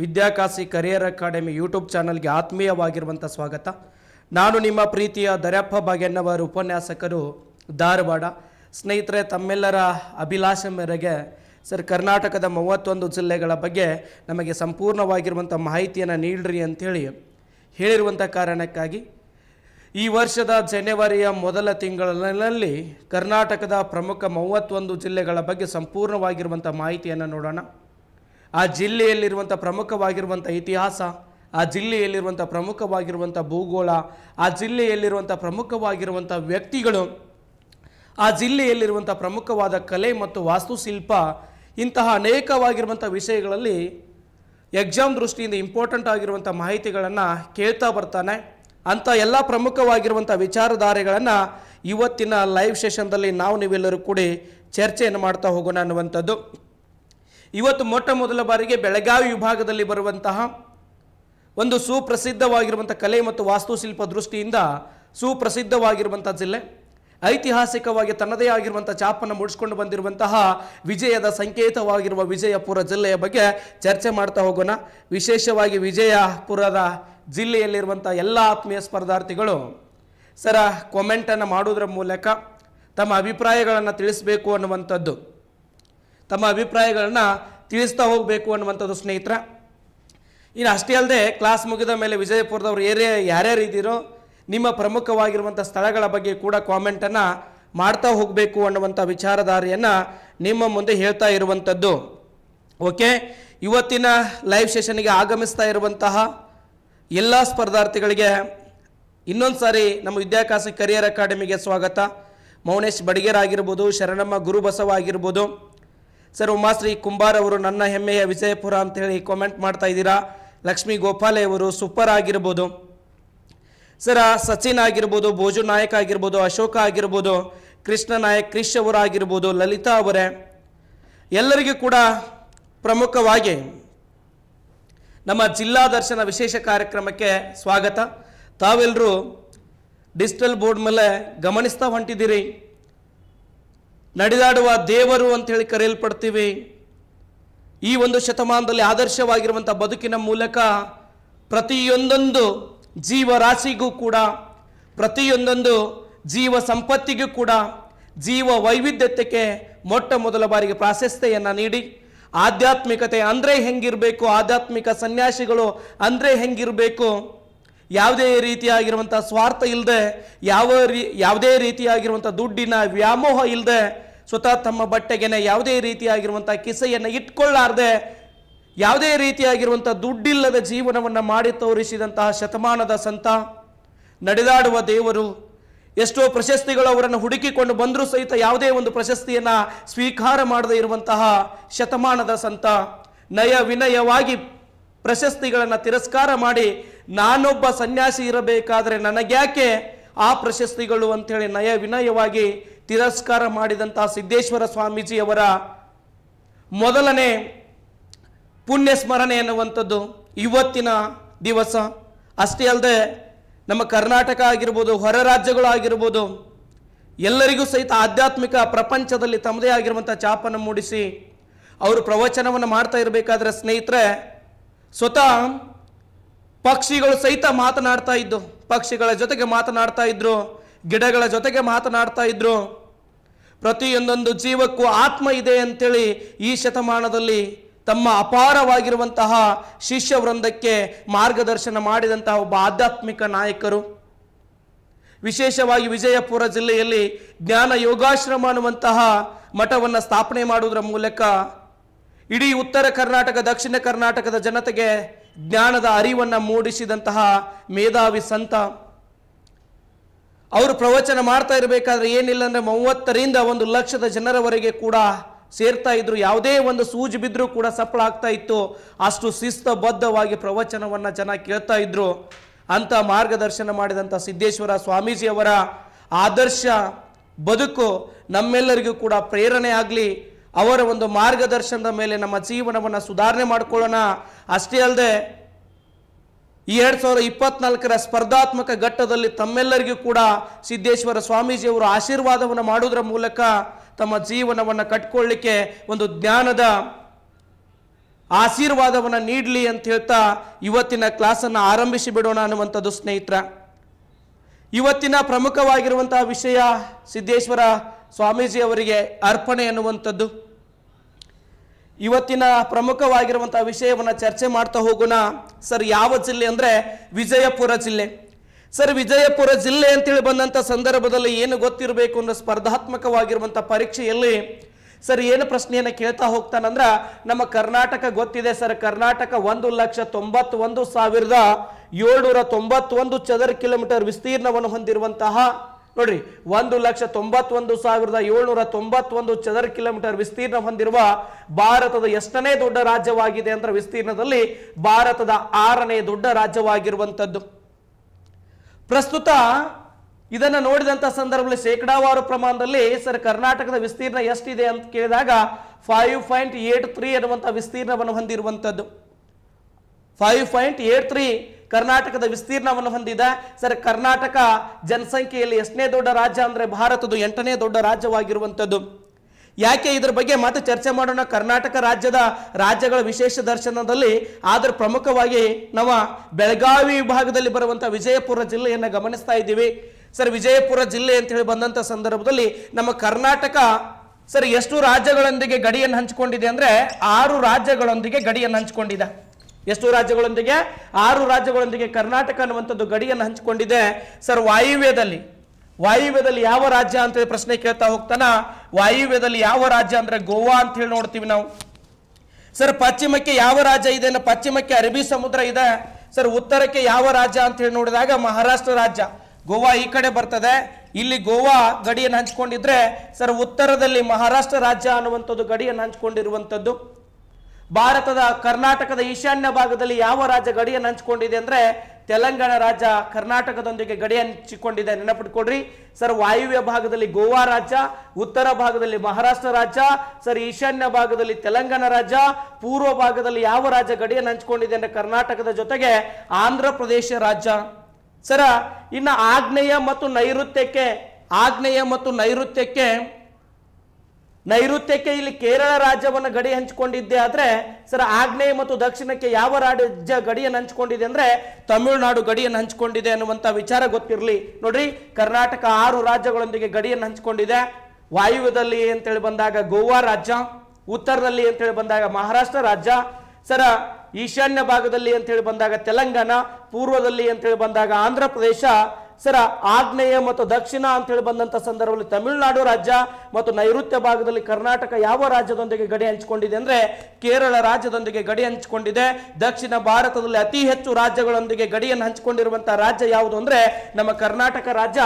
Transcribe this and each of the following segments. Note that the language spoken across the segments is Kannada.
ವಿದ್ಯಾಕಾಶಿ ಕರಿಯರ್ ಅಕಾಡೆಮಿ ಯೂಟ್ಯೂಬ್ ಚಾನಲ್ಗೆ ಆತ್ಮೀಯವಾಗಿರುವಂಥ ಸ್ವಾಗತ ನಾನು ನಿಮ್ಮ ಪ್ರೀತಿಯ ದರ್ಯಪ್ಪ ಬಾಗೆನ್ನವರ ಉಪನ್ಯಾಸಕರು ಧಾರವಾಡ ಸ್ನೇಹಿತರೆ ತಮ್ಮೆಲ್ಲರ ಅಭಿಲಾಷೆ ಮೇರೆಗೆ ಸರ್ ಕರ್ನಾಟಕದ ಮೂವತ್ತೊಂದು ಜಿಲ್ಲೆಗಳ ಬಗ್ಗೆ ನಮಗೆ ಸಂಪೂರ್ಣವಾಗಿರುವಂಥ ಮಾಹಿತಿಯನ್ನು ನೀಡ್ರಿ ಅಂಥೇಳಿ ಹೇಳಿರುವಂಥ ಕಾರಣಕ್ಕಾಗಿ ಈ ವರ್ಷದ ಜನವರಿಯ ಮೊದಲ ತಿಂಗಳಲ್ಲಿ ಕರ್ನಾಟಕದ ಪ್ರಮುಖ ಮೂವತ್ತೊಂದು ಜಿಲ್ಲೆಗಳ ಬಗ್ಗೆ ಸಂಪೂರ್ಣವಾಗಿರುವಂಥ ಮಾಹಿತಿಯನ್ನು ನೋಡೋಣ ಆ ಜಿಲ್ಲೆಯಲ್ಲಿರುವಂಥ ಪ್ರಮುಖವಾಗಿರುವಂಥ ಇತಿಹಾಸ ಆ ಜಿಲ್ಲೆಯಲ್ಲಿರುವಂಥ ಪ್ರಮುಖವಾಗಿರುವಂಥ ಭೂಗೋಳ ಆ ಜಿಲ್ಲೆಯಲ್ಲಿರುವಂಥ ಪ್ರಮುಖವಾಗಿರುವಂಥ ವ್ಯಕ್ತಿಗಳು ಆ ಜಿಲ್ಲೆಯಲ್ಲಿರುವಂಥ ಪ್ರಮುಖವಾದ ಕಲೆ ಮತ್ತು ವಾಸ್ತುಶಿಲ್ಪ ಇಂತಹ ಅನೇಕವಾಗಿರುವಂಥ ವಿಷಯಗಳಲ್ಲಿ ಎಕ್ಸಾಮ್ ದೃಷ್ಟಿಯಿಂದ ಇಂಪಾರ್ಟೆಂಟ್ ಆಗಿರುವಂಥ ಮಾಹಿತಿಗಳನ್ನು ಕೇಳ್ತಾ ಬರ್ತಾನೆ ಅಂಥ ಎಲ್ಲ ಪ್ರಮುಖವಾಗಿರುವಂಥ ವಿಚಾರಧಾರೆಗಳನ್ನು ಇವತ್ತಿನ ಲೈವ್ ಸೆಷನ್ದಲ್ಲಿ ನಾವು ನೀವೆಲ್ಲರೂ ಕೂಡಿ ಚರ್ಚೆಯನ್ನು ಮಾಡ್ತಾ ಹೋಗೋಣ ಅನ್ನುವಂಥದ್ದು ಇವತ್ತು ಮೊಟ್ಟ ಮೊದಲ ಬಾರಿಗೆ ಬೆಳಗಾವಿ ವಿಭಾಗದಲ್ಲಿ ಬರುವಂತಹ ಒಂದು ಸುಪ್ರಸಿದ್ಧವಾಗಿರುವಂಥ ಕಲೆ ಮತ್ತು ವಾಸ್ತುಶಿಲ್ಪ ದೃಷ್ಟಿಯಿಂದ ಸುಪ್ರಸಿದ್ಧವಾಗಿರುವಂಥ ಜಿಲ್ಲೆ ಐತಿಹಾಸಿಕವಾಗಿ ತನ್ನದೇ ಆಗಿರುವಂಥ ಚಾಪನ್ನು ಮುಡಿಸ್ಕೊಂಡು ಬಂದಿರುವಂತಹ ವಿಜಯದ ಸಂಕೇತವಾಗಿರುವ ವಿಜಯಪುರ ಜಿಲ್ಲೆಯ ಬಗ್ಗೆ ಚರ್ಚೆ ಮಾಡ್ತಾ ಹೋಗೋಣ ವಿಶೇಷವಾಗಿ ವಿಜಯಪುರದ ಜಿಲ್ಲೆಯಲ್ಲಿರುವಂಥ ಎಲ್ಲ ಆತ್ಮೀಯ ಸ್ಪರ್ಧಾರ್ಥಿಗಳು ಸರ ಕಾಮೆಂಟನ್ನು ಮಾಡೋದ್ರ ಮೂಲಕ ತಮ್ಮ ಅಭಿಪ್ರಾಯಗಳನ್ನು ತಿಳಿಸಬೇಕು ಅನ್ನುವಂಥದ್ದು ತಮ್ಮ ಅಭಿಪ್ರಾಯಗಳನ್ನು ತಿಳಿಸ್ತಾ ಹೋಗಬೇಕು ಅನ್ನುವಂಥದ್ದು ಸ್ನೇಹಿತರ ಇನ್ನು ಅಷ್ಟೇ ಅಲ್ಲದೆ ಕ್ಲಾಸ್ ಮುಗಿದ ಮೇಲೆ ವಿಜಯಪುರದವರು ಏರಿಯಾ ಯಾರ್ಯಾರು ಇದ್ದೀರೋ ನಿಮ್ಮ ಪ್ರಮುಖವಾಗಿರುವಂಥ ಸ್ಥಳಗಳ ಬಗ್ಗೆ ಕೂಡ ಕಾಮೆಂಟನ್ನು ಮಾಡ್ತಾ ಹೋಗಬೇಕು ಅನ್ನುವಂಥ ವಿಚಾರಧಾರೆಯನ್ನು ನಿಮ್ಮ ಮುಂದೆ ಹೇಳ್ತಾ ಇರುವಂಥದ್ದು ಓಕೆ ಇವತ್ತಿನ ಲೈವ್ ಸೆಷನ್ಗೆ ಆಗಮಿಸ್ತಾ ಇರುವಂತಹ ಎಲ್ಲ ಸ್ಪರ್ಧಾರ್ಥಿಗಳಿಗೆ ಇನ್ನೊಂದು ಸಾರಿ ನಮ್ಮ ವಿದ್ಯಾಕಾಸಿ ಕರಿಯರ್ ಅಕಾಡೆಮಿಗೆ ಸ್ವಾಗತ ಮೌನೇಶ್ ಬಡಿಗೇರ್ ಆಗಿರ್ಬೋದು ಶರಣಮ್ಮ ಗುರುಬಸವ ಆಗಿರ್ಬೋದು ಸರ್ ಉಮಾಶ್ರೀ ಕುಂಬಾರ್ ಅವರು ನನ್ನ ಹೆಮ್ಮೆಯ ವಿಜಯಪುರ ಅಂತ ಹೇಳಿ ಕಾಮೆಂಟ್ ಮಾಡ್ತಾ ಇದ್ದೀರಾ ಲಕ್ಷ್ಮೀ ಗೋಪಾಲೆ ಅವರು ಸೂಪರ್ ಆಗಿರ್ಬೋದು ಸರ್ ಸಚಿನ್ ಆಗಿರ್ಬೋದು ಭೋಜು ನಾಯಕ್ ಆಗಿರ್ಬೋದು ಅಶೋಕ ಆಗಿರ್ಬೋದು ಕೃಷ್ಣ ನಾಯಕ್ ಕ್ರಿಶ್ ಅವರು ಆಗಿರ್ಬೋದು ಲಲಿತಾ ಅವರೇ ಎಲ್ಲರಿಗೂ ಕೂಡ ಪ್ರಮುಖವಾಗಿ ನಮ್ಮ ಜಿಲ್ಲಾ ದರ್ಶನ ವಿಶೇಷ ಕಾರ್ಯಕ್ರಮಕ್ಕೆ ಸ್ವಾಗತ ತಾವೆಲ್ಲರೂ ಡಿಜಿಟಲ್ ಬೋರ್ಡ್ ಮೇಲೆ ಗಮನಿಸ್ತಾ ಹೊಂಟಿದ್ದೀರಿ ನಡೆದಾಡುವ ದೇವರು ಅಂತ ಹೇಳಿ ಕರೆಯಲ್ಪಡ್ತೀವಿ ಈ ಒಂದು ಶತಮಾನದಲ್ಲಿ ಆದರ್ಶವಾಗಿರುವಂಥ ಬದುಕಿನ ಮೂಲಕ ಪ್ರತಿಯೊಂದೊಂದು ಜೀವರಾಶಿಗೂ ಕೂಡ ಪ್ರತಿಯೊಂದೊಂದು ಜೀವ ಸಂಪತ್ತಿಗೂ ಕೂಡ ಜೀವ ವೈವಿಧ್ಯತೆಗೆ ಮೊಟ್ಟ ಮೊದಲ ಬಾರಿಗೆ ಪ್ರಾಶಸ್ತೆಯನ್ನು ನೀಡಿ ಆಧ್ಯಾತ್ಮಿಕತೆ ಅಂದರೆ ಹೆಂಗಿರಬೇಕು ಆಧ್ಯಾತ್ಮಿಕ ಸನ್ಯಾಸಿಗಳು ಅಂದರೆ ಹೆಂಗಿರಬೇಕು ಯಾವುದೇ ರೀತಿಯಾಗಿರುವಂಥ ಸ್ವಾರ್ಥ ಇಲ್ಲದೆ ಯಾವ ರೀ ಯಾವುದೇ ರೀತಿಯಾಗಿರುವಂಥ ದುಡ್ಡಿನ ವ್ಯಾಮೋಹ ಇಲ್ಲದೆ ಸ್ವತಃ ತಮ್ಮ ಬಟ್ಟೆಗೆನೆ ಯಾವುದೇ ರೀತಿಯಾಗಿರುವಂಥ ಕಿಸೆಯನ್ನು ಇಟ್ಕೊಳ್ಳಾರ್ದೆ ಯಾವುದೇ ರೀತಿಯಾಗಿರುವಂಥ ದುಡ್ಡಿಲ್ಲದ ಜೀವನವನ್ನು ಮಾಡಿ ತೋರಿಸಿದಂತಹ ಶತಮಾನದ ಸಂತ ನಡೆದಾಡುವ ದೇವರು ಎಷ್ಟೋ ಪ್ರಶಸ್ತಿಗಳು ಅವರನ್ನು ಹುಡುಕಿಕೊಂಡು ಬಂದರೂ ಸಹಿತ ಯಾವುದೇ ಒಂದು ಪ್ರಶಸ್ತಿಯನ್ನು ಸ್ವೀಕಾರ ಮಾಡದೇ ಇರುವಂತಹ ಶತಮಾನದ ಸಂತ ನಯ ವಿನಯವಾಗಿ ಪ್ರಶಸ್ತಿಗಳನ್ನು ತಿರಸ್ಕಾರ ಮಾಡಿ ನಾನೊಬ್ಬ ಸನ್ಯಾಸಿ ಇರಬೇಕಾದರೆ ನನಗ್ಯಾಕೆ ಆ ಪ್ರಶಸ್ತಿಗಳು ಅಂಥೇಳಿ ನಯ ವಿನಯವಾಗಿ ತಿರಸ್ಕಾರ ಮಾಡಿದಂಥ ಸಿದ್ದೇಶ್ವರ ಸ್ವಾಮೀಜಿಯವರ ಮೊದಲನೇ ಪುಣ್ಯ ಸ್ಮರಣೆ ಎನ್ನುವಂಥದ್ದು ಇವತ್ತಿನ ದಿವಸ ಅಷ್ಟೇ ಅಲ್ಲದೆ ನಮ್ಮ ಕರ್ನಾಟಕ ಆಗಿರ್ಬೋದು ಹೊರ ರಾಜ್ಯಗಳಾಗಿರ್ಬೋದು ಎಲ್ಲರಿಗೂ ಸಹಿತ ಆಧ್ಯಾತ್ಮಿಕ ಪ್ರಪಂಚದಲ್ಲಿ ತಮ್ಮದೇ ಆಗಿರುವಂಥ ಚಾಪನ ಮೂಡಿಸಿ ಅವರು ಪ್ರವಚನವನ್ನು ಮಾಡ್ತಾ ಇರಬೇಕಾದ್ರೆ ಸ್ನೇಹಿತರೆ ಸ್ವತಃ ಪಕ್ಷಿಗಳು ಸಹಿತ ಮಾತನಾಡ್ತಾ ಇದ್ದು ಪಕ್ಷಿಗಳ ಜೊತೆಗೆ ಮಾತನಾಡ್ತಾ ಇದ್ರು ಗಿಡಗಳ ಜೊತೆಗೆ ಮಾತನಾಡ್ತಾ ಇದ್ರು ಪ್ರತಿಯೊಂದೊಂದು ಜೀವಕ್ಕೂ ಆತ್ಮ ಇದೆ ಅಂತೇಳಿ ಈ ಶತಮಾನದಲ್ಲಿ ತಮ್ಮ ಅಪಾರವಾಗಿರುವಂತಹ ಶಿಷ್ಯ ವೃಂದಕ್ಕೆ ಮಾರ್ಗದರ್ಶನ ಮಾಡಿದಂತಹ ಒಬ್ಬ ಆಧ್ಯಾತ್ಮಿಕ ನಾಯಕರು ವಿಶೇಷವಾಗಿ ವಿಜಯಪುರ ಜಿಲ್ಲೆಯಲ್ಲಿ ಜ್ಞಾನ ಯೋಗಾಶ್ರಮ ಅನ್ನುವಂತಹ ಮಠವನ್ನು ಸ್ಥಾಪನೆ ಮಾಡುವುದರ ಮೂಲಕ ಇಡೀ ಉತ್ತರ ಕರ್ನಾಟಕ ದಕ್ಷಿಣ ಕರ್ನಾಟಕದ ಜನತೆಗೆ ಜ್ಞಾನದ ಅರಿವನ್ನು ಮೂಡಿಸಿದಂತಹ ಮೇಧಾವಿ ಸಂತ ಅವರು ಪ್ರವಚನ ಮಾಡ್ತಾ ಇರಬೇಕಾದ್ರೆ ಏನಿಲ್ಲ ಅಂದರೆ ಮೂವತ್ತರಿಂದ ಒಂದು ಲಕ್ಷದ ಜನರವರೆಗೆ ಕೂಡ ಸೇರ್ತಾ ಇದ್ರು ಯಾವುದೇ ಒಂದು ಸೂಜಿ ಬಿದ್ದರೂ ಕೂಡ ಸಫಲ ಆಗ್ತಾ ಇತ್ತು ಅಷ್ಟು ಶಿಸ್ತಬದ್ಧವಾಗಿ ಪ್ರವಚನವನ್ನು ಜನ ಕೇಳ್ತಾ ಇದ್ರು ಅಂತ ಮಾರ್ಗದರ್ಶನ ಮಾಡಿದಂಥ ಸಿದ್ದೇಶ್ವರ ಸ್ವಾಮೀಜಿಯವರ ಆದರ್ಶ ಬದುಕು ನಮ್ಮೆಲ್ಲರಿಗೂ ಕೂಡ ಪ್ರೇರಣೆ ಆಗಲಿ ಅವರ ಒಂದು ಮಾರ್ಗದರ್ಶನದ ಮೇಲೆ ನಮ್ಮ ಜೀವನವನ್ನು ಸುಧಾರಣೆ ಮಾಡಿಕೊಳ್ಳೋಣ ಅಷ್ಟೇ ಅಲ್ಲದೆ ಎರಡು ಸಾವಿರದ ಇಪ್ಪತ್ನಾಲ್ಕರ ಸ್ಪರ್ಧಾತ್ಮಕ ಘಟ್ಟದಲ್ಲಿ ತಮ್ಮೆಲ್ಲರಿಗೂ ಕೂಡ ಸಿದ್ದೇಶ್ವರ ಸ್ವಾಮೀಜಿಯವರು ಆಶೀರ್ವಾದವನ್ನು ಮಾಡುವುದರ ಮೂಲಕ ತಮ್ಮ ಜೀವನವನ್ನು ಕಟ್ಕೊಳ್ಳಿಕ್ಕೆ ಒಂದು ಜ್ಞಾನದ ಆಶೀರ್ವಾದವನ್ನು ನೀಡಲಿ ಅಂತ ಹೇಳ್ತಾ ಇವತ್ತಿನ ಕ್ಲಾಸನ್ನು ಆರಂಭಿಸಿ ಬಿಡೋಣ ಅನ್ನುವಂಥದ್ದು ಸ್ನೇಹಿತರ ಇವತ್ತಿನ ಪ್ರಮುಖವಾಗಿರುವಂತಹ ವಿಷಯ ಸಿದ್ದೇಶ್ವರ ಸ್ವಾಮೀಜಿಯವರಿಗೆ ಅರ್ಪಣೆ ಎನ್ನುವಂಥದ್ದು ಇವತ್ತಿನ ಪ್ರಮುಖವಾಗಿರುವಂಥ ವಿಷಯವನ್ನು ಚರ್ಚೆ ಮಾಡ್ತಾ ಹೋಗೋಣ ಸರ್ ಯಾವ ಜಿಲ್ಲೆ ಅಂದರೆ ವಿಜಯಪುರ ಜಿಲ್ಲೆ ಸರ್ ವಿಜಯಪುರ ಜಿಲ್ಲೆ ಅಂತೇಳಿ ಬಂದಂಥ ಸಂದರ್ಭದಲ್ಲಿ ಏನು ಗೊತ್ತಿರಬೇಕು ಅನ್ನೋ ಸ್ಪರ್ಧಾತ್ಮಕವಾಗಿರುವಂಥ ಪರೀಕ್ಷೆಯಲ್ಲಿ ಸರ್ ಏನು ಪ್ರಶ್ನೆಯನ್ನು ಕೇಳ್ತಾ ಹೋಗ್ತಾನಂದ್ರೆ ನಮ್ಮ ಕರ್ನಾಟಕ ಗೊತ್ತಿದೆ ಸರ್ ಕರ್ನಾಟಕ ಒಂದು ಲಕ್ಷ ತೊಂಬತ್ತೊಂದು ಸಾವಿರದ ಏಳ್ನೂರ ತೊಂಬತ್ತೊಂದು ಚದರ ಕಿಲೋಮೀಟರ್ ವಿಸ್ತೀರ್ಣವನ್ನು ಹೊಂದಿರುವಂತಹ ನೋಡ್ರಿ ಒಂದು ಲಕ್ಷ ತೊಂಬತ್ತೊಂದು ಸಾವಿರದ ಏಳ್ನೂರ ತೊಂಬತ್ತೊಂದು ಚದರ ಕಿಲೋಮೀಟರ್ ವಿಸ್ತೀರ್ಣ ಹೊಂದಿರುವ ಭಾರತದ ಎಷ್ಟನೇ ದೊಡ್ಡ ರಾಜ್ಯವಾಗಿದೆ ಅಂದ್ರ ವಿಸ್ತೀರ್ಣದಲ್ಲಿ ಭಾರತದ ಆರನೇ ದೊಡ್ಡ ರಾಜ್ಯವಾಗಿರುವಂಥದ್ದು ಪ್ರಸ್ತುತ ಇದನ್ನು ನೋಡಿದಂಥ ಸಂದರ್ಭದಲ್ಲಿ ಶೇಕಡಾವಾರು ಪ್ರಮಾಣದಲ್ಲಿ ಸರ್ ಕರ್ನಾಟಕದ ವಿಸ್ತೀರ್ಣ ಎಷ್ಟಿದೆ ಅಂತ ಕೇಳಿದಾಗ ಫೈವ್ ಪಾಯಿಂಟ್ ಏಟ್ ತ್ರೀ ಅನ್ನುವಂಥ ವಿಸ್ತೀರ್ಣವನ್ನು ಹೊಂದಿರುವಂಥದ್ದು ಫೈವ್ ಪಾಯಿಂಟ್ ಏಟ್ ತ್ರೀ ಕರ್ನಾಟಕದ ವಿಸ್ತೀರ್ಣವನ್ನು ಹೊಂದಿದೆ ಸರ್ ಕರ್ನಾಟಕ ಜನಸಂಖ್ಯೆಯಲ್ಲಿ ಎಷ್ಟನೇ ದೊಡ್ಡ ರಾಜ್ಯ ಅಂದರೆ ಭಾರತದ ಎಂಟನೇ ದೊಡ್ಡ ರಾಜ್ಯವಾಗಿರುವಂಥದ್ದು ಯಾಕೆ ಇದರ ಬಗ್ಗೆ ಮಾತು ಚರ್ಚೆ ಮಾಡೋಣ ಕರ್ನಾಟಕ ರಾಜ್ಯದ ರಾಜ್ಯಗಳ ವಿಶೇಷ ದರ್ಶನದಲ್ಲಿ ಆದರೆ ಪ್ರಮುಖವಾಗಿ ನಮ್ಮ ಬೆಳಗಾವಿ ವಿಭಾಗದಲ್ಲಿ ಬರುವಂಥ ವಿಜಯಪುರ ಜಿಲ್ಲೆಯನ್ನು ಗಮನಿಸ್ತಾ ಇದ್ದೀವಿ ಸರ್ ವಿಜಯಪುರ ಜಿಲ್ಲೆ ಅಂತ ಹೇಳಿ ಬಂದಂಥ ಸಂದರ್ಭದಲ್ಲಿ ನಮ್ಮ ಕರ್ನಾಟಕ ಸರ್ ಎಷ್ಟು ರಾಜ್ಯಗಳೊಂದಿಗೆ ಗಡಿಯನ್ನು ಹಂಚಿಕೊಂಡಿದೆ ಅಂದರೆ ಆರು ರಾಜ್ಯಗಳೊಂದಿಗೆ ಗಡಿಯನ್ನು ಹಂಚಿಕೊಂಡಿದೆ ಎಷ್ಟು ರಾಜ್ಯಗಳೊಂದಿಗೆ ಆರು ರಾಜ್ಯಗಳೊಂದಿಗೆ ಕರ್ನಾಟಕ ಅನ್ನುವಂಥದ್ದು ಗಡಿಯನ್ನು ಹಂಚಿಕೊಂಡಿದೆ ಸರ್ ವಾಯುವ್ಯದಲ್ಲಿ ವಾಯುವ್ಯದಲ್ಲಿ ಯಾವ ರಾಜ್ಯ ಅಂತ ಪ್ರಶ್ನೆ ಕೇಳ್ತಾ ಹೋಗ್ತಾನ ವಾಯುವ್ಯದಲ್ಲಿ ಯಾವ ರಾಜ್ಯ ಅಂದ್ರೆ ಗೋವಾ ಅಂತ ಹೇಳಿ ನೋಡ್ತೀವಿ ನಾವು ಸರ್ ಪಶ್ಚಿಮಕ್ಕೆ ಯಾವ ರಾಜ್ಯ ಇದೆ ಪಶ್ಚಿಮಕ್ಕೆ ಅರಬಿ ಸಮುದ್ರ ಇದೆ ಸರ್ ಉತ್ತರಕ್ಕೆ ಯಾವ ರಾಜ್ಯ ಅಂತ ಹೇಳಿ ನೋಡಿದಾಗ ಮಹಾರಾಷ್ಟ್ರ ರಾಜ್ಯ ಗೋವಾ ಈ ಕಡೆ ಬರ್ತದೆ ಇಲ್ಲಿ ಗೋವಾ ಗಡಿಯನ್ನು ಹಂಚಿಕೊಂಡಿದ್ರೆ ಸರ್ ಉತ್ತರದಲ್ಲಿ ಮಹಾರಾಷ್ಟ್ರ ರಾಜ್ಯ ಅನ್ನುವಂಥದ್ದು ಗಡಿಯನ್ನು ಹಂಚಿಕೊಂಡಿರುವಂಥದ್ದು ಭಾರತದ ಕರ್ನಾಟಕದ ಈಶಾನ್ಯ ಭಾಗದಲ್ಲಿ ಯಾವ ರಾಜ್ಯ ಗಡಿಯನ್ನು ಹಂಚಿಕೊಂಡಿದೆ ಅಂದ್ರೆ ತೆಲಂಗಾಣ ರಾಜ್ಯ ಕರ್ನಾಟಕದೊಂದಿಗೆ ಗಡಿ ಹಂಚಿಕೊಂಡಿದೆ ನೆನಪಿಟ್ಕೊಡ್ರಿ ಸರ್ ವಾಯುವ್ಯ ಭಾಗದಲ್ಲಿ ಗೋವಾ ರಾಜ್ಯ ಉತ್ತರ ಭಾಗದಲ್ಲಿ ಮಹಾರಾಷ್ಟ್ರ ರಾಜ್ಯ ಸರ್ ಈಶಾನ್ಯ ಭಾಗದಲ್ಲಿ ತೆಲಂಗಾಣ ರಾಜ್ಯ ಪೂರ್ವ ಭಾಗದಲ್ಲಿ ಯಾವ ರಾಜ್ಯ ಗಡಿಯನ್ನು ಹಂಚಿಕೊಂಡಿದೆ ಅಂದ್ರೆ ಕರ್ನಾಟಕದ ಜೊತೆಗೆ ಆಂಧ್ರ ಪ್ರದೇಶ ರಾಜ್ಯ ಸರ ಇನ್ನು ಆಗ್ನೇಯ ಮತ್ತು ನೈಋತ್ಯಕ್ಕೆ ಆಗ್ನೇಯ ಮತ್ತು ನೈಋತ್ಯಕ್ಕೆ ನೈಋತ್ಯಕ್ಕೆ ಇಲ್ಲಿ ಕೇರಳ ರಾಜ್ಯವನ್ನು ಗಡಿ ಹಂಚಿಕೊಂಡಿದ್ದೆ ಆದರೆ ಸರ್ ಆಗ್ನೇಯ ಮತ್ತು ದಕ್ಷಿಣಕ್ಕೆ ಯಾವ ರಾಜ್ಯ ಗಡಿಯನ್ನು ಹಂಚಿಕೊಂಡಿದೆ ಅಂದರೆ ತಮಿಳುನಾಡು ಗಡಿಯನ್ನು ಹಂಚಿಕೊಂಡಿದೆ ಅನ್ನುವಂಥ ವಿಚಾರ ಗೊತ್ತಿರಲಿ ನೋಡ್ರಿ ಕರ್ನಾಟಕ ಆರು ರಾಜ್ಯಗಳೊಂದಿಗೆ ಗಡಿಯನ್ನು ಹಂಚಿಕೊಂಡಿದೆ ವಾಯುವ್ಯದಲ್ಲಿ ಅಂತೇಳಿ ಬಂದಾಗ ಗೋವಾ ರಾಜ್ಯ ಉತ್ತರದಲ್ಲಿ ಅಂತೇಳಿ ಬಂದಾಗ ಮಹಾರಾಷ್ಟ್ರ ರಾಜ್ಯ ಸರ ಈಶಾನ್ಯ ಭಾಗದಲ್ಲಿ ಅಂತೇಳಿ ಬಂದಾಗ ತೆಲಂಗಾಣ ಪೂರ್ವದಲ್ಲಿ ಅಂತೇಳಿ ಬಂದಾಗ ಆಂಧ್ರ ಪ್ರದೇಶ ಸರ ಆಗ್ನೇಯ ಮತ್ತು ದಕ್ಷಿಣ ಅಂತ ಹೇಳಿ ಬಂದಂತ ಸಂದರ್ಭದಲ್ಲಿ ತಮಿಳುನಾಡು ರಾಜ್ಯ ಮತ್ತು ನೈಋತ್ಯ ಭಾಗದಲ್ಲಿ ಕರ್ನಾಟಕ ಯಾವ ರಾಜ್ಯದೊಂದಿಗೆ ಗಡಿ ಹಂಚಿಕೊಂಡಿದೆ ಅಂದ್ರೆ ಕೇರಳ ರಾಜ್ಯದೊಂದಿಗೆ ಗಡಿ ಹಂಚಿಕೊಂಡಿದೆ ದಕ್ಷಿಣ ಭಾರತದಲ್ಲಿ ಅತಿ ಹೆಚ್ಚು ರಾಜ್ಯಗಳೊಂದಿಗೆ ಗಡಿಯನ್ನು ಹಂಚಿಕೊಂಡಿರುವಂತಹ ರಾಜ್ಯ ಯಾವುದು ಅಂದ್ರೆ ನಮ್ಮ ಕರ್ನಾಟಕ ರಾಜ್ಯ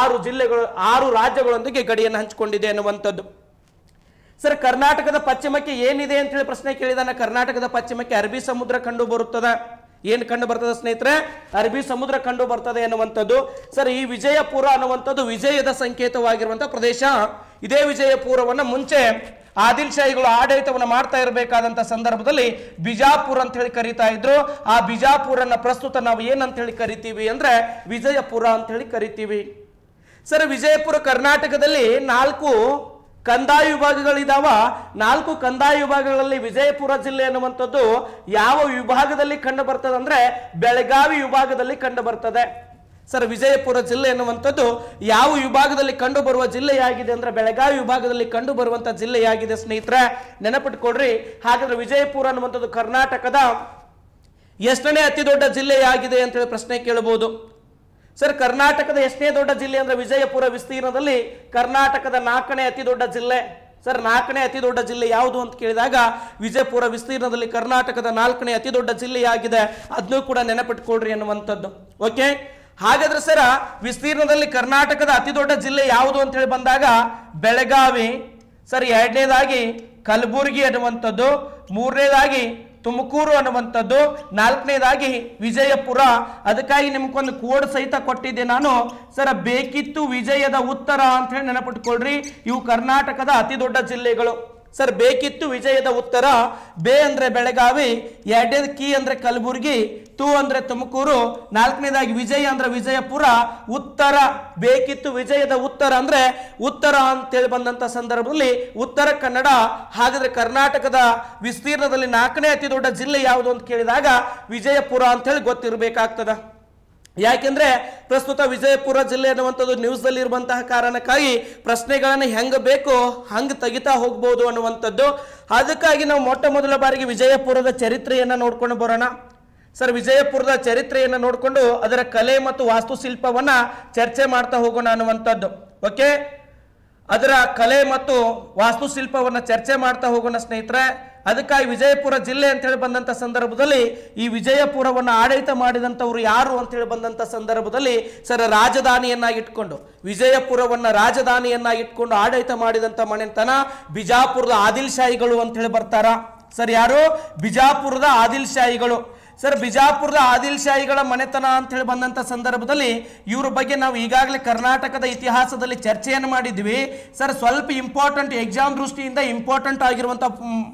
ಆರು ಜಿಲ್ಲೆಗಳು ಆರು ರಾಜ್ಯಗಳೊಂದಿಗೆ ಗಡಿಯನ್ನು ಹಂಚಿಕೊಂಡಿದೆ ಎನ್ನುವಂಥದ್ದು ಸರ್ ಕರ್ನಾಟಕದ ಪಶ್ಚಿಮಕ್ಕೆ ಏನಿದೆ ಅಂತ ಹೇಳಿ ಪ್ರಶ್ನೆ ಕೇಳಿದಾನ ಕರ್ನಾಟಕದ ಪಶ್ಚಿಮಕ್ಕೆ ಅರಬ್ಬಿ ಸಮುದ್ರ ಕಂಡು ಬರುತ್ತದೆ ಏನು ಕಂಡು ಬರ್ತದೆ ಸ್ನೇಹಿತರೆ ಅರಬಿ ಸಮುದ್ರ ಕಂಡು ಬರ್ತದೆ ಅನ್ನುವಂಥದ್ದು ಸರ್ ಈ ವಿಜಯಪುರ ಅನ್ನುವಂಥದ್ದು ವಿಜಯದ ಸಂಕೇತವಾಗಿರುವಂತಹ ಪ್ರದೇಶ ಇದೇ ವಿಜಯಪುರವನ್ನು ಮುಂಚೆ ಆದಿಲ್ ಶಾಹಿಗಳು ಆಡಳಿತವನ್ನು ಮಾಡ್ತಾ ಇರಬೇಕಾದಂಥ ಸಂದರ್ಭದಲ್ಲಿ ಬಿಜಾಪುರ ಅಂತ ಹೇಳಿ ಕರಿತಾ ಇದ್ರು ಆ ಬಿಜಾಪುರನ ಪ್ರಸ್ತುತ ನಾವು ಏನಂತ ಹೇಳಿ ಕರಿತೀವಿ ಅಂದ್ರೆ ವಿಜಯಪುರ ಅಂತ ಹೇಳಿ ಕರಿತೀವಿ ಸರ್ ವಿಜಯಪುರ ಕರ್ನಾಟಕದಲ್ಲಿ ನಾಲ್ಕು ಕಂದಾಯ ವಿಭಾಗಗಳಿದಾವ ನಾಲ್ಕು ಕಂದಾಯ ವಿಭಾಗಗಳಲ್ಲಿ ವಿಜಯಪುರ ಜಿಲ್ಲೆ ಎನ್ನುವಂಥದ್ದು ಯಾವ ವಿಭಾಗದಲ್ಲಿ ಕಂಡು ಬರ್ತದೆ ಅಂದ್ರೆ ಬೆಳಗಾವಿ ವಿಭಾಗದಲ್ಲಿ ಕಂಡು ಬರ್ತದೆ ಸರ್ ವಿಜಯಪುರ ಜಿಲ್ಲೆ ಎನ್ನುವಂಥದ್ದು ಯಾವ ವಿಭಾಗದಲ್ಲಿ ಕಂಡು ಬರುವ ಜಿಲ್ಲೆಯಾಗಿದೆ ಅಂದ್ರೆ ಬೆಳಗಾವಿ ವಿಭಾಗದಲ್ಲಿ ಕಂಡು ಬರುವಂತಹ ಜಿಲ್ಲೆಯಾಗಿದೆ ಸ್ನೇಹಿತರೆ ನೆನಪಿಟ್ಕೊಳ್ರಿ ಹಾಗಾದ್ರೆ ವಿಜಯಪುರ ಅನ್ನುವಂಥದ್ದು ಕರ್ನಾಟಕದ ಎಷ್ಟನೇ ಅತಿ ದೊಡ್ಡ ಜಿಲ್ಲೆಯಾಗಿದೆ ಅಂತ ಹೇಳಿ ಪ್ರಶ್ನೆ ಕೇಳಬಹುದು ಸರ್ ಕರ್ನಾಟಕದ ಎಷ್ಟನೇ ದೊಡ್ಡ ಜಿಲ್ಲೆ ಅಂದ್ರೆ ವಿಜಯಪುರ ವಿಸ್ತೀರ್ಣದಲ್ಲಿ ಕರ್ನಾಟಕದ ನಾಲ್ಕನೇ ಅತಿ ದೊಡ್ಡ ಜಿಲ್ಲೆ ಸರ್ ನಾಲ್ಕನೇ ಅತಿ ದೊಡ್ಡ ಜಿಲ್ಲೆ ಯಾವುದು ಅಂತ ಕೇಳಿದಾಗ ವಿಜಯಪುರ ವಿಸ್ತೀರ್ಣದಲ್ಲಿ ಕರ್ನಾಟಕದ ನಾಲ್ಕನೇ ಅತಿ ದೊಡ್ಡ ಜಿಲ್ಲೆಯಾಗಿದೆ ಅದನ್ನು ಕೂಡ ನೆನಪಿಟ್ಕೊಳ್ರಿ ಅನ್ನುವಂಥದ್ದು ಓಕೆ ಹಾಗಾದ್ರೆ ಸರ ವಿಸ್ತೀರ್ಣದಲ್ಲಿ ಕರ್ನಾಟಕದ ಅತಿ ದೊಡ್ಡ ಜಿಲ್ಲೆ ಯಾವುದು ಅಂತ ಹೇಳಿ ಬಂದಾಗ ಬೆಳಗಾವಿ ಸರ್ ಎರಡನೇದಾಗಿ ಕಲಬುರಗಿ ಅನ್ನುವಂಥದ್ದು ಮೂರನೇದಾಗಿ ತುಮಕೂರು ಅನ್ನುವಂಥದ್ದು ನಾಲ್ಕನೇದಾಗಿ ವಿಜಯಪುರ ಅದಕ್ಕಾಗಿ ನಿಮ್ಗೊಂದು ಕೋಡ್ ಸಹಿತ ಕೊಟ್ಟಿದ್ದೆ ನಾನು ಸರ ಬೇಕಿತ್ತು ವಿಜಯದ ಉತ್ತರ ಅಂತ ಹೇಳಿ ನೆನಪಿಟ್ಕೊಳ್ರಿ ಇವು ಕರ್ನಾಟಕದ ಅತಿ ದೊಡ್ಡ ಜಿಲ್ಲೆಗಳು ಸರ್ ಬೇಕಿತ್ತು ವಿಜಯದ ಉತ್ತರ ಬೆ ಅಂದರೆ ಬೆಳಗಾವಿ ಎರಡನೇದು ಕಿ ಅಂದರೆ ಕಲಬುರಗಿ ತೂ ಅಂದರೆ ತುಮಕೂರು ನಾಲ್ಕನೇದಾಗಿ ವಿಜಯ ಅಂದ್ರೆ ವಿಜಯಪುರ ಉತ್ತರ ಬೇಕಿತ್ತು ವಿಜಯದ ಉತ್ತರ ಅಂದರೆ ಉತ್ತರ ಅಂತೇಳಿ ಬಂದಂಥ ಸಂದರ್ಭದಲ್ಲಿ ಉತ್ತರ ಕನ್ನಡ ಹಾಗಾದ್ರೆ ಕರ್ನಾಟಕದ ವಿಸ್ತೀರ್ಣದಲ್ಲಿ ನಾಲ್ಕನೇ ಅತಿ ದೊಡ್ಡ ಜಿಲ್ಲೆ ಯಾವುದು ಅಂತ ಕೇಳಿದಾಗ ವಿಜಯಪುರ ಅಂತೇಳಿ ಗೊತ್ತಿರಬೇಕಾಗ್ತದೆ ಯಾಕೆಂದ್ರೆ ಪ್ರಸ್ತುತ ವಿಜಯಪುರ ಜಿಲ್ಲೆ ಅನ್ನುವಂಥದ್ದು ನ್ಯೂಸ್ ಅಲ್ಲಿ ಇರುವಂತಹ ಕಾರಣಕ್ಕಾಗಿ ಪ್ರಶ್ನೆಗಳನ್ನು ಹೆಂಗ ಬೇಕು ಹಂಗೆ ತೆಗಿತಾ ಹೋಗ್ಬೋದು ಅನ್ನುವಂಥದ್ದು ಅದಕ್ಕಾಗಿ ನಾವು ಮೊಟ್ಟ ಮೊದಲ ಬಾರಿಗೆ ವಿಜಯಪುರದ ಚರಿತ್ರೆಯನ್ನು ನೋಡ್ಕೊಂಡು ಬರೋಣ ಸರ್ ವಿಜಯಪುರದ ಚರಿತ್ರೆಯನ್ನು ನೋಡಿಕೊಂಡು ಅದರ ಕಲೆ ಮತ್ತು ವಾಸ್ತುಶಿಲ್ಪವನ್ನು ಚರ್ಚೆ ಮಾಡ್ತಾ ಹೋಗೋಣ ಅನ್ನುವಂಥದ್ದು ಓಕೆ ಅದರ ಕಲೆ ಮತ್ತು ವಾಸ್ತುಶಿಲ್ಪವನ್ನು ಚರ್ಚೆ ಮಾಡ್ತಾ ಹೋಗೋಣ ಸ್ನೇಹಿತರೆ ಅದಕ್ಕಾಗಿ ವಿಜಯಪುರ ಜಿಲ್ಲೆ ಅಂತೇಳಿ ಬಂದಂಥ ಸಂದರ್ಭದಲ್ಲಿ ಈ ವಿಜಯಪುರವನ್ನು ಆಡಳಿತ ಮಾಡಿದಂಥವ್ರು ಯಾರು ಅಂತೇಳಿ ಬಂದಂಥ ಸಂದರ್ಭದಲ್ಲಿ ಸರ್ ರಾಜಧಾನಿಯನ್ನಾಗಿ ಇಟ್ಕೊಂಡು ವಿಜಯಪುರವನ್ನು ರಾಜಧಾನಿಯನ್ನಾಗಿ ಇಟ್ಕೊಂಡು ಆಡಳಿತ ಮಾಡಿದಂಥ ಮನೆತನ ಬಿಜಾಪುರದ ಆದಿಲ್ ಶಾಹಿಗಳು ಅಂತೇಳಿ ಬರ್ತಾರ ಸರ್ ಯಾರು ಬಿಜಾಪುರದ ಆದಿಲ್ ಸರ್ ಬಿಜಾಪುರದ ಆದಿಲ್ ಶಾಹಿಗಳ ಮನೆತನ ಅಂತ ಹೇಳಿ ಬಂದಂಥ ಸಂದರ್ಭದಲ್ಲಿ ಇವ್ರ ಬಗ್ಗೆ ನಾವು ಈಗಾಗಲೇ ಕರ್ನಾಟಕದ ಇತಿಹಾಸದಲ್ಲಿ ಚರ್ಚೆಯನ್ನು ಮಾಡಿದ್ವಿ ಸರ್ ಸ್ವಲ್ಪ ಇಂಪಾರ್ಟೆಂಟ್ ಎಕ್ಸಾಮ್ ದೃಷ್ಟಿಯಿಂದ ಇಂಪಾರ್ಟೆಂಟ್ ಆಗಿರುವಂಥ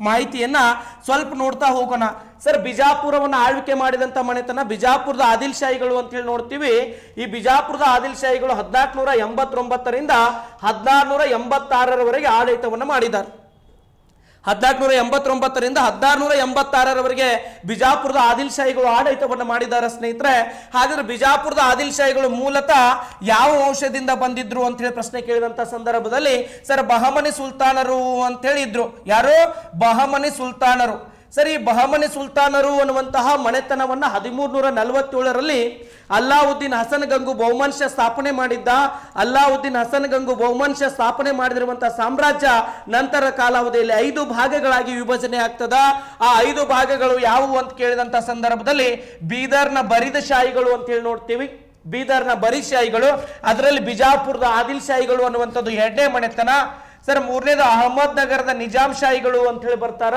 ಮಾಹಿತಿಯನ್ನು ಸ್ವಲ್ಪ ನೋಡ್ತಾ ಹೋಗೋಣ ಸರ್ ಬಿಜಾಪುರವನ್ನು ಆಳ್ವಿಕೆ ಮಾಡಿದಂಥ ಮನೆತನ ಬಿಜಾಪುರದ ಆದಿಲ್ ಶಾಹಿಗಳು ಅಂತ ಹೇಳಿ ನೋಡ್ತೀವಿ ಈ ಬಿಜಾಪುರದ ಆದಿಲ್ ಶಾಹಿಗಳು ನೂರ ಎಂಬತ್ತೊಂಬತ್ತರಿಂದ ಹದಿನಾರು ನೂರ ಎಂಬತ್ತಾರರವರೆಗೆ ಆಡಳಿತವನ್ನು ಮಾಡಿದ್ದಾರೆ ನೂರ ಎಂಬತ್ತೊಂಬತ್ತರಿಂದ ಹದಿನಾರುನೂರ ಎಂಬತ್ತಾರರವರೆಗೆ ಬಿಜಾಪುರದ ಆದಿಲ್ಶಾಹಿಗಳು ಆಡಳಿತವನ್ನು ಮಾಡಿದ್ದಾರೆ ಸ್ನೇಹಿತರೆ ಹಾಗಾದ್ರೆ ಬಿಜಾಪುರದ ಆದಿಲ್ಶಾಹಿಗಳು ಮೂಲತಃ ಯಾವ ವಂಶದಿಂದ ಬಂದಿದ್ರು ಅಂತ ಹೇಳಿ ಪ್ರಶ್ನೆ ಕೇಳಿದಂಥ ಸಂದರ್ಭದಲ್ಲಿ ಸರ್ ಬಹಮನಿ ಸುಲ್ತಾನರು ಅಂತ ಹೇಳಿದ್ರು ಯಾರು ಬಹಮನಿ ಸುಲ್ತಾನರು ಸರಿ ಬಹಮನಿ ಸುಲ್ತಾನರು ಅನ್ನುವಂತಹ ಮನೆತನವನ್ನು ಹದಿಮೂರು ನೂರ ನಲವತ್ತೇಳರಲ್ಲಿ ಅಲ್ಲಾವುದ್ದೀನ್ ಹಸನ್ ಗಂಗು ಬಹುಮನುಷ್ಯ ಸ್ಥಾಪನೆ ಮಾಡಿದ್ದ ಅಲ್ಲಾವುದ್ದೀನ್ ಹಸನ್ ಗಂಗು ಬಹುಮನುಷ್ಯ ಸ್ಥಾಪನೆ ಮಾಡಿದಿರುವಂತಹ ಸಾಮ್ರಾಜ್ಯ ನಂತರ ಕಾಲಾವಧಿಯಲ್ಲಿ ಐದು ಭಾಗಗಳಾಗಿ ವಿಭಜನೆ ಆಗ್ತದ ಆ ಐದು ಭಾಗಗಳು ಯಾವುವು ಅಂತ ಕೇಳಿದಂತಹ ಸಂದರ್ಭದಲ್ಲಿ ಬೀದರ್ನ ಬರಿದ ಶಾಹಿಗಳು ಅಂತ ಹೇಳಿ ನೋಡ್ತೀವಿ ಬೀದರ್ನ ಶಾಹಿಗಳು ಅದರಲ್ಲಿ ಬಿಜಾಪುರದ ಆದಿಲ್ ಶಾಹಿಗಳು ಅನ್ನುವಂಥದ್ದು ಎರಡನೇ ಮನೆತನ ಸರ್ ಮೂರನೇದು ಅಹಮದ್ ನಗರದ ನಿಜಾಮ್ ಶಾಹಿಗಳು ಅಂತ ಹೇಳಿ ಬರ್ತಾರ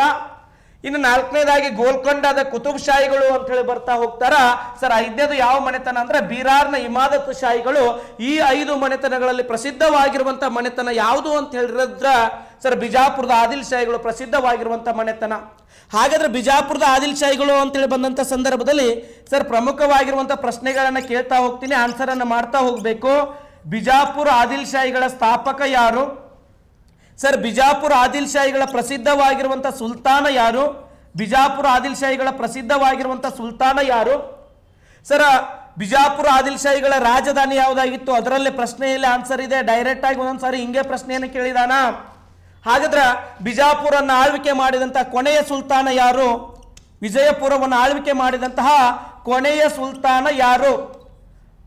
ಇನ್ನು ನಾಲ್ಕನೇದಾಗಿ ಗೋಲ್ಕೊಂಡದ ಕುತುಬ್ ಶಾಹಿಗಳು ಅಂತ ಹೇಳಿ ಬರ್ತಾ ಹೋಗ್ತಾರ ಸರ್ ಐದನೇದು ಯಾವ ಮನೆತನ ಅಂದ್ರೆ ಬೀರಾರ್ನ ಇಮಾದತ್ ಶಾಹಿಗಳು ಈ ಐದು ಮನೆತನಗಳಲ್ಲಿ ಪ್ರಸಿದ್ಧವಾಗಿರುವಂತಹ ಮನೆತನ ಯಾವುದು ಅಂತ ಹೇಳಿದ್ರ ಸರ್ ಬಿಜಾಪುರದ ಆದಿಲ್ ಶಾಹಿಗಳು ಪ್ರಸಿದ್ಧವಾಗಿರುವಂತಹ ಮನೆತನ ಹಾಗಾದ್ರೆ ಬಿಜಾಪುರದ ಆದಿಲ್ ಶಾಹಿಗಳು ಅಂತೇಳಿ ಬಂದಂತ ಸಂದರ್ಭದಲ್ಲಿ ಸರ್ ಪ್ರಮುಖವಾಗಿರುವಂತಹ ಪ್ರಶ್ನೆಗಳನ್ನು ಕೇಳ್ತಾ ಹೋಗ್ತೀನಿ ಆನ್ಸರ್ ಆನ್ಸರನ್ನು ಮಾಡ್ತಾ ಹೋಗಬೇಕು ಬಿಜಾಪುರ ಆದಿಲ್ ಶಾಹಿಗಳ ಸ್ಥಾಪಕ ಯಾರು ಸರ್ ಬಿಜಾಪುರ ಆದಿಲ್ಶಾಹಿಗಳ ಪ್ರಸಿದ್ಧವಾಗಿರುವಂಥ ಸುಲ್ತಾನ ಯಾರು ಬಿಜಾಪುರ ಶಾಹಿಗಳ ಪ್ರಸಿದ್ಧವಾಗಿರುವಂಥ ಸುಲ್ತಾನ ಯಾರು ಸರ್ ಬಿಜಾಪುರ ಆದಿಲ್ಶಾಹಿಗಳ ರಾಜಧಾನಿ ಯಾವುದಾಗಿತ್ತು ಅದರಲ್ಲಿ ಪ್ರಶ್ನೆಯಲ್ಲಿ ಆನ್ಸರ್ ಇದೆ ಡೈರೆಕ್ಟ್ ಆಗಿ ಒಂದೊಂದು ಸರಿ ಹಿಂಗೆ ಪ್ರಶ್ನೆಯನ್ನು ಕೇಳಿದಾನ ಹಾಗಾದ್ರೆ ಬಿಜಾಪುರವನ್ನು ಆಳ್ವಿಕೆ ಮಾಡಿದಂತಹ ಕೊನೆಯ ಸುಲ್ತಾನ ಯಾರು ವಿಜಯಪುರವನ್ನು ಆಳ್ವಿಕೆ ಮಾಡಿದಂತಹ ಕೊನೆಯ ಸುಲ್ತಾನ ಯಾರು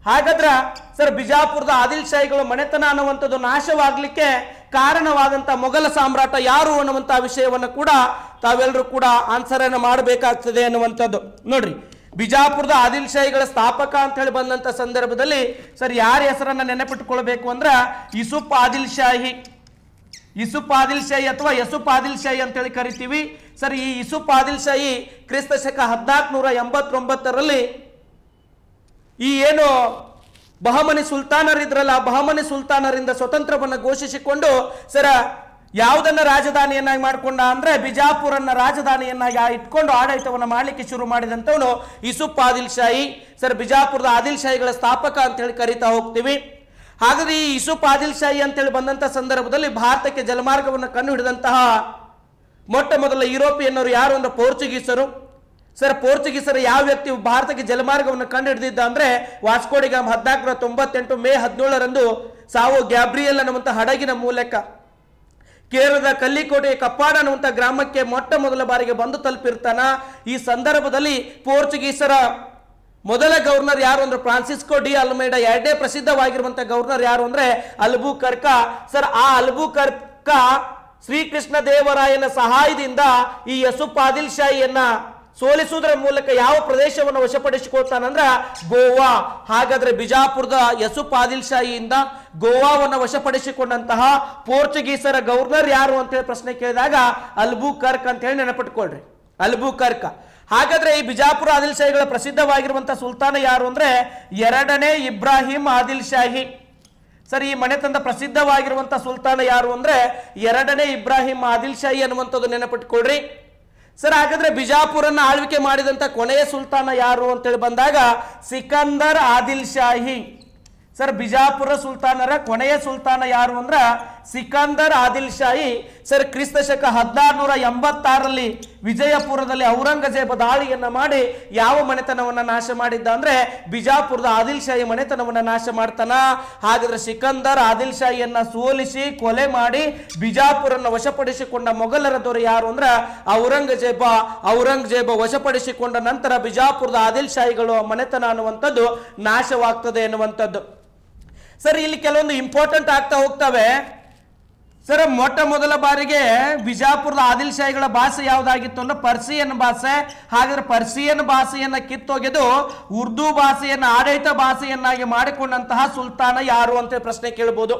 ಹಾಗಾದ್ರೆ ಸರ್ ಬಿಜಾಪುರದ ಶಾಹಿಗಳು ಮನೆತನ ಅನ್ನುವಂಥದ್ದು ನಾಶವಾಗಲಿಕ್ಕೆ ಕಾರಣವಾದಂಥ ಮೊಘಲ ಸಾಮ್ರಾಟ ಯಾರು ಅನ್ನುವಂಥ ವಿಷಯವನ್ನು ಕೂಡ ತಾವೆಲ್ಲರೂ ಕೂಡ ಆನ್ಸರನ್ನು ಮಾಡಬೇಕಾಗ್ತದೆ ಅನ್ನುವಂಥದ್ದು ನೋಡ್ರಿ ಬಿಜಾಪುರದ ಆದಿಲ್ ಶಾಹಿಗಳ ಸ್ಥಾಪಕ ಅಂತ ಹೇಳಿ ಬಂದಂಥ ಸಂದರ್ಭದಲ್ಲಿ ಸರ್ ಯಾರ ಹೆಸರನ್ನು ನೆನಪಿಟ್ಟುಕೊಳ್ಬೇಕು ಅಂದ್ರೆ ಯುಸುಫ್ ಆದಿಲ್ ಶಾಹಿ ಇಸುಫ್ ಆದಿಲ್ ಶಾಹಿ ಅಥವಾ ಯಸುಫ್ ಆದಿಲ್ ಶಾಹಿ ಅಂತೇಳಿ ಕರಿತೀವಿ ಸರ್ ಈ ಇಸುಫ್ ಆದಿಲ್ ಶಾಹಿ ಕ್ರಿಸ್ತ ಶಕ ಹದಿನಾಲ್ಕು ನೂರ ಎಂಬತ್ತೊಂಬತ್ತರಲ್ಲಿ ಈ ಏನು ಬಹಮನಿ ಸುಲ್ತಾನರಿದ್ರಲ್ಲ ಬಹಮನಿ ಸುಲ್ತಾನರಿಂದ ಸ್ವತಂತ್ರವನ್ನು ಘೋಷಿಸಿಕೊಂಡು ಸರ ಯಾವುದನ್ನ ರಾಜಧಾನಿಯನ್ನಾಗಿ ಮಾಡಿಕೊಂಡ ಅಂದ್ರೆ ಬಿಜಾಪುರನ್ನ ರಾಜಧಾನಿಯನ್ನಾಗಿ ಇಟ್ಕೊಂಡು ಆಡಳಿತವನ್ನು ಮಾಡಲಿಕ್ಕೆ ಶುರು ಮಾಡಿದಂಥವನು ಇಸುಪ್ ಆದಿಲ್ ಶಾಹಿ ಸರ್ ಬಿಜಾಪುರದ ಆದಿಲ್ ಶಾಹಿಗಳ ಸ್ಥಾಪಕ ಹೇಳಿ ಕರಿತಾ ಹೋಗ್ತೀವಿ ಹಾಗಾದ್ರೆ ಈ ಇಸುಪ್ ಆದಿಲ್ ಶಾಹಿ ಅಂತೇಳಿ ಬಂದಂತಹ ಸಂದರ್ಭದಲ್ಲಿ ಭಾರತಕ್ಕೆ ಜಲಮಾರ್ಗವನ್ನು ಕಂಡು ಹಿಡಿದಂತಹ ಮೊಟ್ಟ ಮೊದಲ ಯುರೋಪಿಯನ್ನರು ಯಾರು ಅಂದ್ರೆ ಪೋರ್ಚುಗೀಸರು ಸರ್ ಪೋರ್ಚುಗೀಸರ ಯಾವ ವ್ಯಕ್ತಿ ಭಾರತಕ್ಕೆ ಜಲಮಾರ್ಗವನ್ನು ಕಂಡು ಹಿಡಿದಿದ್ದ ಅಂದ್ರೆ ವಾಸ್ಕೋಡಿಗ ಹದಿನಾಲ್ಕರ ತೊಂಬತ್ತೆಂಟು ಮೇ ಹದಿನೇಳರಂದು ಸಾವು ಗ್ಯಾಬ್ರಿಯಲ್ ಅನ್ನುವಂಥ ಹಡಗಿನ ಮೂಲಕ ಕೇರಳದ ಕಲ್ಲಿಕೋಟೆಯ ಕಪ್ಪಾಡ ಅನ್ನುವಂಥ ಗ್ರಾಮಕ್ಕೆ ಮೊಟ್ಟ ಮೊದಲ ಬಾರಿಗೆ ಬಂದು ತಲುಪಿರ್ತಾನ ಈ ಸಂದರ್ಭದಲ್ಲಿ ಪೋರ್ಚುಗೀಸರ ಮೊದಲ ಗವರ್ನರ್ ಯಾರು ಅಂದ್ರೆ ಫ್ರಾನ್ಸಿಸ್ಕೋ ಡಿ ಅಲ್ಮೇಡ ಎರಡೇ ಪ್ರಸಿದ್ಧವಾಗಿರುವಂತಹ ಗವರ್ನರ್ ಯಾರು ಅಂದ್ರೆ ಅಲ್ಬು ಕರ್ಕ ಸರ್ ಆ ಅಲ್ಬು ಕರ್ಕ ಶ್ರೀಕೃಷ್ಣ ದೇವರಾಯನ ಸಹಾಯದಿಂದ ಈ ಪಾದಿಲ್ ಶಾಹಿಯನ್ನ ಸೋಲಿಸುವುದರ ಮೂಲಕ ಯಾವ ಪ್ರದೇಶವನ್ನು ವಶಪಡಿಸಿಕೊಳ್ತಾನಂದ್ರ ಗೋವಾ ಹಾಗಾದ್ರೆ ಬಿಜಾಪುರದ ಆದಿಲ್ ಶಾಹಿಯಿಂದ ಗೋವಾವನ್ನು ವಶಪಡಿಸಿಕೊಂಡಂತಹ ಪೋರ್ಚುಗೀಸರ ಗವರ್ನರ್ ಯಾರು ಅಂತ ಹೇಳಿ ಪ್ರಶ್ನೆ ಕೇಳಿದಾಗ ಅಲ್ಬು ಕರ್ಕ್ ಅಂತ ಹೇಳಿ ನೆನಪಿಟ್ಕೊಳ್ರಿ ಅಲ್ಬು ಕರ್ಕ ಹಾಗಾದ್ರೆ ಈ ಬಿಜಾಪುರ ಆದಿಲ್ ಶಾಹಿಗಳ ಪ್ರಸಿದ್ಧವಾಗಿರುವಂತಹ ಸುಲ್ತಾನ ಯಾರು ಅಂದ್ರೆ ಎರಡನೇ ಇಬ್ರಾಹಿಂ ಆದಿಲ್ ಶಾಹಿ ಸರ್ ಈ ಮನೆತನದ ಪ್ರಸಿದ್ಧವಾಗಿರುವಂತಹ ಸುಲ್ತಾನ ಯಾರು ಅಂದ್ರೆ ಎರಡನೇ ಇಬ್ರಾಹಿಂ ಆದಿಲ್ ಶಾಹಿ ಅನ್ನುವಂಥದ್ದು ನೆನಪಿಟ್ಕೊಳ್ರಿ ಸರ್ ಹಾಗಾದ್ರೆ ಬಿಜಾಪುರನ್ನ ಆಳ್ವಿಕೆ ಮಾಡಿದಂತ ಕೊನೆಯ ಸುಲ್ತಾನ ಯಾರು ಅಂತೇಳಿ ಬಂದಾಗ ಸಿಕಂದರ್ ಆದಿಲ್ ಶಾಹಿ ಸರ್ ಬಿಜಾಪುರ ಸುಲ್ತಾನರ ಕೊನೆಯ ಸುಲ್ತಾನ ಯಾರು ಅಂದ್ರ ಸಿಕಂದರ್ ಆದಿಲ್ ಶಾಹಿ ಸರ್ ಕ್ರಿಸ್ತ ಶಕ ನೂರ ಎಂಬತ್ತಾರರಲ್ಲಿ ವಿಜಯಪುರದಲ್ಲಿ ಔರಂಗಜೇಬ ದಾಳಿಯನ್ನ ಮಾಡಿ ಯಾವ ಮನೆತನವನ್ನ ನಾಶ ಮಾಡಿದ್ದ ಅಂದ್ರೆ ಬಿಜಾಪುರದ ಆದಿಲ್ ಶಾಹಿ ಮನೆತನವನ್ನ ನಾಶ ಮಾಡ್ತಾನ ಹಾಗಾದ್ರೆ ಸಿಕಂದರ್ ಆದಿಲ್ ಶಾಹಿಯನ್ನ ಸೋಲಿಸಿ ಕೊಲೆ ಮಾಡಿ ಬಿಜಾಪುರನ್ನ ವಶಪಡಿಸಿಕೊಂಡ ಮೊಘಲರ ದೊರೆ ಯಾರು ಅಂದ್ರ ಔರಂಗಜೇಬ ಔರಂಗಜೇಬ ವಶಪಡಿಸಿಕೊಂಡ ನಂತರ ಬಿಜಾಪುರದ ಆದಿಲ್ ಶಾಹಿಗಳು ಮನೆತನ ಅನ್ನುವಂಥದ್ದು ನಾಶವಾಗ್ತದೆ ಎನ್ನುವಂಥದ್ದು ಸರ್ ಇಲ್ಲಿ ಕೆಲವೊಂದು ಇಂಪಾರ್ಟೆಂಟ್ ಆಗ್ತಾ ಹೋಗ್ತವೆ ಸರ್ ಮೊಟ್ಟ ಮೊದಲ ಬಾರಿಗೆ ಬಿಜಾಪುರದ ಶಾಹಿಗಳ ಭಾಷೆ ಯಾವುದಾಗಿತ್ತು ಅಂದ್ರೆ ಪರ್ಸಿಯನ್ ಭಾಷೆ ಹಾಗಾದ್ರೆ ಪರ್ಸಿಯನ್ ಭಾಷೆಯನ್ನ ಕಿತ್ತೊಗೆದು ಉರ್ದು ಭಾಷೆಯನ್ನ ಆಡಳಿತ ಭಾಷೆಯನ್ನಾಗಿ ಮಾಡಿಕೊಂಡಂತಹ ಸುಲ್ತಾನ ಯಾರು ಅಂತ ಪ್ರಶ್ನೆ ಕೇಳ್ಬೋದು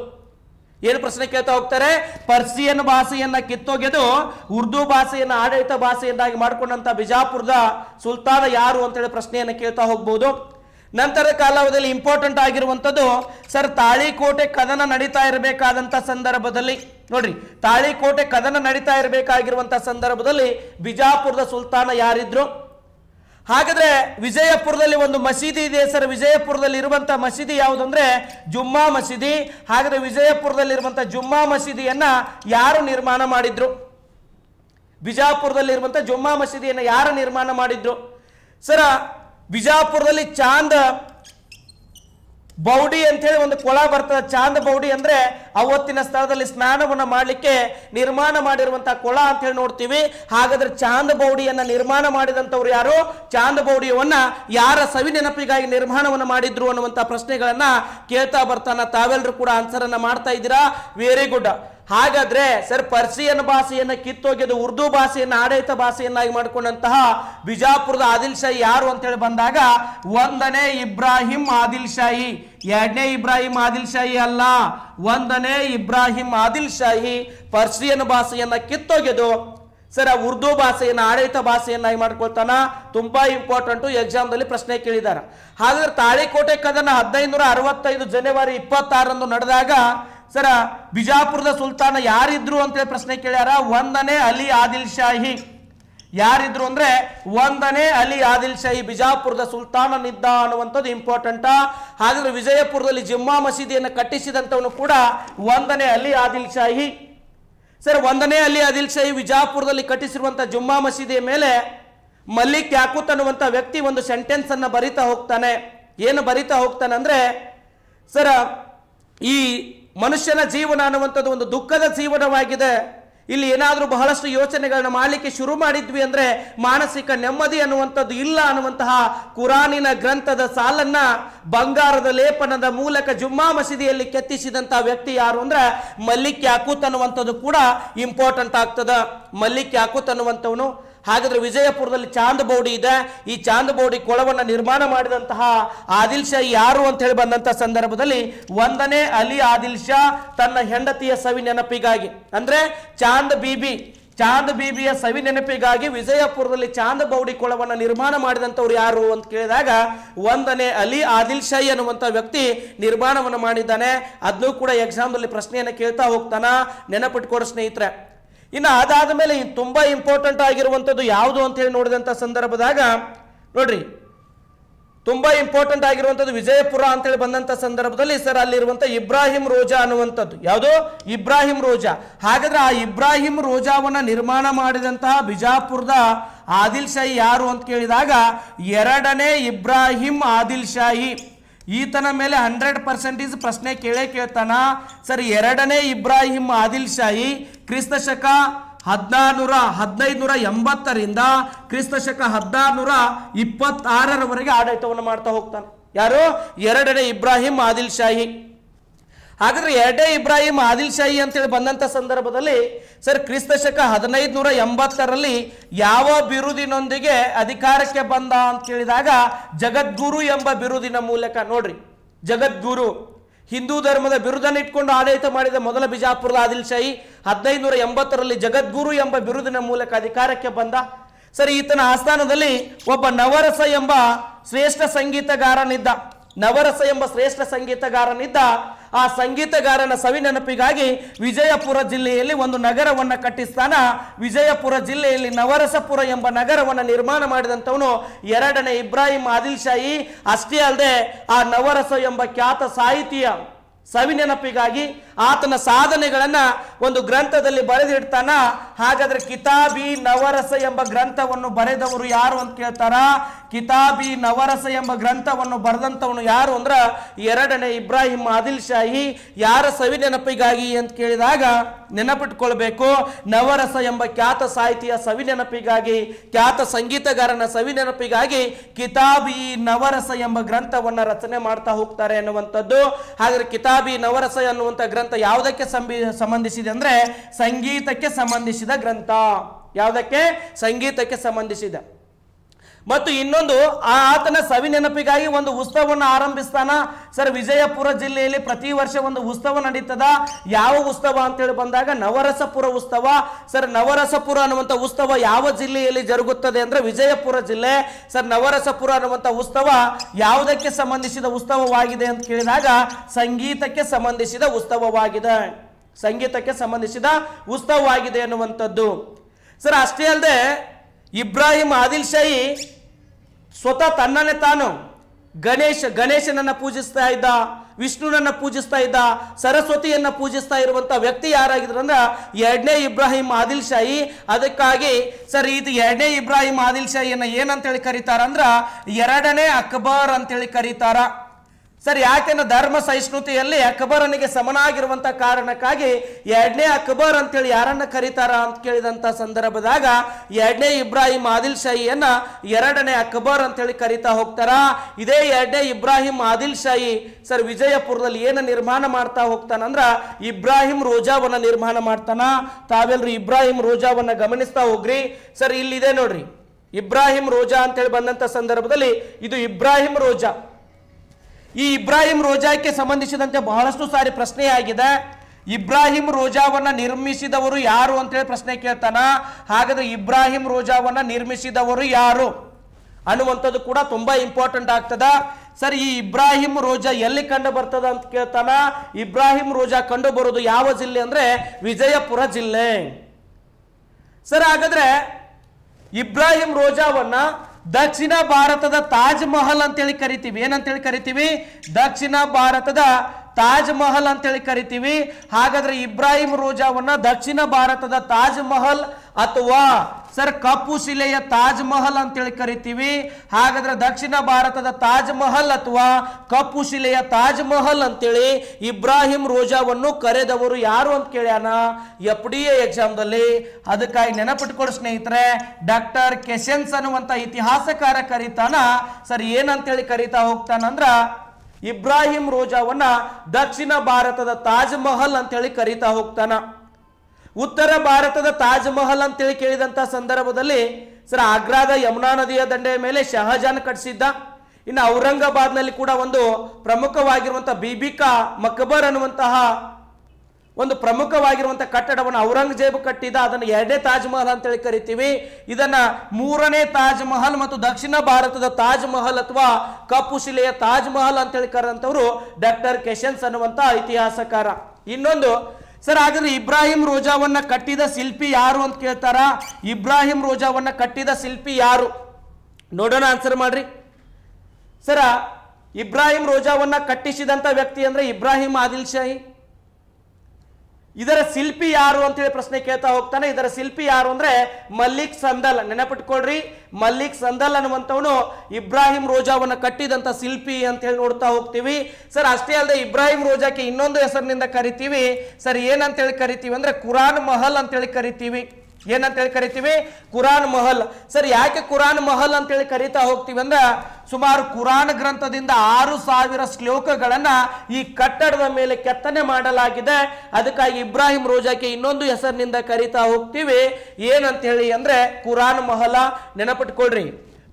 ಏನು ಪ್ರಶ್ನೆ ಕೇಳ್ತಾ ಹೋಗ್ತಾರೆ ಪರ್ಸಿಯನ್ ಭಾಷೆಯನ್ನ ಕಿತ್ತೊಗೆದು ಉರ್ದು ಭಾಷೆಯನ್ನ ಆಡಳಿತ ಭಾಷೆಯನ್ನಾಗಿ ಮಾಡಿಕೊಂಡಂತಹ ಬಿಜಾಪುರದ ಸುಲ್ತಾನ ಯಾರು ಅಂತೇಳಿ ಪ್ರಶ್ನೆಯನ್ನು ಕೇಳ್ತಾ ಹೋಗ್ಬೋದು ನಂತರ ಕಾಲಾವಧಿಯಲ್ಲಿ ಇಂಪಾರ್ಟೆಂಟ್ ಆಗಿರುವಂಥದ್ದು ಸರ್ ತಾಳಿಕೋಟೆ ಕದನ ನಡೀತಾ ಇರಬೇಕಾದಂಥ ಸಂದರ್ಭದಲ್ಲಿ ನೋಡ್ರಿ ತಾಳಿಕೋಟೆ ಕದನ ನಡೀತಾ ಇರಬೇಕಾಗಿರುವಂಥ ಸಂದರ್ಭದಲ್ಲಿ ಬಿಜಾಪುರದ ಸುಲ್ತಾನ ಯಾರಿದ್ರು ಹಾಗಾದ್ರೆ ವಿಜಯಪುರದಲ್ಲಿ ಒಂದು ಮಸೀದಿ ಇದೆ ಸರ್ ವಿಜಯಪುರದಲ್ಲಿ ಇರುವಂತಹ ಮಸೀದಿ ಯಾವುದಂದ್ರೆ ಜುಮ್ಮಾ ಮಸೀದಿ ಹಾಗಾದ್ರೆ ವಿಜಯಪುರದಲ್ಲಿ ಇರುವಂತಹ ಜುಮ್ಮಾ ಮಸೀದಿಯನ್ನ ಯಾರು ನಿರ್ಮಾಣ ಮಾಡಿದ್ರು ಬಿಜಾಪುರದಲ್ಲಿ ಇರುವಂತಹ ಜುಮ್ಮಾ ಮಸೀದಿಯನ್ನು ಯಾರು ನಿರ್ಮಾಣ ಮಾಡಿದ್ರು ಸರ ಬಿಜಾಪುರದಲ್ಲಿ ಚಾಂದ ಬೌಡಿ ಅಂತೇಳಿ ಒಂದು ಕೊಳ ಬರ್ತದೆ ಚಾಂದ ಬೌಡಿ ಅಂದ್ರೆ ಅವತ್ತಿನ ಸ್ಥಳದಲ್ಲಿ ಸ್ನಾನವನ್ನು ಮಾಡಲಿಕ್ಕೆ ನಿರ್ಮಾಣ ಮಾಡಿರುವಂತಹ ಕೊಳ ಅಂತ ಹೇಳಿ ನೋಡ್ತೀವಿ ಹಾಗಾದ್ರೆ ಚಾಂದ ಬೌಡಿಯನ್ನ ನಿರ್ಮಾಣ ಮಾಡಿದಂಥವ್ರು ಯಾರು ಚಾಂದ ಬೌಡಿಯವನ್ನ ಯಾರ ಸವಿ ನೆನಪಿಗಾಗಿ ನಿರ್ಮಾಣವನ್ನು ಮಾಡಿದ್ರು ಅನ್ನುವಂಥ ಪ್ರಶ್ನೆಗಳನ್ನ ಕೇಳ್ತಾ ಬರ್ತಾನ ತಾವೆಲ್ಲರೂ ಕೂಡ ಆನ್ಸರ್ ಅನ್ನ ಮಾಡ್ತಾ ಇದ್ದೀರಾ ವೆರಿ ಗುಡ್ ಹಾಗಾದ್ರೆ ಸರ್ ಪರ್ಸಿಯನ್ ಭಾಷೆಯನ್ನು ಕಿತ್ತೊಗೆದು ಉರ್ದು ಭಾಷೆಯನ್ನು ಆಡಳಿತ ಭಾಷೆಯನ್ನಾಗಿ ಮಾಡಿಕೊಂಡಂತಹ ಬಿಜಾಪುರದ ಆದಿಲ್ ಶಾಹಿ ಯಾರು ಅಂತ ಹೇಳಿ ಬಂದಾಗ ಒಂದನೇ ಇಬ್ರಾಹಿಂ ಆದಿಲ್ ಶಾಹಿ ಎರಡನೇ ಇಬ್ರಾಹಿಂ ಆದಿಲ್ ಶಾಹಿ ಅಲ್ಲ ಒಂದನೇ ಇಬ್ರಾಹಿಂ ಆದಿಲ್ ಶಾಹಿ ಪರ್ಸಿಯನ್ ಭಾಷೆಯನ್ನು ಕಿತ್ತೊಗೆದು ಸರ್ ಉರ್ದು ಭಾಷೆಯನ್ನು ಆಡಳಿತ ಭಾಷೆಯನ್ನಾಗಿ ಮಾಡ್ಕೊಳ್ತಾನ ಇಂಪಾರ್ಟೆಂಟ್ ಎಕ್ಸಾಮ್ ಎಕ್ಸಾಮ್ದಲ್ಲಿ ಪ್ರಶ್ನೆ ಕೇಳಿದ್ದಾರೆ ಹಾಗಾದ್ರೆ ತಾಳಿಕೋಟೆ ಕದನ ನೂರ ಅರವತ್ತೈದು ಜನವರಿ ಇಪ್ಪತ್ತಾರಂದು ನಡೆದಾಗ ಸರ ಬಿಜಾಪುರದ ಸುಲ್ತಾನ ಯಾರಿದ್ರು ಅಂತೇಳಿ ಪ್ರಶ್ನೆ ಕೇಳ್ಯಾರ ಒಂದನೇ ಅಲಿ ಆದಿಲ್ ಶಾಹಿ ಯಾರಿದ್ರು ಅಂದ್ರೆ ಒಂದನೇ ಅಲಿ ಆದಿಲ್ ಶಾಹಿ ಬಿಜಾಪುರದ ಸುಲ್ತಾನನಿದ್ದ ಅನ್ನುವಂಥದ್ದು ಇಂಪಾರ್ಟೆಂಟ್ ಹಾಗಾದ್ರೆ ವಿಜಯಪುರದಲ್ಲಿ ಜಿಮ್ಮಾ ಮಸೀದಿಯನ್ನು ಕಟ್ಟಿಸಿದಂಥವನು ಕೂಡ ಒಂದನೇ ಅಲಿ ಆದಿಲ್ ಶಾಹಿ ಸರ್ ಒಂದನೇ ಅಲಿ ಆದಿಲ್ ಶಾಹಿ ವಿಜಾಪುರದಲ್ಲಿ ಕಟ್ಟಿಸಿರುವಂತಹ ಜುಮ್ಮಾ ಮಸೀದಿಯ ಮೇಲೆ ಮಲ್ಲಿಕ್ ಯಾಕೂತ್ ಅನ್ನುವಂಥ ವ್ಯಕ್ತಿ ಒಂದು ಸೆಂಟೆನ್ಸ್ ಅನ್ನು ಬರಿತಾ ಹೋಗ್ತಾನೆ ಏನು ಬರಿತಾ ಹೋಗ್ತಾನೆ ಅಂದ್ರೆ ಸರ್ ಈ ಮನುಷ್ಯನ ಜೀವನ ಅನ್ನುವಂಥದ್ದು ಒಂದು ದುಃಖದ ಜೀವನವಾಗಿದೆ ಇಲ್ಲಿ ಏನಾದರೂ ಬಹಳಷ್ಟು ಯೋಚನೆಗಳನ್ನ ಮಾಡಲಿಕ್ಕೆ ಶುರು ಮಾಡಿದ್ವಿ ಅಂದ್ರೆ ಮಾನಸಿಕ ನೆಮ್ಮದಿ ಅನ್ನುವಂಥದ್ದು ಇಲ್ಲ ಅನ್ನುವಂತಹ ಕುರಾನಿನ ಗ್ರಂಥದ ಸಾಲನ್ನ ಬಂಗಾರದ ಲೇಪನದ ಮೂಲಕ ಜುಮ್ಮಾ ಮಸೀದಿಯಲ್ಲಿ ಕೆತ್ತಿಸಿದಂತಹ ವ್ಯಕ್ತಿ ಯಾರು ಅಂದ್ರೆ ಮಲ್ಲಿಕ್ ಯಾಕೂತ್ ಅನ್ನುವಂಥದ್ದು ಕೂಡ ಇಂಪಾರ್ಟೆಂಟ್ ಆಗ್ತದ ಮಲ್ಲಿಕ್ ಯಾಕೂತ್ ಅನ್ನುವಂಥವನು ಹಾಗಾದ್ರೆ ವಿಜಯಪುರದಲ್ಲಿ ಚಾಂದ ಬೌಡಿ ಇದೆ ಈ ಚಾಂದ ಬೌಡಿ ಕೊಳವನ್ನು ನಿರ್ಮಾಣ ಮಾಡಿದಂತಹ ಆದಿಲ್ ಶಾ ಯಾರು ಅಂತ ಹೇಳಿ ಬಂದಂತ ಸಂದರ್ಭದಲ್ಲಿ ಒಂದನೇ ಅಲಿ ಆದಿಲ್ ಶಾ ತನ್ನ ಹೆಂಡತಿಯ ಸವಿ ನೆನಪಿಗಾಗಿ ಅಂದ್ರೆ ಚಾಂದ ಬೀಬಿ ಚಾಂದ್ ಬೀಬಿಯ ಸವಿ ನೆನಪಿಗಾಗಿ ವಿಜಯಪುರದಲ್ಲಿ ಚಾಂದ ಬೌಡಿ ಕೊಳವನ್ನು ನಿರ್ಮಾಣ ಮಾಡಿದಂಥವ್ರು ಯಾರು ಅಂತ ಕೇಳಿದಾಗ ಒಂದನೇ ಅಲಿ ಆದಿಲ್ ಶಾಯಿ ಅನ್ನುವಂಥ ವ್ಯಕ್ತಿ ನಿರ್ಮಾಣವನ್ನು ಮಾಡಿದ್ದಾನೆ ಅದನ್ನೂ ಕೂಡ ಎಕ್ಸಾಮ್ನಲ್ಲಿ ಪ್ರಶ್ನೆಯನ್ನು ಕೇಳ್ತಾ ಹೋಗ್ತಾನ ನೆನಪಿಟ್ಕೊಡ ಸ್ನೇಹಿತರೆ ಇನ್ನು ಅದಾದ ಮೇಲೆ ತುಂಬ ಇಂಪಾರ್ಟೆಂಟ್ ಆಗಿರುವಂಥದ್ದು ಯಾವುದು ಅಂತ ಹೇಳಿ ನೋಡಿದಂಥ ಸಂದರ್ಭದಾಗ ನೋಡ್ರಿ ತುಂಬ ಇಂಪಾರ್ಟೆಂಟ್ ಆಗಿರುವಂಥದ್ದು ವಿಜಯಪುರ ಅಂತೇಳಿ ಬಂದಂಥ ಸಂದರ್ಭದಲ್ಲಿ ಸರ್ ಅಲ್ಲಿರುವಂಥ ಇಬ್ರಾಹಿಂ ರೋಜಾ ಅನ್ನುವಂಥದ್ದು ಯಾವುದು ಇಬ್ರಾಹಿಂ ರೋಜಾ ಹಾಗಾದ್ರೆ ಆ ಇಬ್ರಾಹಿಂ ರೋಜಾವನ್ನು ನಿರ್ಮಾಣ ಮಾಡಿದಂತಹ ಬಿಜಾಪುರದ ಆದಿಲ್ ಶಾಹಿ ಯಾರು ಅಂತ ಕೇಳಿದಾಗ ಎರಡನೇ ಇಬ್ರಾಹಿಂ ಆದಿಲ್ ಶಾಹಿ ಈತನ ಮೇಲೆ ಹಂಡ್ರೆಡ್ ಪರ್ಸೆಂಟೇಜ್ ಪ್ರಶ್ನೆ ಕೇಳೇ ಕೇಳ್ತಾನ ಸರ್ ಎರಡನೇ ಇಬ್ರಾಹಿಂ ಆದಿಲ್ ಶಾಹಿ ಕ್ರಿಸ್ತ ಶಕ ಹದಿನಾರುನೂರ ಹದಿನೈದುನೂರ ಎಂಬತ್ತರಿಂದ ಕ್ರಿಸ್ತ ಶಕ ಹದಿನಾರುನೂರ ಇಪ್ಪತ್ತಾರರವರೆಗೆ ಆಡಳಿತವನ್ನು ಮಾಡ್ತಾ ಹೋಗ್ತಾನೆ ಯಾರು ಎರಡನೇ ಇಬ್ರಾಹಿಂ ಆದಿಲ್ ಶಾಹಿ ಹಾಗಾದ್ರೆ ಎರಡೇ ಇಬ್ರಾಹಿಂ ಆದಿಲ್ ಶಾಹಿ ಅಂತೇಳಿ ಬಂದಂತ ಸಂದರ್ಭದಲ್ಲಿ ಸರ್ ಕ್ರಿಸ್ತಶಕ ಹದಿನೈದು ನೂರ ಎಂಬತ್ತರಲ್ಲಿ ಯಾವ ಬಿರುದಿನೊಂದಿಗೆ ಅಧಿಕಾರಕ್ಕೆ ಬಂದ ಅಂತ ಹೇಳಿದಾಗ ಜಗದ್ಗುರು ಎಂಬ ಬಿರುದಿನ ಮೂಲಕ ನೋಡ್ರಿ ಜಗದ್ಗುರು ಹಿಂದೂ ಧರ್ಮದ ಬಿರುದನ್ನು ಇಟ್ಕೊಂಡು ಆಡಳಿತ ಮಾಡಿದ ಮೊದಲ ಬಿಜಾಪುರದ ಆದಿಲ್ ಶಾಹಿ ಹದಿನೈದು ನೂರ ಎಂಬತ್ತರಲ್ಲಿ ಜಗದ್ಗುರು ಎಂಬ ಬಿರುದಿನ ಮೂಲಕ ಅಧಿಕಾರಕ್ಕೆ ಬಂದ ಸರ್ ಈತನ ಆಸ್ಥಾನದಲ್ಲಿ ಒಬ್ಬ ನವರಸ ಎಂಬ ಶ್ರೇಷ್ಠ ಸಂಗೀತಗಾರನಿದ್ದ ನವರಸ ಎಂಬ ಶ್ರೇಷ್ಠ ಸಂಗೀತಗಾರನಿದ್ದ ಆ ಸಂಗೀತಗಾರನ ಸವಿನೆನಪಿಗಾಗಿ ವಿಜಯಪುರ ಜಿಲ್ಲೆಯಲ್ಲಿ ಒಂದು ನಗರವನ್ನು ಕಟ್ಟಿಸ್ತಾನ ವಿಜಯಪುರ ಜಿಲ್ಲೆಯಲ್ಲಿ ನವರಸಪುರ ಎಂಬ ನಗರವನ್ನು ನಿರ್ಮಾಣ ಮಾಡಿದಂಥವನು ಎರಡನೇ ಇಬ್ರಾಹಿಂ ಆದಿಲ್ ಶಾಹಿ ಅಷ್ಟೇ ಅಲ್ಲದೆ ಆ ನವರಸ ಎಂಬ ಖ್ಯಾತ ಸಾಹಿತಿಯ ಸವಿನೆನಪಿಗಾಗಿ ಆತನ ಸಾಧನೆಗಳನ್ನ ಒಂದು ಗ್ರಂಥದಲ್ಲಿ ಬರೆದಿಡ್ತಾನ ಹಾಗಾದ್ರೆ ಕಿತಾಬಿ ನವರಸ ಎಂಬ ಗ್ರಂಥವನ್ನು ಬರೆದವರು ಯಾರು ಅಂತ ಕೇಳ್ತಾರ ಕಿತಾಬಿ ನವರಸ ಎಂಬ ಗ್ರಂಥವನ್ನು ಬರೆದಂತವನು ಯಾರು ಅಂದ್ರ ಎರಡನೇ ಇಬ್ರಾಹಿಂ ಆದಿಲ್ ಶಾಹಿ ಯಾರ ನೆನಪಿಗಾಗಿ ಅಂತ ಕೇಳಿದಾಗ ನೆನಪಿಟ್ಕೊಳ್ಬೇಕು ನವರಸ ಎಂಬ ಖ್ಯಾತ ಸಾಹಿತಿಯ ನೆನಪಿಗಾಗಿ ಖ್ಯಾತ ಸಂಗೀತಗಾರನ ನೆನಪಿಗಾಗಿ ಕಿತಾಬಿ ನವರಸ ಎಂಬ ಗ್ರಂಥವನ್ನು ರಚನೆ ಮಾಡ್ತಾ ಹೋಗ್ತಾರೆ ಅನ್ನುವಂಥದ್ದು ಹಾಗಾದ್ರೆ ಕಿತಾಬ್ ಗುಲಾಬಿ ನವರಸ ಅನ್ನುವಂಥ ಗ್ರಂಥ ಯಾವುದಕ್ಕೆ ಸಂಬಂಧಿಸಿದೆ ಅಂದರೆ ಸಂಗೀತಕ್ಕೆ ಸಂಬಂಧಿಸಿದ ಗ್ರಂಥ ಯಾವುದಕ್ಕೆ ಸಂಗೀತಕ್ಕೆ ಸಂಬಂಧಿಸಿದೆ ಮತ್ತು ಇನ್ನೊಂದು ಆ ಆತನ ಸವಿ ನೆನಪಿಗಾಗಿ ಒಂದು ಉತ್ಸವವನ್ನು ಆರಂಭಿಸ್ತಾನ ಸರ್ ವಿಜಯಪುರ ಜಿಲ್ಲೆಯಲ್ಲಿ ಪ್ರತಿ ವರ್ಷ ಒಂದು ಉತ್ಸವ ನಡೀತದ ಯಾವ ಉತ್ಸವ ಅಂತೇಳಿ ಬಂದಾಗ ನವರಸಪುರ ಉತ್ಸವ ಸರ್ ನವರಸಪುರ ಅನ್ನುವಂಥ ಉತ್ಸವ ಯಾವ ಜಿಲ್ಲೆಯಲ್ಲಿ ಜರುಗುತ್ತದೆ ಅಂದ್ರೆ ವಿಜಯಪುರ ಜಿಲ್ಲೆ ಸರ್ ನವರಸಪುರ ಅನ್ನುವಂಥ ಉತ್ಸವ ಯಾವುದಕ್ಕೆ ಸಂಬಂಧಿಸಿದ ಉತ್ಸವವಾಗಿದೆ ಅಂತ ಕೇಳಿದಾಗ ಸಂಗೀತಕ್ಕೆ ಸಂಬಂಧಿಸಿದ ಉತ್ಸವವಾಗಿದೆ ಸಂಗೀತಕ್ಕೆ ಸಂಬಂಧಿಸಿದ ಉತ್ಸವವಾಗಿದೆ ಅನ್ನುವಂಥದ್ದು ಸರ್ ಅಷ್ಟೇ ಅಲ್ಲದೆ ಇಬ್ರಾಹಿಂ ಶಾಹಿ ಸ್ವತಃ ತನ್ನನ್ನೇ ತಾನು ಗಣೇಶ ಗಣೇಶನನ್ನು ಪೂಜಿಸ್ತಾ ಇದ್ದ ವಿಷ್ಣುನನ್ನು ಪೂಜಿಸ್ತಾ ಇದ್ದ ಸರಸ್ವತಿಯನ್ನು ಪೂಜಿಸ್ತಾ ಇರುವಂಥ ವ್ಯಕ್ತಿ ಅಂದ್ರೆ ಎರಡನೇ ಇಬ್ರಾಹಿಂ ಆದಿಲ್ ಶಾಹಿ ಅದಕ್ಕಾಗಿ ಸರ್ ಇದು ಎರಡನೇ ಇಬ್ರಾಹಿಂ ಆದಿಲ್ ಶಾಹಿಯನ್ನು ಏನಂತೇಳಿ ಕರೀತಾರ ಅಂದ್ರೆ ಎರಡನೇ ಅಕ್ಬರ್ ಅಂತೇಳಿ ಕರೀತಾರ ಸರ್ ಯಾಕೆಂದ್ರೆ ಧರ್ಮ ಸಹಿಷ್ಣುತೆಯಲ್ಲಿ ಅಕ್ಬರನಿಗೆ ಸಮನಾಗಿರುವಂತ ಕಾರಣಕ್ಕಾಗಿ ಎರಡನೇ ಅಕ್ಬರ್ ಅಂತೇಳಿ ಯಾರನ್ನ ಕರೀತಾರ ಅಂತ ಕೇಳಿದಂತ ಸಂದರ್ಭದಾಗ ಎರಡನೇ ಇಬ್ರಾಹಿಂ ಆದಿಲ್ ಶಾಹಿಯನ್ನ ಎರಡನೇ ಅಕ್ಬರ್ ಅಂತೇಳಿ ಕರಿತಾ ಹೋಗ್ತಾರ ಇದೇ ಎರಡನೇ ಇಬ್ರಾಹಿಂ ಆದಿಲ್ ಶಾಹಿ ಸರ್ ವಿಜಯಪುರದಲ್ಲಿ ಏನ ನಿರ್ಮಾಣ ಮಾಡ್ತಾ ಹೋಗ್ತಾನಂದ್ರ ಇಬ್ರಾಹಿಂ ರೋಜಾವನ್ನ ನಿರ್ಮಾಣ ಮಾಡ್ತಾನ ತಾವೆಲ್ಲರೂ ಇಬ್ರಾಹಿಂ ರೋಜಾವನ್ನ ಗಮನಿಸ್ತಾ ಹೋಗ್ರಿ ಸರ್ ಇಲ್ಲಿದೆ ನೋಡ್ರಿ ಇಬ್ರಾಹಿಂ ರೋಜಾ ಅಂತೇಳಿ ಬಂದಂತ ಸಂದರ್ಭದಲ್ಲಿ ಇದು ಇಬ್ರಾಹಿಂ ರೋಜಾ ಈ ಇಬ್ರಾಹಿಂ ರೋಜಾಕ್ಕೆ ಸಂಬಂಧಿಸಿದಂತೆ ಬಹಳಷ್ಟು ಸಾರಿ ಪ್ರಶ್ನೆ ಆಗಿದೆ ಇಬ್ರಾಹಿಂ ರೋಜಾವನ್ನ ನಿರ್ಮಿಸಿದವರು ಯಾರು ಅಂತೇಳಿ ಪ್ರಶ್ನೆ ಕೇಳ್ತಾನ ಹಾಗಾದ್ರೆ ಇಬ್ರಾಹಿಂ ರೋಜಾವನ್ನ ನಿರ್ಮಿಸಿದವರು ಯಾರು ಅನ್ನುವಂಥದ್ದು ಕೂಡ ತುಂಬಾ ಇಂಪಾರ್ಟೆಂಟ್ ಆಗ್ತದ ಸರ್ ಈ ಇಬ್ರಾಹಿಂ ರೋಜಾ ಎಲ್ಲಿ ಕಂಡು ಬರ್ತದ ಅಂತ ಕೇಳ್ತಾನ ಇಬ್ರಾಹಿಂ ರೋಜಾ ಕಂಡು ಬರೋದು ಯಾವ ಜಿಲ್ಲೆ ಅಂದ್ರೆ ವಿಜಯಪುರ ಜಿಲ್ಲೆ ಸರ್ ಹಾಗಾದ್ರೆ ಇಬ್ರಾಹಿಂ ರೋಜಾವನ್ನ ದಕ್ಷಿಣ ಭಾರತದ ತಾಜ್ ಮಹಲ್ ಅಂತೇಳಿ ಕರಿತೀವಿ ಏನಂತೇಳಿ ಕರಿತೀವಿ ದಕ್ಷಿಣ ಭಾರತದ ತಾಜ್ ಮಹಲ್ ಅಂತೇಳಿ ಕರಿತೀವಿ ಹಾಗಾದ್ರೆ ಇಬ್ರಾಹಿಂ ರೋಜಾವನ್ನ ದಕ್ಷಿಣ ಭಾರತದ ತಾಜ್ ಮಹಲ್ ಅಥವಾ ಸರ್ ಕಪ್ಪು ಶಿಲೆಯ ತಾಜ್ ಮಹಲ್ ಅಂತೇಳಿ ಕರಿತೀವಿ ಹಾಗಾದ್ರೆ ದಕ್ಷಿಣ ಭಾರತದ ತಾಜ್ ಮಹಲ್ ಅಥವಾ ಕಪ್ಪು ಶಿಲೆಯ ತಾಜ್ ಮಹಲ್ ಅಂತೇಳಿ ಇಬ್ರಾಹಿಂ ರೋಜಾವನ್ನು ಕರೆದವರು ಯಾರು ಅಂತ ಕೇಳ್ಯಾನ ಎಫ್ ಡಿ ಎ ಎಕ್ಸಾಮ್ದಲ್ಲಿ ಅದಕ್ಕಾಗಿ ನೆನಪಿಟ್ಕೊಳ್ಳೋ ಸ್ನೇಹಿತರೆ ಡಾಕ್ಟರ್ ಕೆಸೆನ್ಸ್ ಅನ್ನುವಂಥ ಇತಿಹಾಸಕಾರ ಕರೀತಾನ ಸರ್ ಹೇಳಿ ಕರಿತಾ ಹೋಗ್ತಾನಂದ್ರ ಇಬ್ರಾಹಿಂ ರೋಜಾವನ್ನ ದಕ್ಷಿಣ ಭಾರತದ ತಾಜ್ ಮಹಲ್ ಅಂತ ಹೇಳಿ ಕರೀತಾ ಹೋಗ್ತಾನ ಉತ್ತರ ಭಾರತದ ತಾಜ್ ಮಹಲ್ ಅಂತೇಳಿ ಕೇಳಿದಂತ ಸಂದರ್ಭದಲ್ಲಿ ಸರ್ ಆಗ್ರಾದ ಯಮುನಾ ನದಿಯ ದಂಡೆಯ ಮೇಲೆ ಶಹಜಾನ್ ಕಟ್ಟಿಸಿದ್ದ ಇನ್ನು ಔರಂಗಾಬಾದ್ನಲ್ಲಿ ಕೂಡ ಒಂದು ಪ್ರಮುಖವಾಗಿರುವಂತಹ ಬಿಬಿಕಾ ಮಕ್ಬರ್ ಅನ್ನುವಂತಹ ಒಂದು ಪ್ರಮುಖವಾಗಿರುವಂಥ ಕಟ್ಟಡವನ್ನು ಔರಂಗಜೇಬ್ ಕಟ್ಟಿದ ಅದನ್ನು ಎರಡನೇ ತಾಜ್ ಮಹಲ್ ಅಂತೇಳಿ ಕರಿತೀವಿ ಇದನ್ನ ಮೂರನೇ ತಾಜ್ ಮಹಲ್ ಮತ್ತು ದಕ್ಷಿಣ ಭಾರತದ ತಾಜ್ ಮಹಲ್ ಅಥವಾ ಕಪ್ಪು ಶಿಲೆಯ ತಾಜ್ ಮಹಲ್ ಅಂತೇಳಿ ಕರೆದಂಥವರು ಡಾಕ್ಟರ್ ಕೆಶನ್ಸ್ ಅನ್ನುವಂಥ ಇತಿಹಾಸಕಾರ ಇನ್ನೊಂದು ಸರ್ ಹಾಗಾದ್ರೆ ಇಬ್ರಾಹಿಂ ರೋಜಾವನ್ನ ಕಟ್ಟಿದ ಶಿಲ್ಪಿ ಯಾರು ಅಂತ ಕೇಳ್ತಾರ ಇಬ್ರಾಹಿಂ ರೋಜಾವನ್ನ ಕಟ್ಟಿದ ಶಿಲ್ಪಿ ಯಾರು ನೋಡೋಣ ಆನ್ಸರ್ ಮಾಡ್ರಿ ಸರ ಇಬ್ರಾಹಿಂ ರೋಜಾವನ್ನ ಕಟ್ಟಿಸಿದಂಥ ವ್ಯಕ್ತಿ ಅಂದ್ರೆ ಇಬ್ರಾಹಿಂ ಆದಿಲ್ ಶಾಹಿ ಇದರ ಶಿಲ್ಪಿ ಯಾರು ಅಂತೇಳಿ ಪ್ರಶ್ನೆ ಕೇಳ್ತಾ ಹೋಗ್ತಾನೆ ಇದರ ಶಿಲ್ಪಿ ಯಾರು ಅಂದ್ರೆ ಮಲ್ಲಿಕ್ ಸಂದಲ್ ನೆನಪಿಟ್ಕೊಳ್ರಿ ಮಲ್ಲಿಕ್ ಸಂದಲ್ ಅನ್ನುವಂಥವನು ಇಬ್ರಾಹಿಂ ರೋಜಾವನ್ನು ಕಟ್ಟಿದಂತ ಶಿಲ್ಪಿ ಅಂತ ಹೇಳಿ ನೋಡ್ತಾ ಹೋಗ್ತೀವಿ ಸರ್ ಅಷ್ಟೇ ಅಲ್ಲದೆ ಇಬ್ರಾಹಿಂ ರೋಜಾಕ್ಕೆ ಇನ್ನೊಂದು ಹೆಸರಿನಿಂದ ಕರಿತೀವಿ ಸರ್ ಏನಂತೇಳಿ ಕರಿತೀವಿ ಅಂದ್ರೆ ಕುರಾನ್ ಮಹಲ್ ಅಂತೇಳಿ ಕರಿತೀವಿ ಹೇಳಿ ಕರಿತೀವಿ ಕುರಾನ್ ಮಹಲ್ ಸರ್ ಯಾಕೆ ಕುರಾನ್ ಮಹಲ್ ಅಂತೇಳಿ ಕರಿತಾ ಹೋಗ್ತೀವಿ ಅಂದ್ರೆ ಸುಮಾರು ಕುರಾನ್ ಗ್ರಂಥದಿಂದ ಆರು ಸಾವಿರ ಶ್ಲೋಕಗಳನ್ನು ಈ ಕಟ್ಟಡದ ಮೇಲೆ ಕೆತ್ತನೆ ಮಾಡಲಾಗಿದೆ ಅದಕ್ಕಾಗಿ ಇಬ್ರಾಹಿಂ ರೋಜಾಕ್ಕೆ ಇನ್ನೊಂದು ಹೆಸರಿನಿಂದ ಕರಿತಾ ಹೋಗ್ತೀವಿ ಏನಂತ ಹೇಳಿ ಅಂದ್ರೆ ಕುರಾನ್ ಮಹಲ ನೆನಪಿಟ್ಕೊಳ್ರಿ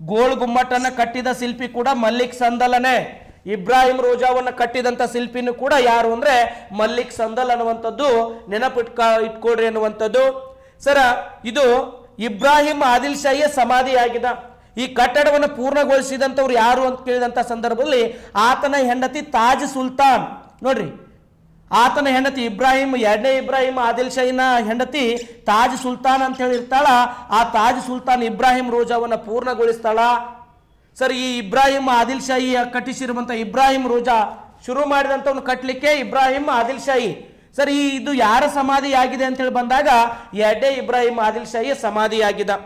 ಗೋಳ್ ಗುಮ್ಮಟನ್ನ ಕಟ್ಟಿದ ಶಿಲ್ಪಿ ಕೂಡ ಮಲ್ಲಿಕ್ ಸಂದಲನೇ ಇಬ್ರಾಹಿಂ ರೋಜಾವನ್ನು ಕಟ್ಟಿದಂಥ ಶಿಲ್ಪಿನೂ ಕೂಡ ಯಾರು ಅಂದ್ರೆ ಮಲ್ಲಿಕ್ ಸಂದಲ್ ಅನ್ನುವಂಥದ್ದು ನೆನಪಿಟ್ಕ ಇಟ್ಕೊಡ್ರಿ ಅನ್ನುವಂಥದ್ದು ಸರ ಇದು ಇಬ್ರಾಹಿಂ ಆದಿಲ್ ಶಾಹಿಯ ಸಮಾಧಿಯಾಗಿದ ಈ ಕಟ್ಟಡವನ್ನು ಪೂರ್ಣಗೊಳಿಸಿದಂಥವ್ರು ಯಾರು ಅಂತ ಕೇಳಿದಂಥ ಸಂದರ್ಭದಲ್ಲಿ ಆತನ ಹೆಂಡತಿ ತಾಜ್ ಸುಲ್ತಾನ್ ನೋಡ್ರಿ ಆತನ ಹೆಂಡತಿ ಇಬ್ರಾಹಿಂ ಎರಡನೇ ಇಬ್ರಾಹಿಂ ಆದಿಲ್ ಶಾಹಿನ ಹೆಂಡತಿ ತಾಜ್ ಸುಲ್ತಾನ್ ಅಂತ ಹೇಳಿರ್ತಾಳ ಆ ತಾಜ್ ಸುಲ್ತಾನ್ ಇಬ್ರಾಹಿಂ ರೋಜಾವನ್ನ ಪೂರ್ಣಗೊಳಿಸ್ತಾಳ ಸರ್ ಈ ಇಬ್ರಾಹಿಂ ಆದಿಲ್ ಶಾಹಿ ಕಟ್ಟಿಸಿರುವಂಥ ಇಬ್ರಾಹಿಂ ರೋಜಾ ಶುರು ಮಾಡಿದಂಥವ್ನು ಕಟ್ಟಲಿಕ್ಕೆ ಇಬ್ರಾಹಿಂ ಆದಿಲ್ ಶಾಹಿ ಸರಿ ಇದು ಯಾರ ಸಮಾಧಿ ಸಮಾಧಿಯಾಗಿದೆ ಅಂತೇಳಿ ಬಂದಾಗ ಎಡೆ ಇಬ್ರಾಹಿಂ ಆದಿಲ್ ಸಮಾಧಿ ಆಗಿದೆ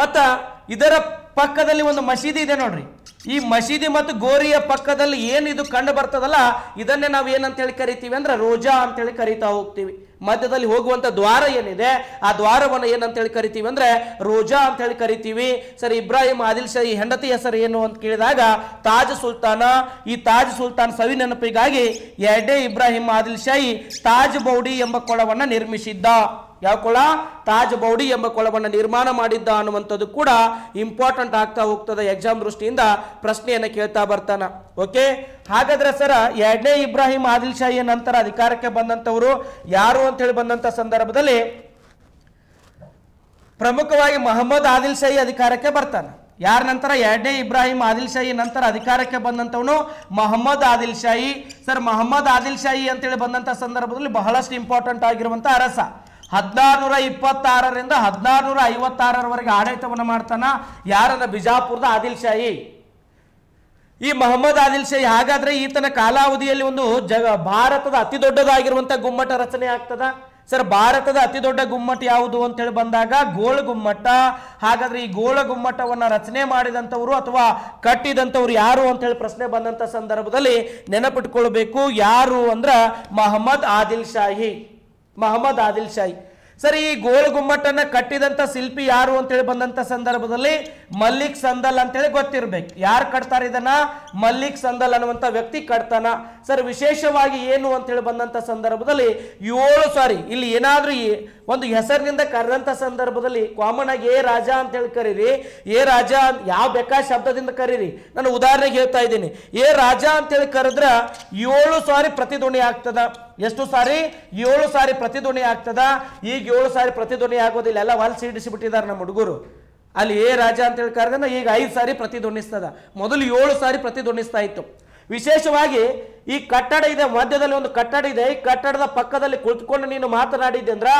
ಮತ್ತ ಇದರ ಪಕ್ಕದಲ್ಲಿ ಒಂದು ಮಸೀದಿ ಇದೆ ನೋಡ್ರಿ ಈ ಮಸೀದಿ ಮತ್ತು ಗೋರಿಯ ಪಕ್ಕದಲ್ಲಿ ಏನು ಇದು ಕಂಡು ಬರ್ತದಲ್ಲ ಇದನ್ನೇ ನಾವು ಏನಂತ ಹೇಳಿ ಕರಿತೀವಿ ಅಂದ್ರೆ ರೋಜಾ ಅಂತ ಹೇಳಿ ಕರಿತಾ ಹೋಗ್ತೀವಿ ಮಧ್ಯದಲ್ಲಿ ಹೋಗುವಂತ ದ್ವಾರ ಏನಿದೆ ಆ ದ್ವಾರವನ್ನು ಏನಂತ ಹೇಳಿ ಕರಿತೀವಿ ಅಂದ್ರೆ ರೋಜಾ ಅಂತ ಹೇಳಿ ಕರಿತೀವಿ ಸರ್ ಇಬ್ರಾಹಿಂ ಆದಿಲ್ ಶಾಹಿ ಹೆಂಡತಿ ಹೆಸರು ಏನು ಅಂತ ಕೇಳಿದಾಗ ತಾಜ್ ಸುಲ್ತಾನ ಈ ತಾಜ್ ಸುಲ್ತಾನ್ ಸವಿ ನೆನಪಿಗಾಗಿ ಎರಡೇ ಇಬ್ರಾಹಿಂ ಆದಿಲ್ ಶಾಹಿ ತಾಜ್ ಬೌಡಿ ಎಂಬ ಕೊಳವನ್ನ ನಿರ್ಮಿಸಿದ್ದ ಯಾವ ಕೊಳ ತಾಜ್ ಬೌಡಿ ಎಂಬ ಕೊಳವನ್ನು ನಿರ್ಮಾಣ ಮಾಡಿದ್ದ ಅನ್ನುವಂಥದ್ದು ಕೂಡ ಇಂಪಾರ್ಟೆಂಟ್ ಆಗ್ತಾ ಹೋಗ್ತದೆ ಎಕ್ಸಾಮ್ ದೃಷ್ಟಿಯಿಂದ ಪ್ರಶ್ನೆಯನ್ನು ಕೇಳ್ತಾ ಬರ್ತಾನ ಓಕೆ ಹಾಗಾದ್ರೆ ಸರ್ ಎರಡನೇ ಇಬ್ರಾಹಿಂ ಆದಿಲ್ ಶಾಹಿಯ ನಂತರ ಅಧಿಕಾರಕ್ಕೆ ಬಂದಂಥವರು ಯಾರು ಅಂತ ಹೇಳಿ ಬಂದಂಥ ಸಂದರ್ಭದಲ್ಲಿ ಪ್ರಮುಖವಾಗಿ ಮೊಹಮ್ಮದ್ ಆದಿಲ್ ಶಾಹಿ ಅಧಿಕಾರಕ್ಕೆ ಬರ್ತಾನೆ ಯಾರ ನಂತರ ಎರಡನೇ ಇಬ್ರಾಹಿಂ ಆದಿಲ್ ಶಾಹಿ ನಂತರ ಅಧಿಕಾರಕ್ಕೆ ಬಂದಂಥವನು ಮೊಹಮ್ಮದ್ ಆದಿಲ್ ಶಾಹಿ ಸರ್ ಮೊಹಮ್ಮದ್ ಆದಿಲ್ ಶಾಹಿ ಅಂತೇಳಿ ಬಂದಂಥ ಸಂದರ್ಭದಲ್ಲಿ ಬಹಳಷ್ಟು ಇಂಪಾರ್ಟೆಂಟ್ ಆಗಿರುವಂಥ ಅರಸ ಹದಿನಾರುನೂರ ಇಪ್ಪತ್ತಾರರಿಂದ ಹದಿನಾರುನೂರ ಐವತ್ತಾರರವರೆಗೆ ಆಡಳಿತವನ್ನು ಮಾಡ್ತಾನ ಯಾರನ್ನ ಬಿಜಾಪುರದ ಆದಿಲ್ ಶಾಹಿ ಈ ಮೊಹಮ್ಮದ್ ಆದಿಲ್ ಶಾಹಿ ಹಾಗಾದ್ರೆ ಈತನ ಕಾಲಾವಧಿಯಲ್ಲಿ ಒಂದು ಜಗ ಭಾರತದ ಅತಿ ದೊಡ್ಡದಾಗಿರುವಂತಹ ಗುಮ್ಮಟ ರಚನೆ ಆಗ್ತದ ಸರ್ ಭಾರತದ ಅತಿ ದೊಡ್ಡ ಗುಮ್ಮಟ ಯಾವುದು ಅಂತೇಳಿ ಬಂದಾಗ ಗೋಳ ಗುಮ್ಮಟ ಹಾಗಾದ್ರೆ ಈ ಗೋಳ ಗುಮ್ಮಟವನ್ನ ರಚನೆ ಮಾಡಿದಂಥವರು ಅಥವಾ ಕಟ್ಟಿದಂಥವ್ರು ಯಾರು ಅಂತೇಳಿ ಪ್ರಶ್ನೆ ಬಂದಂತ ಸಂದರ್ಭದಲ್ಲಿ ನೆನಪಿಟ್ಕೊಳ್ಬೇಕು ಯಾರು ಅಂದ್ರೆ ಮಹಮ್ಮದ್ ಆದಿಲ್ ಶಾಹಿ ಮಹಮ್ಮದ್ ಆದಿಲ್ ಶಾಹಿ ಸರ್ ಈ ಗೋಲ್ ಗುಮ್ಮಟನ್ನ ಕಟ್ಟಿದಂತ ಶಿಲ್ಪಿ ಯಾರು ಅಂತೇಳಿ ಬಂದಂತ ಸಂದರ್ಭದಲ್ಲಿ ಮಲ್ಲಿಕ್ ಸಂದಲ್ ಅಂತೇಳಿ ಗೊತ್ತಿರ್ಬೇಕು ಯಾರು ಕಟ್ತಾರೆ ಇದನ್ನ ಮಲ್ಲಿಕ್ ಸಂದಲ್ ಅನ್ನುವಂತ ವ್ಯಕ್ತಿ ಕಟ್ತಾನ ಸರ್ ವಿಶೇಷವಾಗಿ ಏನು ಅಂತೇಳಿ ಬಂದಂತ ಸಂದರ್ಭದಲ್ಲಿ ಏಳು ಸಾರಿ ಇಲ್ಲಿ ಏನಾದರೂ ಒಂದು ಹೆಸರಿನಿಂದ ಕರೆದಂಥ ಸಂದರ್ಭದಲ್ಲಿ ಕಾಮನ್ ಆಗಿ ಏ ರಾಜ ಅಂತೇಳಿ ಕರೀರಿ ಏ ರಾಜ ಯಾವ ಬೇಕಾ ಶಬ್ದದಿಂದ ಕರೀರಿ ನಾನು ಉದಾಹರಣೆಗೆ ಹೇಳ್ತಾ ಇದ್ದೀನಿ ಏ ರಾಜ ಅಂತೇಳಿ ಕರೆದ್ರೆ ಏಳು ಸಾರಿ ಪ್ರತಿಧ್ವನಿ ಆಗ್ತದ ಎಷ್ಟು ಸಾರಿ ಏಳು ಸಾರಿ ಪ್ರತಿಧ್ವನಿ ಆಗ್ತದ ಈಗ ಏಳು ಸಾರಿ ಪ್ರತಿಧ್ವನಿ ಆಗೋದಿಲ್ಲ ಎಲ್ಲ ವಾಲ್ ಸೀಡಿಸಿಬಿಟ್ಟಿದ್ದಾರೆ ನಮ್ಮ ಹುಡುಗರು ಅಲ್ಲಿ ಏ ರಾಜ ಅಂತೇಳಿ ಕರೆದನ್ನ ಈಗ ಐದು ಸಾರಿ ಪ್ರತಿಧ್ವನಿಸ್ತದ ಮೊದಲು ಏಳು ಸಾರಿ ಪ್ರತಿಧ್ವನಿಸ್ತಾ ಇತ್ತು ವಿಶೇಷವಾಗಿ ಈ ಕಟ್ಟಡ ಇದೆ ಮಧ್ಯದಲ್ಲಿ ಒಂದು ಕಟ್ಟಡ ಇದೆ ಈ ಕಟ್ಟಡದ ಪಕ್ಕದಲ್ಲಿ ಕುಳಿತುಕೊಂಡು ನೀನು ಮಾತನಾಡಿದ್ದೆ ಅಂದ್ರ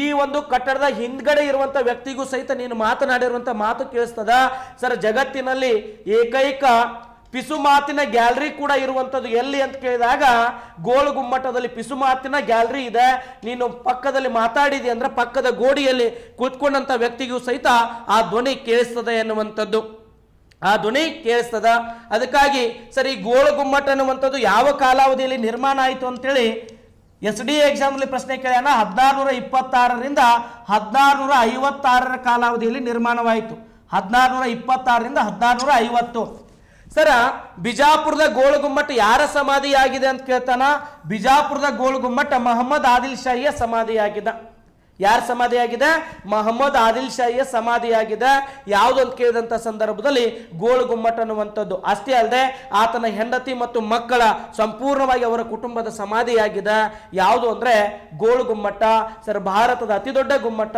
ಈ ಒಂದು ಕಟ್ಟಡದ ಹಿಂದ್ಗಡೆ ಇರುವಂತ ವ್ಯಕ್ತಿಗೂ ಸಹಿತ ನೀನು ಮಾತನಾಡಿರುವಂತ ಮಾತು ಕೇಳಿಸ್ತದ ಸರ್ ಜಗತ್ತಿನಲ್ಲಿ ಏಕೈಕ ಪಿಸುಮಾತಿನ ಗ್ಯಾಲರಿ ಕೂಡ ಇರುವಂಥದ್ದು ಎಲ್ಲಿ ಅಂತ ಕೇಳಿದಾಗ ಗೋಳು ಗುಮ್ಮಟದಲ್ಲಿ ಪಿಸುಮಾತಿನ ಗ್ಯಾಲರಿ ಇದೆ ನೀನು ಪಕ್ಕದಲ್ಲಿ ಮಾತಾಡಿದೆ ಅಂದ್ರೆ ಪಕ್ಕದ ಗೋಡಿಯಲ್ಲಿ ಕೂತ್ಕೊಂಡಂತ ವ್ಯಕ್ತಿಗೂ ಸಹಿತ ಆ ಧ್ವನಿ ಕೇಳಿಸ್ತದೆ ಎನ್ನುವಂಥದ್ದು ಆ ಧ್ವನಿ ಕೇಳಿಸ್ತದ ಅದಕ್ಕಾಗಿ ಸರಿ ಗೋಳು ಗುಮ್ಮಟ ಅನ್ನುವಂಥದ್ದು ಯಾವ ಕಾಲಾವಧಿಯಲ್ಲಿ ನಿರ್ಮಾಣ ಆಯಿತು ಅಂತೇಳಿ ಎಸ್ ಡಿ ಎಕ್ಸಾಮ್ನಲ್ಲಿ ಪ್ರಶ್ನೆ ಕೇಳ್ಯಾನ ಹದಿನಾರುನೂರ ಇಪ್ಪತ್ತಾರರಿಂದ ಹದಿನಾರುನೂರ ಐವತ್ತಾರರ ಕಾಲಾವಧಿಯಲ್ಲಿ ನಿರ್ಮಾಣವಾಯಿತು ಹದಿನಾರುನೂರ ಇಪ್ಪತ್ತಾರರಿಂದ ಹದಿನಾರುನೂರ ಐವತ್ತು ಸರ ಬಿಜಾಪುರದ ಗೋಳಗುಮ್ಮಟ್ ಯಾರ ಸಮಾಧಿಯಾಗಿದೆ ಅಂತ ಕೇಳ್ತಾನ ಬಿಜಾಪುರದ ಗೋಳಗುಮ್ಮಟ್ ಮಹಮ್ಮದ್ ಆದಿಲ್ ಶಾಹಿಯ ಸಮಾಧಿಯಾಗಿದೆ ಯಾರ ಆಗಿದೆ ಮಹಮ್ಮದ್ ಆದಿಲ್ ಶಾಹಿಯ ಸಮಾಧಿಯಾಗಿದೆ ಯಾವುದಂತ ಕೇಳಿದಂಥ ಸಂದರ್ಭದಲ್ಲಿ ಗೋಳು ಗುಮ್ಮಟ ಅನ್ನುವಂಥದ್ದು ಅಷ್ಟೇ ಅಲ್ಲದೆ ಆತನ ಹೆಂಡತಿ ಮತ್ತು ಮಕ್ಕಳ ಸಂಪೂರ್ಣವಾಗಿ ಅವರ ಕುಟುಂಬದ ಸಮಾಧಿಯಾಗಿದೆ ಯಾವುದು ಅಂದರೆ ಗೋಳು ಗುಮ್ಮಟ ಸರ್ ಭಾರತದ ಅತಿ ದೊಡ್ಡ ಗುಮ್ಮಟ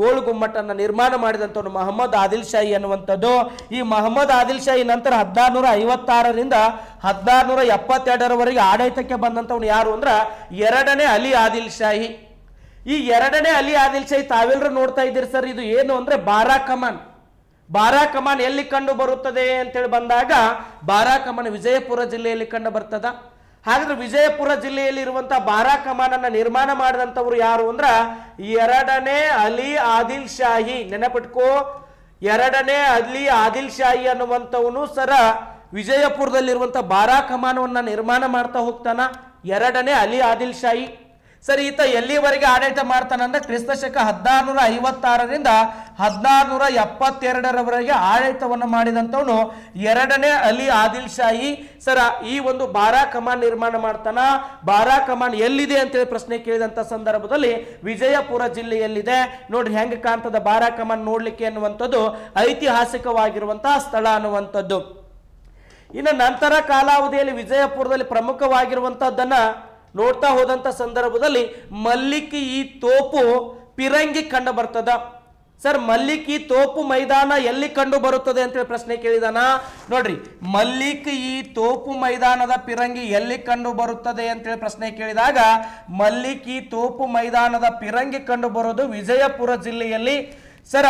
ಗೋಳು ಗುಮ್ಮಟನ್ನು ನಿರ್ಮಾಣ ಮಾಡಿದಂಥವ್ನು ಮಹಮ್ಮದ್ ಆದಿಲ್ ಶಾಹಿ ಅನ್ನುವಂಥದ್ದು ಈ ಮಹಮ್ಮದ್ ಆದಿಲ್ ಶಾಹಿ ನಂತರ ನೂರ ಐವತ್ತಾರರಿಂದ ನೂರ ಎಪ್ಪತ್ತೆರಡರವರೆಗೆ ಆಡಳಿತಕ್ಕೆ ಬಂದಂಥವನು ಯಾರು ಅಂದ್ರೆ ಎರಡನೇ ಅಲಿ ಆದಿಲ್ ಶಾಹಿ ಈ ಎರಡನೇ ಅಲಿ ಆದಿಲ್ ಶಾಹಿ ತಾವೆಲ್ಲರೂ ನೋಡ್ತಾ ಇದ್ದೀರಿ ಸರ್ ಇದು ಏನು ಅಂದ್ರೆ ಬಾರಾ ಕಮಾನ್ ಬಾರಾ ಕಮಾನ್ ಎಲ್ಲಿ ಕಂಡು ಬರುತ್ತದೆ ಅಂತೇಳಿ ಬಂದಾಗ ಬಾರಾ ಕಮಾನ್ ವಿಜಯಪುರ ಜಿಲ್ಲೆಯಲ್ಲಿ ಕಂಡು ಬರ್ತದ ಹಾಗಾದ್ರೆ ವಿಜಯಪುರ ಜಿಲ್ಲೆಯಲ್ಲಿ ಇರುವಂತಹ ಬಾರಾ ಅನ್ನ ನಿರ್ಮಾಣ ಮಾಡಿದಂಥವ್ರು ಯಾರು ಅಂದ್ರ ಎರಡನೇ ಅಲಿ ಆದಿಲ್ ಶಾಹಿ ನೆನಪಿಟ್ಕೋ ಎರಡನೇ ಅಲಿ ಆದಿಲ್ ಶಾಹಿ ಅನ್ನುವಂಥವನು ಸರ ವಿಜಯಪುರದಲ್ಲಿರುವಂತಹ ಬಾರಾ ಕಮಾನವನ್ನ ನಿರ್ಮಾಣ ಮಾಡ್ತಾ ಹೋಗ್ತಾನ ಎರಡನೇ ಅಲಿ ಆದಿಲ್ ಶಾಹಿ ಸರಿ ಈತ ಎಲ್ಲಿವರೆಗೆ ಆಡಳಿತ ಮಾಡ್ತಾನಂದ್ರೆ ಕ್ರಿಸ್ತ ಶಕ ಹದಿನಾರುನೂರ ಐವತ್ತಾರರಿಂದ ಹದಿನಾರುನೂರ ಎಪ್ಪತ್ತೆರಡರವರೆಗೆ ಆಡಳಿತವನ್ನು ಮಾಡಿದಂಥವನು ಎರಡನೇ ಅಲಿ ಆದಿಲ್ ಶಾಹಿ ಸರ ಈ ಒಂದು ಬಾರಾ ಕಮಾನ್ ನಿರ್ಮಾಣ ಮಾಡ್ತಾನ ಬಾರಾ ಕಮಾನ್ ಎಲ್ಲಿದೆ ಅಂತೇಳಿ ಪ್ರಶ್ನೆ ಕೇಳಿದಂಥ ಸಂದರ್ಭದಲ್ಲಿ ವಿಜಯಪುರ ಜಿಲ್ಲೆಯಲ್ಲಿದೆ ನೋಡಿ ಹೆಂಗೆ ಕಾಣ್ತದ ಬಾರಾ ಕಮಾನ್ ನೋಡ್ಲಿಕ್ಕೆ ಅನ್ನುವಂಥದ್ದು ಐತಿಹಾಸಿಕವಾಗಿರುವಂತಹ ಸ್ಥಳ ಅನ್ನುವಂಥದ್ದು ಇನ್ನು ನಂತರ ಕಾಲಾವಧಿಯಲ್ಲಿ ವಿಜಯಪುರದಲ್ಲಿ ಪ್ರಮುಖವಾಗಿರುವಂತಹದ್ದನ್ನ ನೋಡ್ತಾ ಹೋದಂಥ ಸಂದರ್ಭದಲ್ಲಿ ಮಲ್ಲಿಕ್ ಈ ತೋಪು ಪಿರಂಗಿ ಕಂಡು ಬರ್ತದ ಸರ್ ಮಲ್ಲಿಕ್ ಈ ತೋಪು ಮೈದಾನ ಎಲ್ಲಿ ಕಂಡು ಬರುತ್ತದೆ ಅಂತೇಳಿ ಪ್ರಶ್ನೆ ಕೇಳಿದಾನ ನೋಡ್ರಿ ಮಲ್ಲಿಕ್ ಈ ತೋಪು ಮೈದಾನದ ಪಿರಂಗಿ ಎಲ್ಲಿ ಕಂಡು ಬರುತ್ತದೆ ಅಂತೇಳಿ ಪ್ರಶ್ನೆ ಕೇಳಿದಾಗ ಮಲ್ಲಿಕ್ ಈ ತೋಪು ಮೈದಾನದ ಪಿರಂಗಿ ಕಂಡು ಬರೋದು ವಿಜಯಪುರ ಜಿಲ್ಲೆಯಲ್ಲಿ ಸರ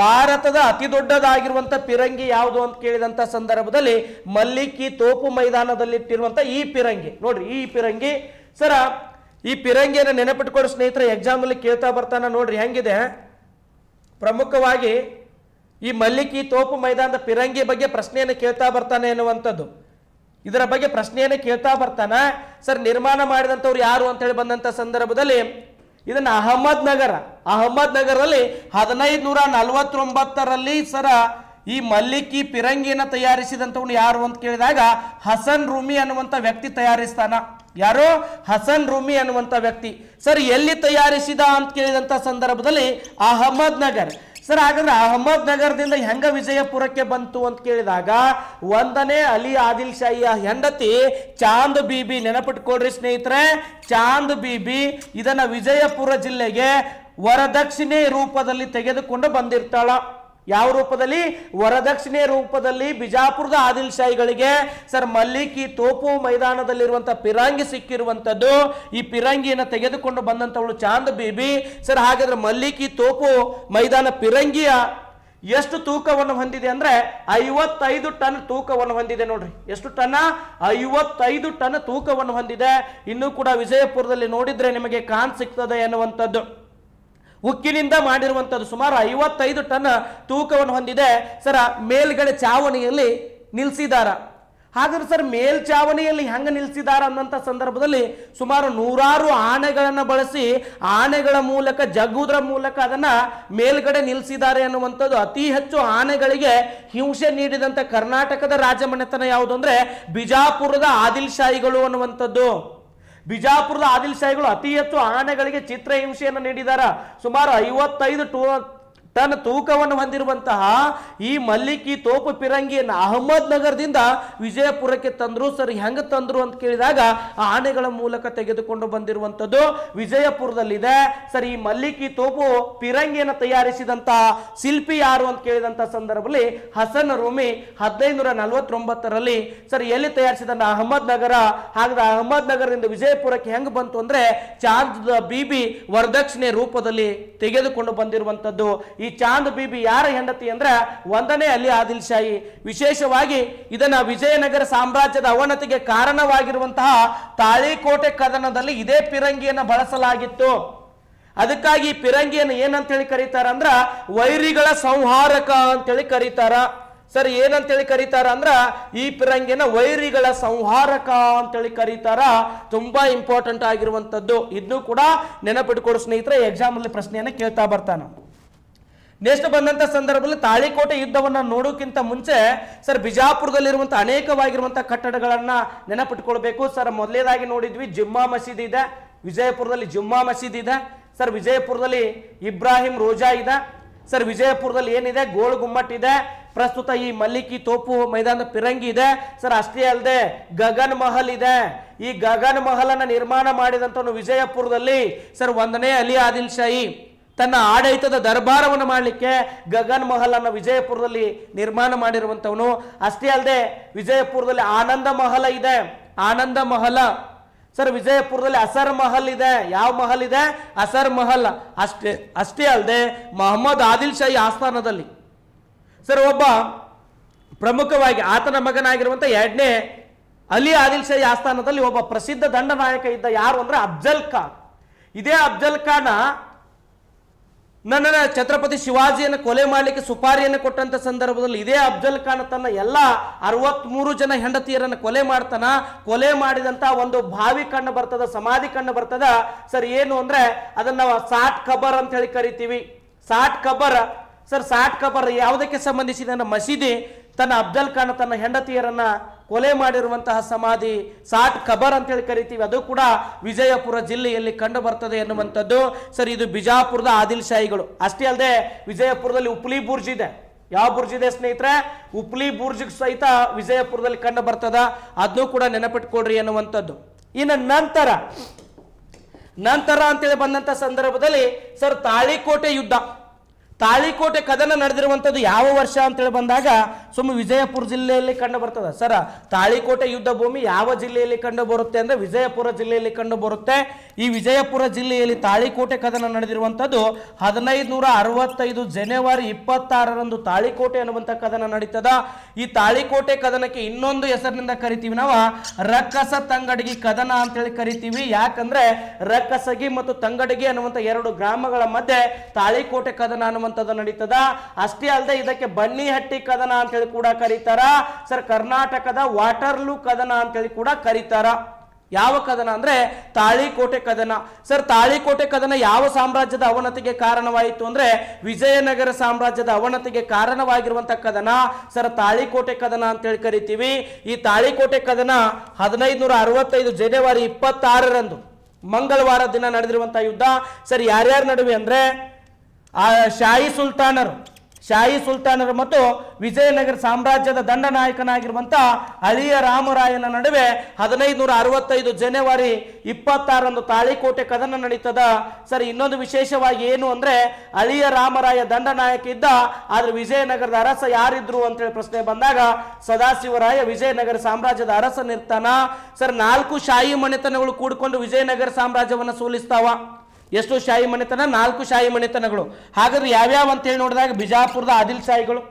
ಭಾರತದ ಅತಿ ದೊಡ್ಡದಾಗಿರುವಂಥ ಪಿರಂಗಿ ಯಾವುದು ಅಂತ ಕೇಳಿದಂಥ ಸಂದರ್ಭದಲ್ಲಿ ಮಲ್ಲಿಕಿ ತೋಪು ಮೈದಾನದಲ್ಲಿಟ್ಟಿರುವಂಥ ಈ ಪಿರಂಗಿ ನೋಡ್ರಿ ಈ ಪಿರಂಗಿ ಸರ ಈ ಪಿರಂಗಿಯನ್ನು ನೆನಪಿಟ್ಕೊಂಡು ಸ್ನೇಹಿತರೆ ಅಲ್ಲಿ ಕೇಳ್ತಾ ಬರ್ತಾನೆ ನೋಡ್ರಿ ಹೆಂಗಿದೆ ಪ್ರಮುಖವಾಗಿ ಈ ಮಲ್ಲಿಕಿ ತೋಪು ಮೈದಾನದ ಪಿರಂಗಿ ಬಗ್ಗೆ ಪ್ರಶ್ನೆಯನ್ನು ಕೇಳ್ತಾ ಬರ್ತಾನೆ ಎನ್ನುವಂಥದ್ದು ಇದರ ಬಗ್ಗೆ ಪ್ರಶ್ನೆಯನ್ನು ಕೇಳ್ತಾ ಬರ್ತಾನ ಸರ್ ನಿರ್ಮಾಣ ಮಾಡಿದಂಥವ್ರು ಯಾರು ಅಂತ ಹೇಳಿ ಬಂದಂಥ ಸಂದರ್ಭದಲ್ಲಿ ಇದನ್ನು ಅಹಮದ್ ನಗರ ಅಹಮದ್ ನಗರಲ್ಲಿ ಹದಿನೈದು ನೂರ ನಲವತ್ತೊಂಬತ್ತರಲ್ಲಿ ಸರ ಈ ಮಲ್ಲಿಕಿ ಪಿರಂಗಿನ ತಯಾರಿಸಿದಂಥವನು ಯಾರು ಅಂತ ಕೇಳಿದಾಗ ಹಸನ್ ರೂಮಿ ಅನ್ನುವಂಥ ವ್ಯಕ್ತಿ ತಯಾರಿಸ್ತಾನ ಯಾರು ಹಸನ್ ರುಮಿ ಅನ್ನುವಂಥ ವ್ಯಕ್ತಿ ಸರ್ ಎಲ್ಲಿ ತಯಾರಿಸಿದ ಅಂತ ಕೇಳಿದಂಥ ಸಂದರ್ಭದಲ್ಲಿ ಅಹಮದ್ ನಗರ್ ಸರ್ ಹಾಗಾದ್ರೆ ಅಹಮದ್ ನಗರದಿಂದ ಹೆಂಗ ವಿಜಯಪುರಕ್ಕೆ ಬಂತು ಅಂತ ಕೇಳಿದಾಗ ಒಂದನೇ ಅಲಿ ಆದಿಲ್ ಶಾಹಿಯ ಹೆಂಡತಿ ಚಾಂದ್ ಬಿಬಿ ನೆನಪಿಟ್ಕೊಳ್ರಿ ಸ್ನೇಹಿತರೆ ಚಾಂದ್ ಬಿಬಿ ಇದನ್ನ ವಿಜಯಪುರ ಜಿಲ್ಲೆಗೆ ವರದಕ್ಷಿಣೆ ರೂಪದಲ್ಲಿ ತೆಗೆದುಕೊಂಡು ಬಂದಿರ್ತಾಳ ಯಾವ ರೂಪದಲ್ಲಿ ವರದಕ್ಷಿಣೆ ರೂಪದಲ್ಲಿ ಬಿಜಾಪುರದ ಆದಿಲ್ಶಾಹಿಗಳಿಗೆ ಸರ್ ಮಲ್ಲಿಕಿ ತೋಪು ಮೈದಾನದಲ್ಲಿರುವಂತಹ ಪಿರಂಗಿ ಸಿಕ್ಕಿರುವಂತದ್ದು ಈ ಪಿರಂಗಿಯನ್ನು ತೆಗೆದುಕೊಂಡು ಬಂದಂತವಳು ಚಾಂದ ಬೀಬಿ ಸರ್ ಹಾಗಾದ್ರೆ ಮಲ್ಲಿಕಿ ತೋಪು ಮೈದಾನ ಪಿರಂಗಿಯ ಎಷ್ಟು ತೂಕವನ್ನು ಹೊಂದಿದೆ ಅಂದ್ರೆ ಐವತ್ತೈದು ಟನ್ ತೂಕವನ್ನು ಹೊಂದಿದೆ ನೋಡ್ರಿ ಎಷ್ಟು ಟನ್ ಐವತ್ತೈದು ಟನ್ ತೂಕವನ್ನು ಹೊಂದಿದೆ ಇನ್ನೂ ಕೂಡ ವಿಜಯಪುರದಲ್ಲಿ ನೋಡಿದ್ರೆ ನಿಮಗೆ ಕಾಣ್ ಸಿಗ್ತದೆ ಎನ್ನುವಂಥದ್ದು ಉಕ್ಕಿನಿಂದ ಮಾಡಿರುವಂಥದ್ದು ಸುಮಾರು ಐವತ್ತೈದು ಟನ್ ತೂಕವನ್ನು ಹೊಂದಿದೆ ಸರ ಮೇಲ್ಗಡೆ ಚಾವಣಿಯಲ್ಲಿ ನಿಲ್ಲಿಸಿದಾರ ಹಾಗಾದ್ರೆ ಸರ್ ಮೇಲ್ಚಾವಣಿಯಲ್ಲಿ ಹೆಂಗೆ ನಿಲ್ಲಿಸಿದಾರ ಅನ್ನೋಂಥ ಸಂದರ್ಭದಲ್ಲಿ ಸುಮಾರು ನೂರಾರು ಆನೆಗಳನ್ನು ಬಳಸಿ ಆನೆಗಳ ಮೂಲಕ ಜಗ್ಗುವುದರ ಮೂಲಕ ಅದನ್ನು ಮೇಲ್ಗಡೆ ನಿಲ್ಸಿದ್ದಾರೆ ಅನ್ನುವಂಥದ್ದು ಅತಿ ಹೆಚ್ಚು ಆನೆಗಳಿಗೆ ಹಿಂಸೆ ನೀಡಿದಂಥ ಕರ್ನಾಟಕದ ರಾಜಮನೆತನ ಯಾವುದು ಅಂದರೆ ಬಿಜಾಪುರದ ಆದಿಲ್ ಅನ್ನುವಂಥದ್ದು ಬಿಜಾಪುರದ ಆದಿಲ್ ಶಾಹಿಗಳು ಅತಿ ಹೆಚ್ಚು ಆನೆಗಳಿಗೆ ಚಿತ್ರಹಿಂಸೆಯನ್ನು ನೀಡಿದ್ದಾರೆ ಸುಮಾರು ಐವತ್ತೈದು ಟೂ ತನ್ನ ತೂಕವನ್ನು ಹೊಂದಿರುವಂತಹ ಈ ಮಲ್ಲಿಕಿ ತೋಪು ಪಿರಂಗಿಯನ್ನು ಅಹಮದ್ ನಗರದಿಂದ ವಿಜಯಪುರಕ್ಕೆ ತಂದ್ರು ಸರ್ ಹೆಂಗ ತಂದ್ರು ಅಂತ ಕೇಳಿದಾಗ ಆನೆಗಳ ಮೂಲಕ ತೆಗೆದುಕೊಂಡು ಬಂದಿರುವಂಥದ್ದು ವಿಜಯಪುರದಲ್ಲಿದೆ ಸರ್ ಈ ಮಲ್ಲಿಕಿ ತೋಪು ಪಿರಂಗಿಯನ್ನು ತಯಾರಿಸಿದಂತಹ ಶಿಲ್ಪಿ ಯಾರು ಅಂತ ಕೇಳಿದಂತ ಸಂದರ್ಭದಲ್ಲಿ ಹಸನ್ ರೋಮಿ ಹದಿನೈದುನೂರ ನಲವತ್ತೊಂಬತ್ತರಲ್ಲಿ ಸರ್ ಎಲ್ಲಿ ತಯಾರಿಸಿದ ಅಹಮದ್ ನಗರ ಹಾಗಾದ್ರೆ ಅಹಮದ್ ನಗರದಿಂದ ವಿಜಯಪುರಕ್ಕೆ ಹೆಂಗ್ ಬಂತು ಅಂದ್ರೆ ಚಾರ್ಜ್ ಬಿಬಿ ವರದಕ್ಷಿಣೆ ರೂಪದಲ್ಲಿ ತೆಗೆದುಕೊಂಡು ಬಂದಿರುವಂತದ್ದು ಈ ಚಾಂದ್ ಬೀಬಿ ಯಾರ ಹೆಂಡತಿ ಅಂದ್ರೆ ಒಂದನೇ ಅಲಿ ಆದಿಲ್ ಶಾಹಿ ವಿಶೇಷವಾಗಿ ಇದನ್ನ ವಿಜಯನಗರ ಸಾಮ್ರಾಜ್ಯದ ಅವನತಿಗೆ ಕಾರಣವಾಗಿರುವಂತಹ ತಾಳಿಕೋಟೆ ಕದನದಲ್ಲಿ ಇದೇ ಪಿರಂಗಿಯನ್ನು ಬಳಸಲಾಗಿತ್ತು ಅದಕ್ಕಾಗಿ ಪಿರಂಗಿಯನ್ನು ಏನಂತೇಳಿ ಕರೀತಾರ ಅಂದ್ರ ವೈರಿಗಳ ಸಂಹಾರಕ ಅಂತೇಳಿ ಕರೀತಾರ ಸರ್ ಏನಂತೇಳಿ ಕರೀತಾರ ಅಂದ್ರ ಈ ಪಿರಂಗಿಯನ್ನ ವೈರಿಗಳ ಸಂಹಾರಕ ಅಂತೇಳಿ ಕರೀತಾರ ತುಂಬಾ ಇಂಪಾರ್ಟೆಂಟ್ ಆಗಿರುವಂತದ್ದು ಇದನ್ನು ಕೂಡ ನೆನಪಿಟ್ಕೊಡು ಸ್ನೇಹಿತರೆ ಎಕ್ಸಾಮ್ ಅಲ್ಲಿ ಪ್ರಶ್ನೆಯನ್ನು ಕೇಳ್ತಾ ಬರ್ತಾನೆ ನೆಕ್ಸ್ಟ್ ಬಂದಂತ ಸಂದರ್ಭದಲ್ಲಿ ತಾಳಿಕೋಟೆ ಯುದ್ಧವನ್ನ ನೋಡೋಕ್ಕಿಂತ ಮುಂಚೆ ಸರ್ ಬಿಜಾಪುರದಲ್ಲಿರುವಂತಹ ಅನೇಕವಾಗಿರುವಂತಹ ಕಟ್ಟಡಗಳನ್ನ ನೆನಪಿಟ್ಕೊಳ್ಬೇಕು ಸರ್ ಮೊದಲೇದಾಗಿ ನೋಡಿದ್ವಿ ಜುಮ್ಮಾ ಮಸೀದಿ ಇದೆ ವಿಜಯಪುರದಲ್ಲಿ ಜುಮ್ಮಾ ಮಸೀದಿ ಇದೆ ಸರ್ ವಿಜಯಪುರದಲ್ಲಿ ಇಬ್ರಾಹಿಂ ರೋಜಾ ಇದೆ ಸರ್ ವಿಜಯಪುರದಲ್ಲಿ ಏನಿದೆ ಗೋಳ್ ಗುಮ್ಮಟ್ ಇದೆ ಪ್ರಸ್ತುತ ಈ ಮಲ್ಲಿಕಿ ತೋಪು ಮೈದಾನ ಪಿರಂಗಿ ಇದೆ ಸರ್ ಅಷ್ಟೇ ಅಲ್ಲದೆ ಗಗನ್ ಮಹಲ್ ಇದೆ ಈ ಗಗನ್ ಮಹಲ್ ಅನ್ನ ನಿರ್ಮಾಣ ಮಾಡಿದಂತ ವಿಜಯಪುರದಲ್ಲಿ ಸರ್ ಒಂದನೇ ಅಲಿ ಆದಿಲ್ ಶಾಹಿ ತನ್ನ ಆಡಳಿತದ ದರ್ಬಾರವನ್ನು ಮಾಡಲಿಕ್ಕೆ ಗಗನ್ ಮಹಲ್ ಅನ್ನು ವಿಜಯಪುರದಲ್ಲಿ ನಿರ್ಮಾಣ ಮಾಡಿರುವಂಥವನು ಅಷ್ಟೇ ಅಲ್ಲದೆ ವಿಜಯಪುರದಲ್ಲಿ ಆನಂದ ಮಹಲ ಇದೆ ಆನಂದ ಮಹಲ ಸರ್ ವಿಜಯಪುರದಲ್ಲಿ ಅಸರ್ ಮಹಲ್ ಇದೆ ಯಾವ ಮಹಲ್ ಇದೆ ಅಸರ್ ಮಹಲ್ ಅಷ್ಟೇ ಅಷ್ಟೇ ಅಲ್ಲದೆ ಮೊಹಮ್ಮದ್ ಆದಿಲ್ ಶಾಹಿ ಆಸ್ಥಾನದಲ್ಲಿ ಸರ್ ಒಬ್ಬ ಪ್ರಮುಖವಾಗಿ ಆತನ ಮಗನಾಗಿರುವಂಥ ಎರಡನೇ ಅಲಿ ಆದಿಲ್ ಶಾಹಿ ಆಸ್ಥಾನದಲ್ಲಿ ಒಬ್ಬ ಪ್ರಸಿದ್ಧ ದಂಡನಾಯಕ ಇದ್ದ ಯಾರು ಅಂದರೆ ಅಫ್ಜಲ್ ಖಾನ್ ಇದೇ ಅಫ್ಜಲ್ ಖಾನ ನನ್ನನ್ನು ಛತ್ರಪತಿ ಶಿವಾಜಿಯನ್ನು ಕೊಲೆ ಮಾಡಲಿಕ್ಕೆ ಸುಪಾರಿಯನ್ನು ಕೊಟ್ಟಂಥ ಸಂದರ್ಭದಲ್ಲಿ ಇದೇ ಅಫ್ಜಲ್ ಖಾನ್ ತನ್ನ ಎಲ್ಲ ಅರವತ್ತ್ಮೂರು ಜನ ಹೆಂಡತಿಯರನ್ನು ಕೊಲೆ ಮಾಡ್ತಾನ ಕೊಲೆ ಮಾಡಿದಂಥ ಒಂದು ಭಾವಿ ಕಣ್ಣು ಬರ್ತದ ಸಮಾಧಿ ಕಣ್ಣು ಬರ್ತದ ಸರ್ ಏನು ಅಂದರೆ ಅದನ್ನು ಸಾಟ್ ಖಬರ್ ಅಂತ ಹೇಳಿ ಕರಿತೀವಿ ಸಾಟ್ ಖಬರ್ ಸರ್ ಸಾಟ್ ಖಬರ್ ಯಾವುದಕ್ಕೆ ಸಂಬಂಧಿಸಿದ ಮಸೀದಿ ತನ್ನ ಅಫ್ಜಲ್ ಖಾನ್ ತನ್ನ ಹೆಂಡತಿಯರನ್ನು ಕೊಲೆ ಮಾಡಿರುವಂತಹ ಸಮಾಧಿ ಸಾಟ್ ಖಬರ್ ಅಂತೇಳಿ ಕರಿತೀವಿ ಅದು ಕೂಡ ವಿಜಯಪುರ ಜಿಲ್ಲೆಯಲ್ಲಿ ಕಂಡು ಬರ್ತದೆ ಎನ್ನುವಂಥದ್ದು ಸರ್ ಇದು ಬಿಜಾಪುರದ ಆದಿಲ್ ಶಾಹಿಗಳು ಅಷ್ಟೇ ಅಲ್ಲದೆ ವಿಜಯಪುರದಲ್ಲಿ ಉಪ್ಲಿ ಬುರ್ಜ್ ಇದೆ ಯಾವ ಬುರ್ಜ್ ಇದೆ ಸ್ನೇಹಿತರೆ ಉಪ್ಲಿ ಬುರ್ಜ್ ಸಹಿತ ವಿಜಯಪುರದಲ್ಲಿ ಕಂಡು ಬರ್ತದ ಅದನ್ನು ಕೂಡ ನೆನಪಿಟ್ಕೊಡ್ರಿ ಅನ್ನುವಂಥದ್ದು ಇನ್ನು ನಂತರ ನಂತರ ಅಂತೇಳಿ ಬಂದಂಥ ಸಂದರ್ಭದಲ್ಲಿ ಸರ್ ತಾಳಿಕೋಟೆ ಯುದ್ಧ ತಾಳಿಕೋಟೆ ಕದನ ನಡೆದಿರುವಂಥದ್ದು ಯಾವ ವರ್ಷ ಅಂತೇಳಿ ಬಂದಾಗ ಸುಮ್ಮ ವಿಜಯಪುರ ಜಿಲ್ಲೆಯಲ್ಲಿ ಕಂಡು ಬರ್ತದೆ ಸರ ತಾಳಿಕೋಟೆ ಯುದ್ಧ ಭೂಮಿ ಯಾವ ಜಿಲ್ಲೆಯಲ್ಲಿ ಕಂಡು ಬರುತ್ತೆ ಅಂದರೆ ವಿಜಯಪುರ ಜಿಲ್ಲೆಯಲ್ಲಿ ಕಂಡು ಬರುತ್ತೆ ಈ ವಿಜಯಪುರ ಜಿಲ್ಲೆಯಲ್ಲಿ ತಾಳಿಕೋಟೆ ಕದನ ನಡೆದಿರುವಂಥದ್ದು ಹದಿನೈದು ನೂರ ಅರವತ್ತೈದು ಜನವರಿ ಇಪ್ಪತ್ತಾರರಂದು ತಾಳಿಕೋಟೆ ಅನ್ನುವಂಥ ಕದನ ನಡೀತದ ಈ ತಾಳಿಕೋಟೆ ಕದನಕ್ಕೆ ಇನ್ನೊಂದು ಹೆಸರಿನಿಂದ ಕರಿತೀವಿ ನಾವು ರಕ್ಕಸ ತಂಗಡಗಿ ಕದನ ಅಂತೇಳಿ ಕರಿತೀವಿ ಯಾಕಂದ್ರೆ ರಕ್ಕಸಗಿ ಮತ್ತು ತಂಗಡಗಿ ಅನ್ನುವಂಥ ಎರಡು ಗ್ರಾಮಗಳ ಮಧ್ಯೆ ತಾಳಿಕೋಟೆ ಕದನ ಅನ್ನುವಂಥ ಅನ್ನುವಂಥದ್ದು ನಡೀತದ ಅಷ್ಟೇ ಅಲ್ಲದೆ ಇದಕ್ಕೆ ಬನ್ನಿ ಹಟ್ಟಿ ಕದನ ಅಂತೇಳಿ ಕೂಡ ಕರೀತಾರ ಸರ್ ಕರ್ನಾಟಕದ ವಾಟರ್ಲೂ ಕದನ ಅಂತೇಳಿ ಕೂಡ ಕರೀತಾರ ಯಾವ ಕದನ ಅಂದ್ರೆ ತಾಳಿಕೋಟೆ ಕದನ ಸರ್ ತಾಳಿಕೋಟೆ ಕದನ ಯಾವ ಸಾಮ್ರಾಜ್ಯದ ಅವನತಿಗೆ ಕಾರಣವಾಯಿತು ಅಂದ್ರೆ ವಿಜಯನಗರ ಸಾಮ್ರಾಜ್ಯದ ಅವನತಿಗೆ ಕಾರಣವಾಗಿರುವಂಥ ಕದನ ಸರ್ ತಾಳಿಕೋಟೆ ಕದನ ಅಂತೇಳಿ ಕರಿತೀವಿ ಈ ತಾಳಿಕೋಟೆ ಕದನ ಹದಿನೈದುನೂರ ಅರವತ್ತೈದು ಜನವರಿ ಇಪ್ಪತ್ತಾರರಂದು ಮಂಗಳವಾರ ದಿನ ನಡೆದಿರುವಂತಹ ಯುದ್ಧ ಸರ್ ಯಾರ್ಯಾರ ನಡುವೆ ಅಂದ್ರೆ ಆ ಶಾಹಿ ಸುಲ್ತಾನರು ಶಾಹಿ ಸುಲ್ತಾನರು ಮತ್ತು ವಿಜಯನಗರ ಸಾಮ್ರಾಜ್ಯದ ದಂಡನಾಯಕನಾಗಿರುವಂಥ ಅಳಿಯ ರಾಮರಾಯನ ನಡುವೆ ಹದಿನೈದು ನೂರ ಅರವತ್ತೈದು ಜನವರಿ ಇಪ್ಪತ್ತಾರಂದು ತಾಳಿಕೋಟೆ ಕದನ ನಡೀತದ ಸರ್ ಇನ್ನೊಂದು ವಿಶೇಷವಾಗಿ ಏನು ಅಂದರೆ ಅಳಿಯ ರಾಮರಾಯ ದಂಡನಾಯಕ ಇದ್ದ ಆದರೆ ವಿಜಯನಗರದ ಅರಸ ಯಾರಿದ್ರು ಅಂತೇಳಿ ಪ್ರಶ್ನೆ ಬಂದಾಗ ಸದಾಶಿವರಾಯ ವಿಜಯನಗರ ಸಾಮ್ರಾಜ್ಯದ ಅರಸ ನಿರ್ತಾನ ಸರ್ ನಾಲ್ಕು ಶಾಹಿ ಮನೆತನಗಳು ಕೂಡಿಕೊಂಡು ವಿಜಯನಗರ ಸಾಮ್ರಾಜ್ಯವನ್ನು ಸೋಲಿಸ್ತಾವ ಎಷ್ಟು ಶಾಹಿ ಮನೆತನ ನಾಲ್ಕು ಶಾಹಿ ಮನೆತನಗಳು ಹಾಗಾದ್ರೆ ಯಾವ್ಯಾವ ಹೇಳಿ ನೋಡಿದಾಗ ಬಿಜಾಪುರದ ಆದಿಲ್ ಶಾಹಿಗಳು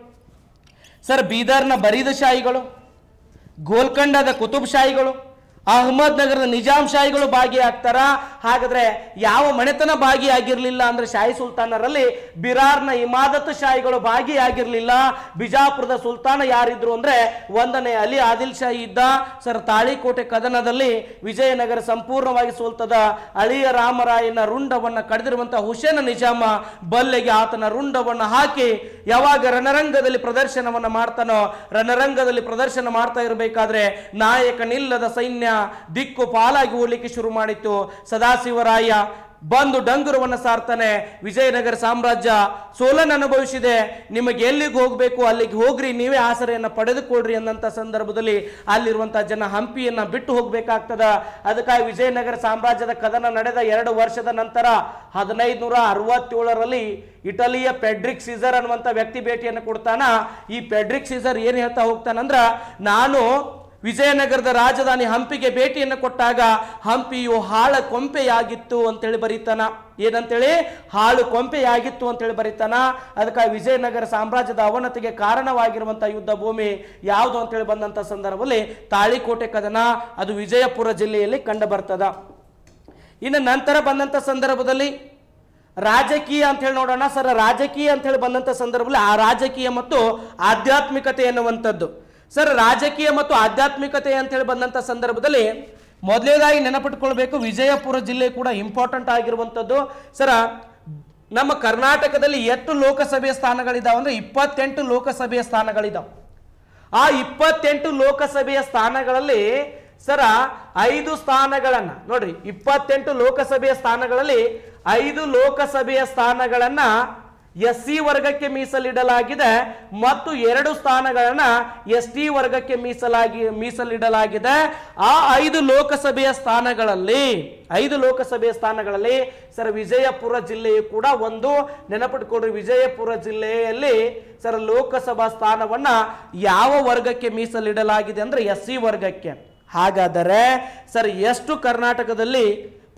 ಸರ್ ಬೀದರ್ನ ಬರೀದ ಶಾಹಿಗಳು ಗೋಲ್ಕಂಡದ ಕುತುಬ್ ಶಾಹಿಗಳು ಅಹಮದ್ ನಗರದ ನಿಜಾಮ್ ಶಾಹಿಗಳು ಭಾಗಿಯಾಗ್ತಾರ ಹಾಗಾದ್ರೆ ಯಾವ ಮನೆತನ ಭಾಗಿಯಾಗಿರ್ಲಿಲ್ಲ ಅಂದ್ರೆ ಶಾಹಿ ಸುಲ್ತಾನರಲ್ಲಿ ಬಿರಾರ್ನ ಇಮಾದತ್ ಶಾಹಿಗಳು ಭಾಗಿಯಾಗಿರ್ಲಿಲ್ಲ ಬಿಜಾಪುರದ ಸುಲ್ತಾನ ಯಾರಿದ್ರು ಅಂದ್ರೆ ಒಂದನೇ ಅಲಿ ಆದಿಲ್ ಶಾಹಿ ಇದ್ದ ಸರ್ ತಾಳಿಕೋಟೆ ಕದನದಲ್ಲಿ ವಿಜಯನಗರ ಸಂಪೂರ್ಣವಾಗಿ ಸೋಲ್ತದ ಅಳಿಯ ರಾಮರಾಯನ ರುಂಡವನ್ನು ಕಡಿದಿರುವಂತಹ ಹುಸೇನ ನಿಜಾಮ ಬಲ್ಲೆಗೆ ಆತನ ರುಂಡವನ್ನು ಹಾಕಿ ಯಾವಾಗ ರಣರಂಗದಲ್ಲಿ ಪ್ರದರ್ಶನವನ್ನು ಮಾಡ್ತಾನೋ ರಣರಂಗದಲ್ಲಿ ಪ್ರದರ್ಶನ ಮಾಡ್ತಾ ಇರಬೇಕಾದ್ರೆ ನಾಯಕನಿಲ್ಲದ ಸೈನ್ಯ ದಿಕ್ಕು ಪಾಲಾಗಿ ಓಡಲಿಕ್ಕೆ ಶುರು ಮಾಡಿತ್ತು ಸದಾಶಿವರಾಯ ಬಂದು ಡಂಗುರವನ್ನು ಸಾರ್ತಾನೆ ವಿಜಯನಗರ ಸಾಮ್ರಾಜ್ಯ ಸೋಲನ್ನು ಅನುಭವಿಸಿದೆ ನಿಮಗೆ ಎಲ್ಲಿಗೆ ಹೋಗಬೇಕು ಅಲ್ಲಿಗೆ ಹೋಗ್ರಿ ನೀವೇ ಆಸರೆಯನ್ನು ಪಡೆದುಕೊಳ್ಳ್ರಿ ಅನ್ನೋಂಥ ಸಂದರ್ಭದಲ್ಲಿ ಅಲ್ಲಿರುವಂಥ ಜನ ಹಂಪಿಯನ್ನ ಬಿಟ್ಟು ಹೋಗಬೇಕಾಗ್ತದ ಅದಕ್ಕಾಗಿ ವಿಜಯನಗರ ಸಾಮ್ರಾಜ್ಯದ ಕದನ ನಡೆದ ಎರಡು ವರ್ಷದ ನಂತರ ಹದಿನೈದು ನೂರ ಅರವತ್ತೇಳರಲ್ಲಿ ಇಟಲಿಯ ಪೆಡ್ರಿಕ್ ಸೀಸರ್ ಅನ್ನುವಂಥ ವ್ಯಕ್ತಿ ಭೇಟಿಯನ್ನು ಕೊಡ್ತಾನ ಈ ಪೆಡ್ರಿಕ್ ಸೀಸರ್ ಏನು ಹೇಳ್ತಾ ಹೋಗ್ತಾನಂದ್ರ ನಾನು ವಿಜಯನಗರದ ರಾಜಧಾನಿ ಹಂಪಿಗೆ ಭೇಟಿಯನ್ನು ಕೊಟ್ಟಾಗ ಹಂಪಿಯು ಹಾಳ ಕೊಂಪೆಯಾಗಿತ್ತು ಅಂತೇಳಿ ಬರೀತಾನ ಏನಂತೇಳಿ ಹಾಳು ಕೊಂಪೆಯಾಗಿತ್ತು ಅಂತೇಳಿ ಬರೀತಾನ ಅದಕ್ಕೆ ವಿಜಯನಗರ ಸಾಮ್ರಾಜ್ಯದ ಅವನತಿಗೆ ಕಾರಣವಾಗಿರುವಂತಹ ಯುದ್ಧ ಭೂಮಿ ಯಾವುದು ಅಂತೇಳಿ ಬಂದಂತ ಸಂದರ್ಭದಲ್ಲಿ ತಾಳಿಕೋಟೆ ಕದನ ಅದು ವಿಜಯಪುರ ಜಿಲ್ಲೆಯಲ್ಲಿ ಕಂಡು ಬರ್ತದ ಇನ್ನು ನಂತರ ಬಂದಂತ ಸಂದರ್ಭದಲ್ಲಿ ರಾಜಕೀಯ ಅಂತ ಹೇಳಿ ನೋಡೋಣ ಸರ್ ರಾಜಕೀಯ ಅಂತ ಹೇಳಿ ಬಂದಂತ ಸಂದರ್ಭದಲ್ಲಿ ಆ ರಾಜಕೀಯ ಮತ್ತು ಆಧ್ಯಾತ್ಮಿಕತೆ ಎನ್ನುವಂಥದ್ದು ಸರ್ ರಾಜಕೀಯ ಮತ್ತು ಆಧ್ಯಾತ್ಮಿಕತೆ ಅಂತ ಹೇಳಿ ಬಂದಂಥ ಸಂದರ್ಭದಲ್ಲಿ ಮೊದಲನೇದಾಗಿ ನೆನಪಿಟ್ಕೊಳ್ಬೇಕು ವಿಜಯಪುರ ಜಿಲ್ಲೆ ಕೂಡ ಇಂಪಾರ್ಟೆಂಟ್ ಆಗಿರುವಂಥದ್ದು ಸರ ನಮ್ಮ ಕರ್ನಾಟಕದಲ್ಲಿ ಎಷ್ಟು ಲೋಕಸಭೆಯ ಸ್ಥಾನಗಳಿದಾವೆ ಅಂದ್ರೆ ಇಪ್ಪತ್ತೆಂಟು ಲೋಕಸಭೆಯ ಸ್ಥಾನಗಳಿದಾವೆ ಆ ಇಪ್ಪತ್ತೆಂಟು ಲೋಕಸಭೆಯ ಸ್ಥಾನಗಳಲ್ಲಿ ಸರ ಐದು ಸ್ಥಾನಗಳನ್ನು ನೋಡ್ರಿ ಇಪ್ಪತ್ತೆಂಟು ಲೋಕಸಭೆಯ ಸ್ಥಾನಗಳಲ್ಲಿ ಐದು ಲೋಕಸಭೆಯ ಸ್ಥಾನಗಳನ್ನು ಎಸ್ ಸಿ ವರ್ಗಕ್ಕೆ ಮೀಸಲಿಡಲಾಗಿದೆ ಮತ್ತು ಎರಡು ಸ್ಥಾನಗಳನ್ನ ಎಸ್ ಟಿ ವರ್ಗಕ್ಕೆ ಮೀಸಲಾಗಿ ಮೀಸಲಿಡಲಾಗಿದೆ ಆ ಐದು ಲೋಕಸಭೆಯ ಸ್ಥಾನಗಳಲ್ಲಿ ಐದು ಲೋಕಸಭೆಯ ಸ್ಥಾನಗಳಲ್ಲಿ ಸರ್ ವಿಜಯಪುರ ಜಿಲ್ಲೆಯು ಕೂಡ ಒಂದು ನೆನಪಿಟ್ಕೊಡ್ರಿ ವಿಜಯಪುರ ಜಿಲ್ಲೆಯಲ್ಲಿ ಸರ್ ಲೋಕಸಭಾ ಸ್ಥಾನವನ್ನ ಯಾವ ವರ್ಗಕ್ಕೆ ಮೀಸಲಿಡಲಾಗಿದೆ ಅಂದ್ರೆ ಎಸ್ ಸಿ ವರ್ಗಕ್ಕೆ ಹಾಗಾದರೆ ಸರ್ ಎಷ್ಟು ಕರ್ನಾಟಕದಲ್ಲಿ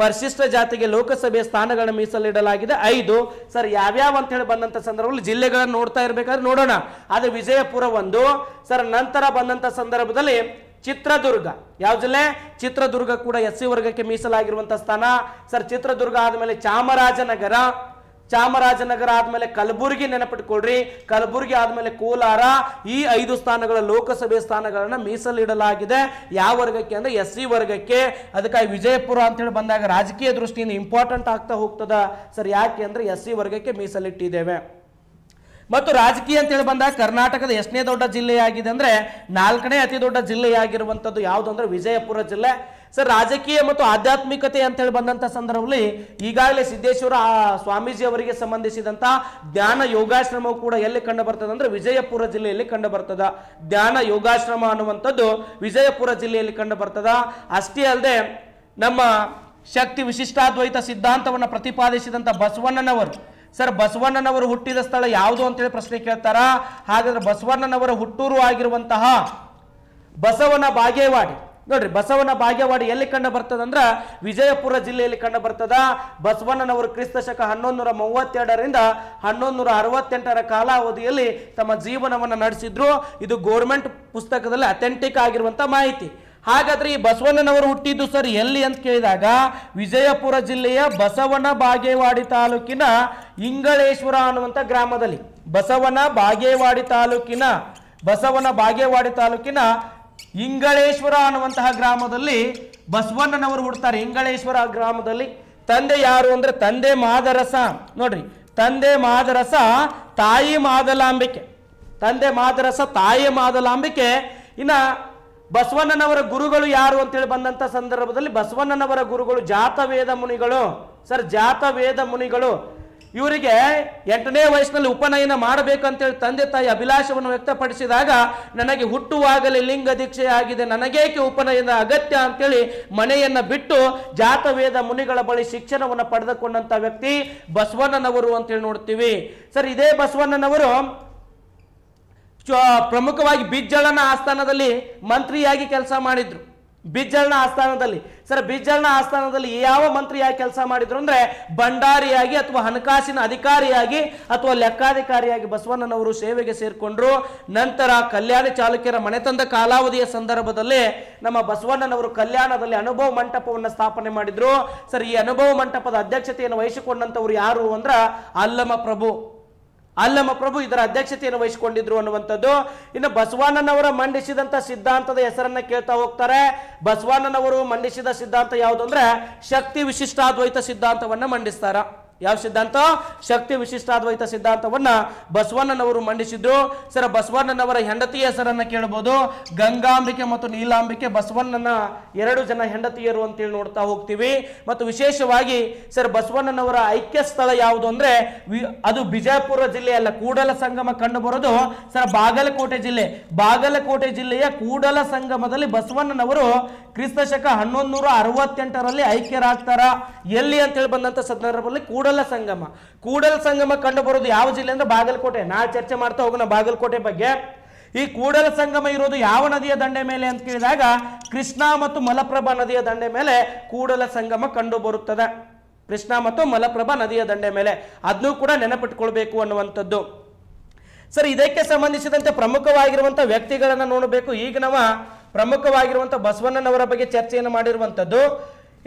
ಪರಿಶಿಷ್ಟ ಜಾತಿಗೆ ಲೋಕಸಭೆ ಸ್ಥಾನಗಳನ್ನು ಮೀಸಲಿಡಲಾಗಿದೆ ಐದು ಸರ್ ಯಾವ್ಯಾವ ಅಂತ ಹೇಳಿ ಬಂದಂತ ಸಂದರ್ಭದಲ್ಲಿ ಜಿಲ್ಲೆಗಳನ್ನು ನೋಡ್ತಾ ಇರಬೇಕಾದ್ರೆ ನೋಡೋಣ ಅದು ವಿಜಯಪುರ ಒಂದು ಸರ್ ನಂತರ ಬಂದಂತ ಸಂದರ್ಭದಲ್ಲಿ ಚಿತ್ರದುರ್ಗ ಯಾವ ಜಿಲ್ಲೆ ಚಿತ್ರದುರ್ಗ ಕೂಡ ಎಸ್ ಸಿ ವರ್ಗಕ್ಕೆ ಮೀಸಲಾಗಿರುವಂತಹ ಸ್ಥಾನ ಸರ್ ಚಿತ್ರದುರ್ಗ ಆದಮೇಲೆ ಚಾಮರಾಜನಗರ ಚಾಮರಾಜನಗರ ಆದ್ಮೇಲೆ ಕಲಬುರಗಿ ನೆನಪಿಟ್ಕೊಳ್ರಿ ಕಲಬುರಗಿ ಆದ್ಮೇಲೆ ಕೋಲಾರ ಈ ಐದು ಸ್ಥಾನಗಳ ಲೋಕಸಭೆ ಸ್ಥಾನಗಳನ್ನ ಮೀಸಲಿಡಲಾಗಿದೆ ಯಾವ ವರ್ಗಕ್ಕೆ ಅಂದ್ರೆ ಎಸ್ ಸಿ ವರ್ಗಕ್ಕೆ ಅದಕ್ಕಾಗಿ ವಿಜಯಪುರ ಅಂತ ಹೇಳಿ ಬಂದಾಗ ರಾಜಕೀಯ ದೃಷ್ಟಿಯಿಂದ ಇಂಪಾರ್ಟೆಂಟ್ ಆಗ್ತಾ ಹೋಗ್ತದ ಸರ್ ಯಾಕೆ ಅಂದ್ರೆ ಎಸ್ ಸಿ ವರ್ಗಕ್ಕೆ ಮೀಸಲಿಟ್ಟಿದ್ದೇವೆ ಮತ್ತು ರಾಜಕೀಯ ಅಂತೇಳಿ ಬಂದಾಗ ಕರ್ನಾಟಕದ ಎಷ್ಟನೇ ದೊಡ್ಡ ಜಿಲ್ಲೆಯಾಗಿದೆ ಅಂದರೆ ನಾಲ್ಕನೇ ಅತಿ ದೊಡ್ಡ ಜಿಲ್ಲೆಯಾಗಿರುವಂಥದ್ದು ಯಾವುದು ಅಂದ್ರೆ ವಿಜಯಪುರ ಜಿಲ್ಲೆ ಸರ್ ರಾಜಕೀಯ ಮತ್ತು ಆಧ್ಯಾತ್ಮಿಕತೆ ಅಂತೇಳಿ ಬಂದಂಥ ಸಂದರ್ಭದಲ್ಲಿ ಈಗಾಗಲೇ ಸಿದ್ದೇಶ್ವರ ಸ್ವಾಮೀಜಿ ಅವರಿಗೆ ಸಂಬಂಧಿಸಿದಂಥ ಧ್ಯಾನ ಯೋಗಾಶ್ರಮವು ಕೂಡ ಎಲ್ಲಿ ಕಂಡು ಬರ್ತದೆ ಅಂದ್ರೆ ವಿಜಯಪುರ ಜಿಲ್ಲೆಯಲ್ಲಿ ಕಂಡು ಬರ್ತದ ಧ್ಯಾನ ಯೋಗಾಶ್ರಮ ಅನ್ನುವಂಥದ್ದು ವಿಜಯಪುರ ಜಿಲ್ಲೆಯಲ್ಲಿ ಕಂಡು ಬರ್ತದ ಅಷ್ಟೇ ಅಲ್ಲದೆ ನಮ್ಮ ಶಕ್ತಿ ವಿಶಿಷ್ಟಾದ್ವೈತ ಸಿದ್ಧಾಂತವನ್ನು ಪ್ರತಿಪಾದಿಸಿದಂಥ ಬಸವಣ್ಣನವರು ಸರ್ ಬಸವಣ್ಣನವರು ಹುಟ್ಟಿದ ಸ್ಥಳ ಯಾವುದು ಅಂತೇಳಿ ಪ್ರಶ್ನೆ ಕೇಳ್ತಾರ ಹಾಗಾದ್ರೆ ಬಸವಣ್ಣನವರ ಹುಟ್ಟೂರು ಆಗಿರುವಂತಹ ಬಸವನ ಬಾಗೇವಾಡಿ ನೋಡ್ರಿ ಬಸವನ ಬಾಗೇವಾಡಿ ಎಲ್ಲಿ ಕಂಡು ಬರ್ತದಂದ್ರ ವಿಜಯಪುರ ಜಿಲ್ಲೆಯಲ್ಲಿ ಕಂಡು ಬರ್ತದ ಬಸವಣ್ಣನವರು ಕ್ರಿಸ್ತ ಶಕ ಹನ್ನೊಂದು ಮೂವತ್ತೆರಡರಿಂದ ಹನ್ನೊಂದು ಅರವತ್ತೆಂಟರ ಕಾಲಾವಧಿಯಲ್ಲಿ ತಮ್ಮ ಜೀವನವನ್ನು ನಡೆಸಿದ್ರು ಇದು ಗೋರ್ಮೆಂಟ್ ಪುಸ್ತಕದಲ್ಲಿ ಅಥೆಂಟಿಕ್ ಆಗಿರುವಂಥ ಮಾಹಿತಿ ಹಾಗಾದ್ರೆ ಈ ಬಸವಣ್ಣನವರು ಹುಟ್ಟಿದ್ದು ಸರ್ ಎಲ್ಲಿ ಅಂತ ಕೇಳಿದಾಗ ವಿಜಯಪುರ ಜಿಲ್ಲೆಯ ಬಸವನ ಬಾಗೇವಾಡಿ ತಾಲೂಕಿನ ಇಂಗಳೇಶ್ವರ ಅನ್ನುವಂಥ ಗ್ರಾಮದಲ್ಲಿ ಬಸವನ ಬಾಗೇವಾಡಿ ತಾಲೂಕಿನ ಬಸವನ ಬಾಗೇವಾಡಿ ತಾಲೂಕಿನ ಇಂಗಳೇಶ್ವರ ಅನ್ನುವಂತಹ ಗ್ರಾಮದಲ್ಲಿ ಬಸವಣ್ಣನವರು ಹುಡ್ತಾರೆ ಇಂಗಳೇಶ್ವರ ಗ್ರಾಮದಲ್ಲಿ ತಂದೆ ಯಾರು ಅಂದರೆ ತಂದೆ ಮಾದರಸ ನೋಡ್ರಿ ತಂದೆ ಮಾದರಸ ತಾಯಿ ಮಾದಲಾಂಬಿಕೆ ತಂದೆ ಮಾದರಸ ತಾಯಿ ಮಾದಲಾಂಬಿಕೆ ಇನ್ನ ಬಸವಣ್ಣನವರ ಗುರುಗಳು ಯಾರು ಅಂತೇಳಿ ಬಂದಂತ ಸಂದರ್ಭದಲ್ಲಿ ಬಸವಣ್ಣನವರ ಗುರುಗಳು ಜಾತ ವೇದ ಮುನಿಗಳು ಸರ್ ಜಾತ ವೇದ ಮುನಿಗಳು ಇವರಿಗೆ ಎಂಟನೇ ವಯಸ್ಸಿನಲ್ಲಿ ಉಪನಯನ ಮಾಡಬೇಕಂತೇಳಿ ತಂದೆ ತಾಯಿ ಅಭಿಲಾಷವನ್ನು ವ್ಯಕ್ತಪಡಿಸಿದಾಗ ನನಗೆ ಹುಟ್ಟುವಾಗಲೇ ಲಿಂಗ ದೀಕ್ಷೆ ಆಗಿದೆ ನನಗೇಕೆ ಉಪನಯನ ಅಗತ್ಯ ಅಂತೇಳಿ ಮನೆಯನ್ನು ಬಿಟ್ಟು ಜಾತವೇದ ಮುನಿಗಳ ಬಳಿ ಶಿಕ್ಷಣವನ್ನು ಪಡೆದುಕೊಂಡಂಥ ವ್ಯಕ್ತಿ ಬಸವಣ್ಣನವರು ಅಂತೇಳಿ ನೋಡ್ತೀವಿ ಸರ್ ಇದೇ ಬಸವಣ್ಣನವರು ಪ್ರಮುಖವಾಗಿ ಬಿಜ್ಜಳನ ಆಸ್ಥಾನದಲ್ಲಿ ಮಂತ್ರಿಯಾಗಿ ಕೆಲಸ ಮಾಡಿದ್ರು ಬಿಜ್ಜಳನ ಆಸ್ಥಾನದಲ್ಲಿ ಸರ್ ಬಿಜ್ಜಳನ ಆಸ್ಥಾನದಲ್ಲಿ ಯಾವ ಮಂತ್ರಿಯಾಗಿ ಕೆಲಸ ಮಾಡಿದ್ರು ಅಂದ್ರೆ ಭಂಡಾರಿಯಾಗಿ ಅಥವಾ ಹಣಕಾಸಿನ ಅಧಿಕಾರಿಯಾಗಿ ಅಥವಾ ಲೆಕ್ಕಾಧಿಕಾರಿಯಾಗಿ ಬಸವಣ್ಣನವರು ಸೇವೆಗೆ ಸೇರಿಕೊಂಡ್ರು ನಂತರ ಕಲ್ಯಾಣ ಚಾಲುಕ್ಯರ ಮನೆತಂದ ಕಾಲಾವಧಿಯ ಸಂದರ್ಭದಲ್ಲಿ ನಮ್ಮ ಬಸವಣ್ಣನವರು ಕಲ್ಯಾಣದಲ್ಲಿ ಅನುಭವ ಮಂಟಪವನ್ನು ಸ್ಥಾಪನೆ ಮಾಡಿದ್ರು ಸರ್ ಈ ಅನುಭವ ಮಂಟಪದ ಅಧ್ಯಕ್ಷತೆಯನ್ನು ವಹಿಸಿಕೊಂಡಂಥವ್ರು ಯಾರು ಅಂದ್ರ ಅಲ್ಲಮ ಪ್ರಭು ಅಲ್ಲಮ್ಮ ಪ್ರಭು ಇದರ ಅಧ್ಯಕ್ಷತೆಯನ್ನು ವಹಿಸಿಕೊಂಡಿದ್ರು ಅನ್ನುವಂಥದ್ದು ಇನ್ನು ಬಸವಣ್ಣನವರ ಮಂಡಿಸಿದಂತ ಸಿದ್ಧಾಂತದ ಹೆಸರನ್ನ ಕೇಳ್ತಾ ಹೋಗ್ತಾರೆ ಬಸವಣ್ಣನವರು ಮಂಡಿಸಿದ ಸಿದ್ಧಾಂತ ಯಾವುದು ಅಂದ್ರೆ ಶಕ್ತಿ ವಿಶಿಷ್ಟಾದ್ವೈತ ಸಿದ್ಧಾಂತವನ್ನ ಮಂಡಿಸ್ತಾರ ಯಾವ ಸಿದ್ಧಾಂತ ಶಕ್ತಿ ವಿಶಿಷ್ಟಾದ್ವೈತ ಸಿದ್ಧಾಂತವನ್ನ ಬಸವಣ್ಣನವರು ಮಂಡಿಸಿದ್ರು ಸರ್ ಬಸವಣ್ಣನವರ ಹೆಂಡತಿಯ ಹೆಸರನ್ನ ಕೇಳಬಹುದು ಗಂಗಾಂಬಿಕೆ ಮತ್ತು ನೀಲಾಂಬಿಕೆ ಬಸವಣ್ಣನ ಎರಡು ಜನ ಹೆಂಡತಿಯರು ಅಂತೇಳಿ ನೋಡ್ತಾ ಹೋಗ್ತೀವಿ ಮತ್ತು ವಿಶೇಷವಾಗಿ ಸರ್ ಬಸವಣ್ಣನವರ ಐಕ್ಯ ಸ್ಥಳ ಯಾವುದು ಅಂದ್ರೆ ಅದು ಬಿಜಾಪುರ ಜಿಲ್ಲೆಯಲ್ಲ ಕೂಡಲ ಸಂಗಮ ಕಂಡು ಬರೋದು ಸರ್ ಬಾಗಲಕೋಟೆ ಜಿಲ್ಲೆ ಬಾಗಲಕೋಟೆ ಜಿಲ್ಲೆಯ ಕೂಡಲ ಸಂಗಮದಲ್ಲಿ ಬಸವಣ್ಣನವರು ಕ್ರಿಸ್ತ ಶಕ ಹನ್ನೊಂದು ನೂರ ಅರವತ್ತೆಂಟರಲ್ಲಿ ಐಕ್ಯರಾಗ್ತಾರ ಎಲ್ಲಿ ಅಂತೇಳಿ ಬಂದಂತ ಸಂದರ್ಭದಲ್ಲಿ ಕೂಡ ಕೂಡಲ ಸಂಗಮ ಕೂಡಲ ಸಂಗಮ ಕಂಡು ಬರೋದು ಯಾವ ಜಿಲ್ಲೆ ಅಂದ್ರೆ ಬಾಗಲಕೋಟೆ ನಾ ಚರ್ಚೆ ಮಾಡ್ತಾ ಹೋಗೋಣ ಬಾಗಲಕೋಟೆ ಬಗ್ಗೆ ಈ ಕೂಡಲ ಸಂಗಮ ಇರೋದು ಯಾವ ನದಿಯ ದಂಡೆ ಮೇಲೆ ಅಂತ ಕೇಳಿದಾಗ ಕೃಷ್ಣ ಮತ್ತು ಮಲಪ್ರಭಾ ನದಿಯ ದಂಡೆ ಮೇಲೆ ಕೂಡಲ ಸಂಗಮ ಕಂಡು ಬರುತ್ತದೆ ಕೃಷ್ಣ ಮತ್ತು ಮಲಪ್ರಭಾ ನದಿಯ ದಂಡೆ ಮೇಲೆ ಅದನ್ನು ಕೂಡ ನೆನಪಿಟ್ಕೊಳ್ಬೇಕು ಅನ್ನುವಂಥದ್ದು ಸರ್ ಇದಕ್ಕೆ ಸಂಬಂಧಿಸಿದಂತೆ ಪ್ರಮುಖವಾಗಿರುವಂಥ ವ್ಯಕ್ತಿಗಳನ್ನು ನೋಡಬೇಕು ಈಗ ನಾವು ಪ್ರಮುಖವಾಗಿರುವಂಥ ಬಸವಣ್ಣನವರ ಬಗ್ಗೆ ಚರ್ಚೆಯನ್ನು ಮಾಡಿರುವಂಥದ್ದು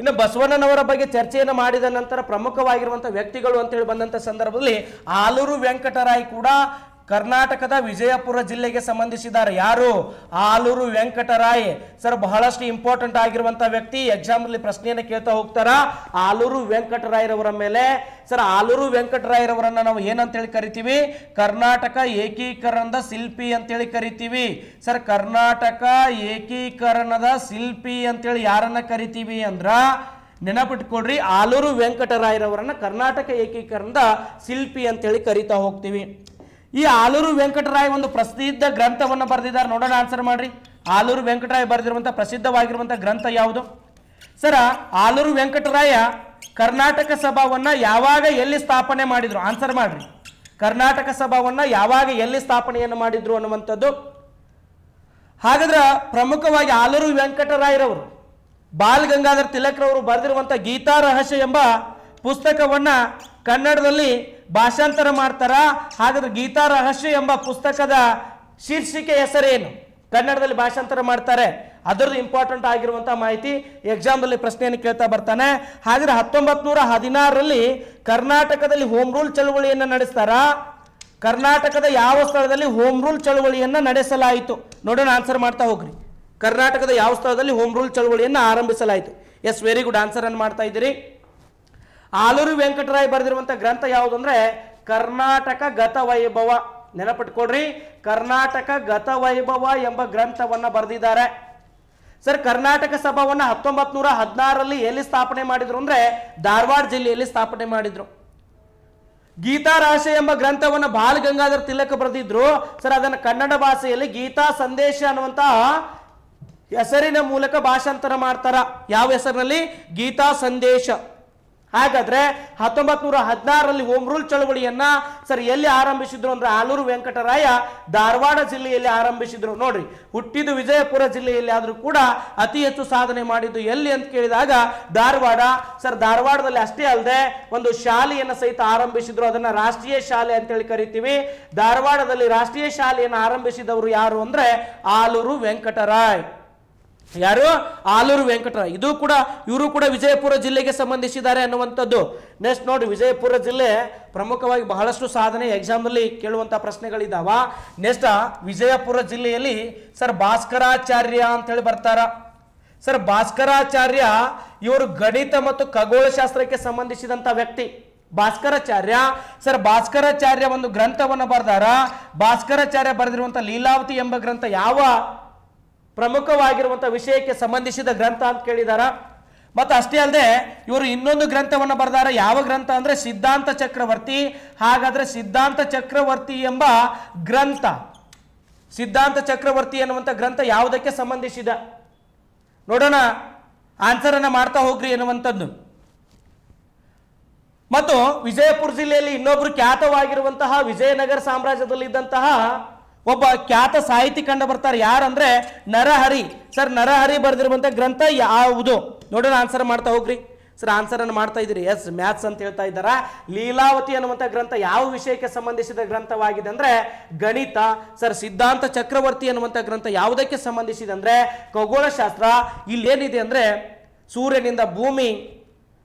ಇನ್ನು ಬಸವಣ್ಣನವರ ಬಗ್ಗೆ ಚರ್ಚೆಯನ್ನು ಮಾಡಿದ ನಂತರ ಪ್ರಮುಖವಾಗಿರುವಂಥ ವ್ಯಕ್ತಿಗಳು ಅಂತೇಳಿ ಬಂದಂತ ಸಂದರ್ಭದಲ್ಲಿ ಆಲೂರು ವೆಂಕಟರಾಯ್ ಕೂಡ ಕರ್ನಾಟಕದ ವಿಜಯಪುರ ಜಿಲ್ಲೆಗೆ ಸಂಬಂಧಿಸಿದ್ದಾರೆ ಯಾರು ಆಲೂರು ವೆಂಕಟರಾಯ್ ಸರ್ ಬಹಳಷ್ಟು ಇಂಪಾರ್ಟೆಂಟ್ ಆಗಿರುವಂತಹ ವ್ಯಕ್ತಿ ಎಕ್ಸಾಮ್ ಅಲ್ಲಿ ಪ್ರಶ್ನೆಯನ್ನು ಕೇಳ್ತಾ ಹೋಗ್ತಾರ ಆಲೂರು ವೆಂಕಟರಾಯರವರ ಮೇಲೆ ಸರ್ ಆಲೂರು ವೆಂಕಟರಾಯರವರನ್ನ ನಾವು ಏನಂತೇಳಿ ಕರಿತೀವಿ ಕರ್ನಾಟಕ ಏಕೀಕರಣದ ಶಿಲ್ಪಿ ಅಂತೇಳಿ ಕರಿತೀವಿ ಸರ್ ಕರ್ನಾಟಕ ಏಕೀಕರಣದ ಶಿಲ್ಪಿ ಅಂತೇಳಿ ಯಾರನ್ನ ಕರಿತೀವಿ ಅಂದ್ರ ನೆನಪಿಟ್ಕೊಡ್ರಿ ಆಲೂರು ವೆಂಕಟರಾಯರವರನ್ನ ಕರ್ನಾಟಕ ಏಕೀಕರಣದ ಶಿಲ್ಪಿ ಅಂತೇಳಿ ಕರಿತಾ ಹೋಗ್ತೀವಿ ಈ ಆಲೂರು ವೆಂಕಟರಾಯ್ ಒಂದು ಪ್ರಸಿದ್ಧ ಗ್ರಂಥವನ್ನು ಬರೆದಿದ್ದಾರೆ ನೋಡೋಣ ಆನ್ಸರ್ ಮಾಡ್ರಿ ಆಲೂರು ವೆಂಕಟರಾಯ್ ಬರೆದಿರುವಂತಹ ಪ್ರಸಿದ್ಧವಾಗಿರುವಂತಹ ಗ್ರಂಥ ಯಾವುದು ಸರ ಆಲೂರು ವೆಂಕಟರಾಯ ಕರ್ನಾಟಕ ಸಭಾವನ್ನ ಯಾವಾಗ ಎಲ್ಲಿ ಸ್ಥಾಪನೆ ಮಾಡಿದ್ರು ಆನ್ಸರ್ ಮಾಡ್ರಿ ಕರ್ನಾಟಕ ಸಭಾವನ್ನ ಯಾವಾಗ ಎಲ್ಲಿ ಸ್ಥಾಪನೆಯನ್ನು ಮಾಡಿದ್ರು ಅನ್ನುವಂಥದ್ದು ಹಾಗಾದ್ರೆ ಪ್ರಮುಖವಾಗಿ ಆಲೂರು ವೆಂಕಟರಾಯರವರು ಬಾಲ್ ಗಂಗಾಧರ್ ತಿಲಕ್ರವರು ಬರೆದಿರುವಂತಹ ಗೀತಾ ರಹಸ್ಯ ಎಂಬ ಪುಸ್ತಕವನ್ನ ಕನ್ನಡದಲ್ಲಿ ಭಾಷಾಂತರ ಮಾಡ್ತಾರ ಹಾಗಾದ್ರೆ ಗೀತಾ ರಹಸ್ಯ ಎಂಬ ಪುಸ್ತಕದ ಶೀರ್ಷಿಕೆ ಹೆಸರೇನು ಕನ್ನಡದಲ್ಲಿ ಭಾಷಾಂತರ ಮಾಡ್ತಾರೆ ಅದರದ್ದು ಇಂಪಾರ್ಟೆಂಟ್ ಆಗಿರುವಂಥ ಮಾಹಿತಿ ಅಲ್ಲಿ ಪ್ರಶ್ನೆಯನ್ನು ಕೇಳ್ತಾ ಬರ್ತಾನೆ ಹಾಗಾದ್ರೆ ಹತ್ತೊಂಬತ್ತು ನೂರ ಹದಿನಾರರಲ್ಲಿ ಕರ್ನಾಟಕದಲ್ಲಿ ಹೋಮ್ ರೂಲ್ ಚಳವಳಿಯನ್ನು ನಡೆಸ್ತಾರ ಕರ್ನಾಟಕದ ಯಾವ ಸ್ಥಳದಲ್ಲಿ ಹೋಮ್ ರೂಲ್ ಚಳವಳಿಯನ್ನು ನಡೆಸಲಾಯಿತು ನೋಡೋಣ ಆನ್ಸರ್ ಮಾಡ್ತಾ ಹೋಗ್ರಿ ಕರ್ನಾಟಕದ ಯಾವ ಸ್ಥಳದಲ್ಲಿ ಹೋಮ್ ರೂಲ್ ಚಳವಳಿಯನ್ನು ಆರಂಭಿಸಲಾಯಿತು ಎಸ್ ವೆರಿ ಗುಡ್ ಆನ್ಸರ್ ಅನ್ನು ಮಾಡ್ತಾ ಇದ್ದೀರಿ ಆಲೂರು ವೆಂಕಟರಾಯ್ ಬರೆದಿರುವಂತಹ ಗ್ರಂಥ ಯಾವುದು ಅಂದ್ರೆ ಕರ್ನಾಟಕ ವೈಭವ ನೆನಪಿಟ್ಕೊಡ್ರಿ ಕರ್ನಾಟಕ ಗತ ವೈಭವ ಎಂಬ ಗ್ರಂಥವನ್ನು ಬರೆದಿದ್ದಾರೆ ಸರ್ ಕರ್ನಾಟಕ ಸಭಾವನ್ನ ಹತ್ತೊಂಬತ್ತು ನೂರ ಹದಿನಾರರಲ್ಲಿ ಎಲ್ಲಿ ಸ್ಥಾಪನೆ ಮಾಡಿದ್ರು ಅಂದ್ರೆ ಧಾರವಾಡ ಜಿಲ್ಲೆಯಲ್ಲಿ ಸ್ಥಾಪನೆ ಮಾಡಿದ್ರು ರಾಶಿ ಎಂಬ ಗ್ರಂಥವನ್ನು ಬಾಲ್ ಗಂಗಾಧರ್ ತಿಲಕ್ ಬರೆದಿದ್ರು ಸರ್ ಅದನ್ನು ಕನ್ನಡ ಭಾಷೆಯಲ್ಲಿ ಗೀತಾ ಸಂದೇಶ ಅನ್ನುವಂತ ಹೆಸರಿನ ಮೂಲಕ ಭಾಷಾಂತರ ಮಾಡ್ತಾರ ಯಾವ ಹೆಸರಿನಲ್ಲಿ ಗೀತಾ ಸಂದೇಶ ಹಾಗಾದ್ರೆ ಹತ್ತೊಂಬತ್ ನೂರ ಹದಿನಾರರಲ್ಲಿ ಓಮ್ ರೂಲ್ ಚಳವಳಿಯನ್ನ ಸರ್ ಎಲ್ಲಿ ಆರಂಭಿಸಿದ್ರು ಅಂದ್ರೆ ಆಲೂರು ವೆಂಕಟರಾಯ ಧಾರವಾಡ ಜಿಲ್ಲೆಯಲ್ಲಿ ಆರಂಭಿಸಿದ್ರು ನೋಡ್ರಿ ಹುಟ್ಟಿದ್ದು ವಿಜಯಪುರ ಜಿಲ್ಲೆಯಲ್ಲಿ ಆದ್ರೂ ಕೂಡ ಅತಿ ಹೆಚ್ಚು ಸಾಧನೆ ಮಾಡಿದ್ದು ಎಲ್ಲಿ ಅಂತ ಕೇಳಿದಾಗ ಧಾರವಾಡ ಸರ್ ಧಾರವಾಡದಲ್ಲಿ ಅಷ್ಟೇ ಅಲ್ಲದೆ ಒಂದು ಶಾಲೆಯನ್ನು ಸಹಿತ ಆರಂಭಿಸಿದ್ರು ಅದನ್ನ ರಾಷ್ಟ್ರೀಯ ಶಾಲೆ ಅಂತೇಳಿ ಕರಿತೀವಿ ಧಾರವಾಡದಲ್ಲಿ ರಾಷ್ಟ್ರೀಯ ಶಾಲೆಯನ್ನು ಆರಂಭಿಸಿದವರು ಯಾರು ಅಂದ್ರೆ ಆಲೂರು ವೆಂಕಟರಾಯ್ ಯಾರು ಆಲೂರು ವೆಂಕಟರ ಇದು ಕೂಡ ಇವರು ಕೂಡ ವಿಜಯಪುರ ಜಿಲ್ಲೆಗೆ ಸಂಬಂಧಿಸಿದ್ದಾರೆ ಅನ್ನುವಂಥದ್ದು ನೆಕ್ಸ್ಟ್ ನೋಡಿ ವಿಜಯಪುರ ಜಿಲ್ಲೆ ಪ್ರಮುಖವಾಗಿ ಬಹಳಷ್ಟು ಸಾಧನೆ ಎಕ್ಸಾಮ್ನಲ್ಲಿ ಕೇಳುವಂಥ ಪ್ರಶ್ನೆಗಳಿದ್ದಾವ ನೆಕ್ಸ್ಟ್ ವಿಜಯಪುರ ಜಿಲ್ಲೆಯಲ್ಲಿ ಸರ್ ಭಾಸ್ಕರಾಚಾರ್ಯ ಅಂತೇಳಿ ಬರ್ತಾರ ಸರ್ ಭಾಸ್ಕರಾಚಾರ್ಯ ಇವರು ಗಣಿತ ಮತ್ತು ಖಗೋಳಶಾಸ್ತ್ರಕ್ಕೆ ಸಂಬಂಧಿಸಿದಂಥ ವ್ಯಕ್ತಿ ಭಾಸ್ಕರಾಚಾರ್ಯ ಸರ್ ಭಾಸ್ಕರಾಚಾರ್ಯ ಒಂದು ಗ್ರಂಥವನ್ನು ಬರೆದಾರ ಭಾಸ್ಕರಾಚಾರ್ಯ ಬರೆದಿರುವಂಥ ಲೀಲಾವತಿ ಎಂಬ ಗ್ರಂಥ ಯಾವ ಪ್ರಮುಖವಾಗಿರುವಂಥ ವಿಷಯಕ್ಕೆ ಸಂಬಂಧಿಸಿದ ಗ್ರಂಥ ಅಂತ ಕೇಳಿದಾರ ಮತ್ತು ಅಷ್ಟೇ ಅಲ್ಲದೆ ಇವರು ಇನ್ನೊಂದು ಗ್ರಂಥವನ್ನು ಬರೆದಾರ ಯಾವ ಗ್ರಂಥ ಅಂದರೆ ಸಿದ್ಧಾಂತ ಚಕ್ರವರ್ತಿ ಹಾಗಾದರೆ ಸಿದ್ಧಾಂತ ಚಕ್ರವರ್ತಿ ಎಂಬ ಗ್ರಂಥ ಸಿದ್ಧಾಂತ ಚಕ್ರವರ್ತಿ ಎನ್ನುವಂಥ ಗ್ರಂಥ ಯಾವುದಕ್ಕೆ ಸಂಬಂಧಿಸಿದ ನೋಡೋಣ ಆನ್ಸರನ್ನು ಮಾಡ್ತಾ ಹೋಗ್ರಿ ಎನ್ನುವಂಥದ್ದು ಮತ್ತು ವಿಜಯಪುರ ಜಿಲ್ಲೆಯಲ್ಲಿ ಇನ್ನೊಬ್ರು ಖ್ಯಾತವಾಗಿರುವಂತಹ ವಿಜಯನಗರ ಸಾಮ್ರಾಜ್ಯದಲ್ಲಿದ್ದಂತಹ ಒಬ್ಬ ಖ್ಯಾತ ಸಾಹಿತಿ ಕಂಡು ಬರ್ತಾರೆ ಯಾರಂದ್ರೆ ನರಹರಿ ಸರ್ ನರಹರಿ ಬರೆದಿರುವಂಥ ಗ್ರಂಥ ಯಾವುದು ನೋಡೋಣ ಆನ್ಸರ್ ಮಾಡ್ತಾ ಹೋಗ್ರಿ ಸರ್ ಅನ್ನು ಮಾಡ್ತಾ ಇದ್ರಿ ಎಸ್ ಮ್ಯಾಥ್ಸ್ ಅಂತ ಹೇಳ್ತಾ ಇದ್ದಾರ ಲೀಲಾವತಿ ಅನ್ನುವಂಥ ಗ್ರಂಥ ಯಾವ ವಿಷಯಕ್ಕೆ ಸಂಬಂಧಿಸಿದ ಗ್ರಂಥವಾಗಿದೆ ಅಂದ್ರೆ ಗಣಿತ ಸರ್ ಸಿದ್ಧಾಂತ ಚಕ್ರವರ್ತಿ ಅನ್ನುವಂಥ ಗ್ರಂಥ ಯಾವುದಕ್ಕೆ ಸಂಬಂಧಿಸಿದೆ ಅಂದರೆ ಖಗೋಳಶಾಸ್ತ್ರ ಇಲ್ಲೇನಿದೆ ಅಂದ್ರೆ ಸೂರ್ಯನಿಂದ ಭೂಮಿ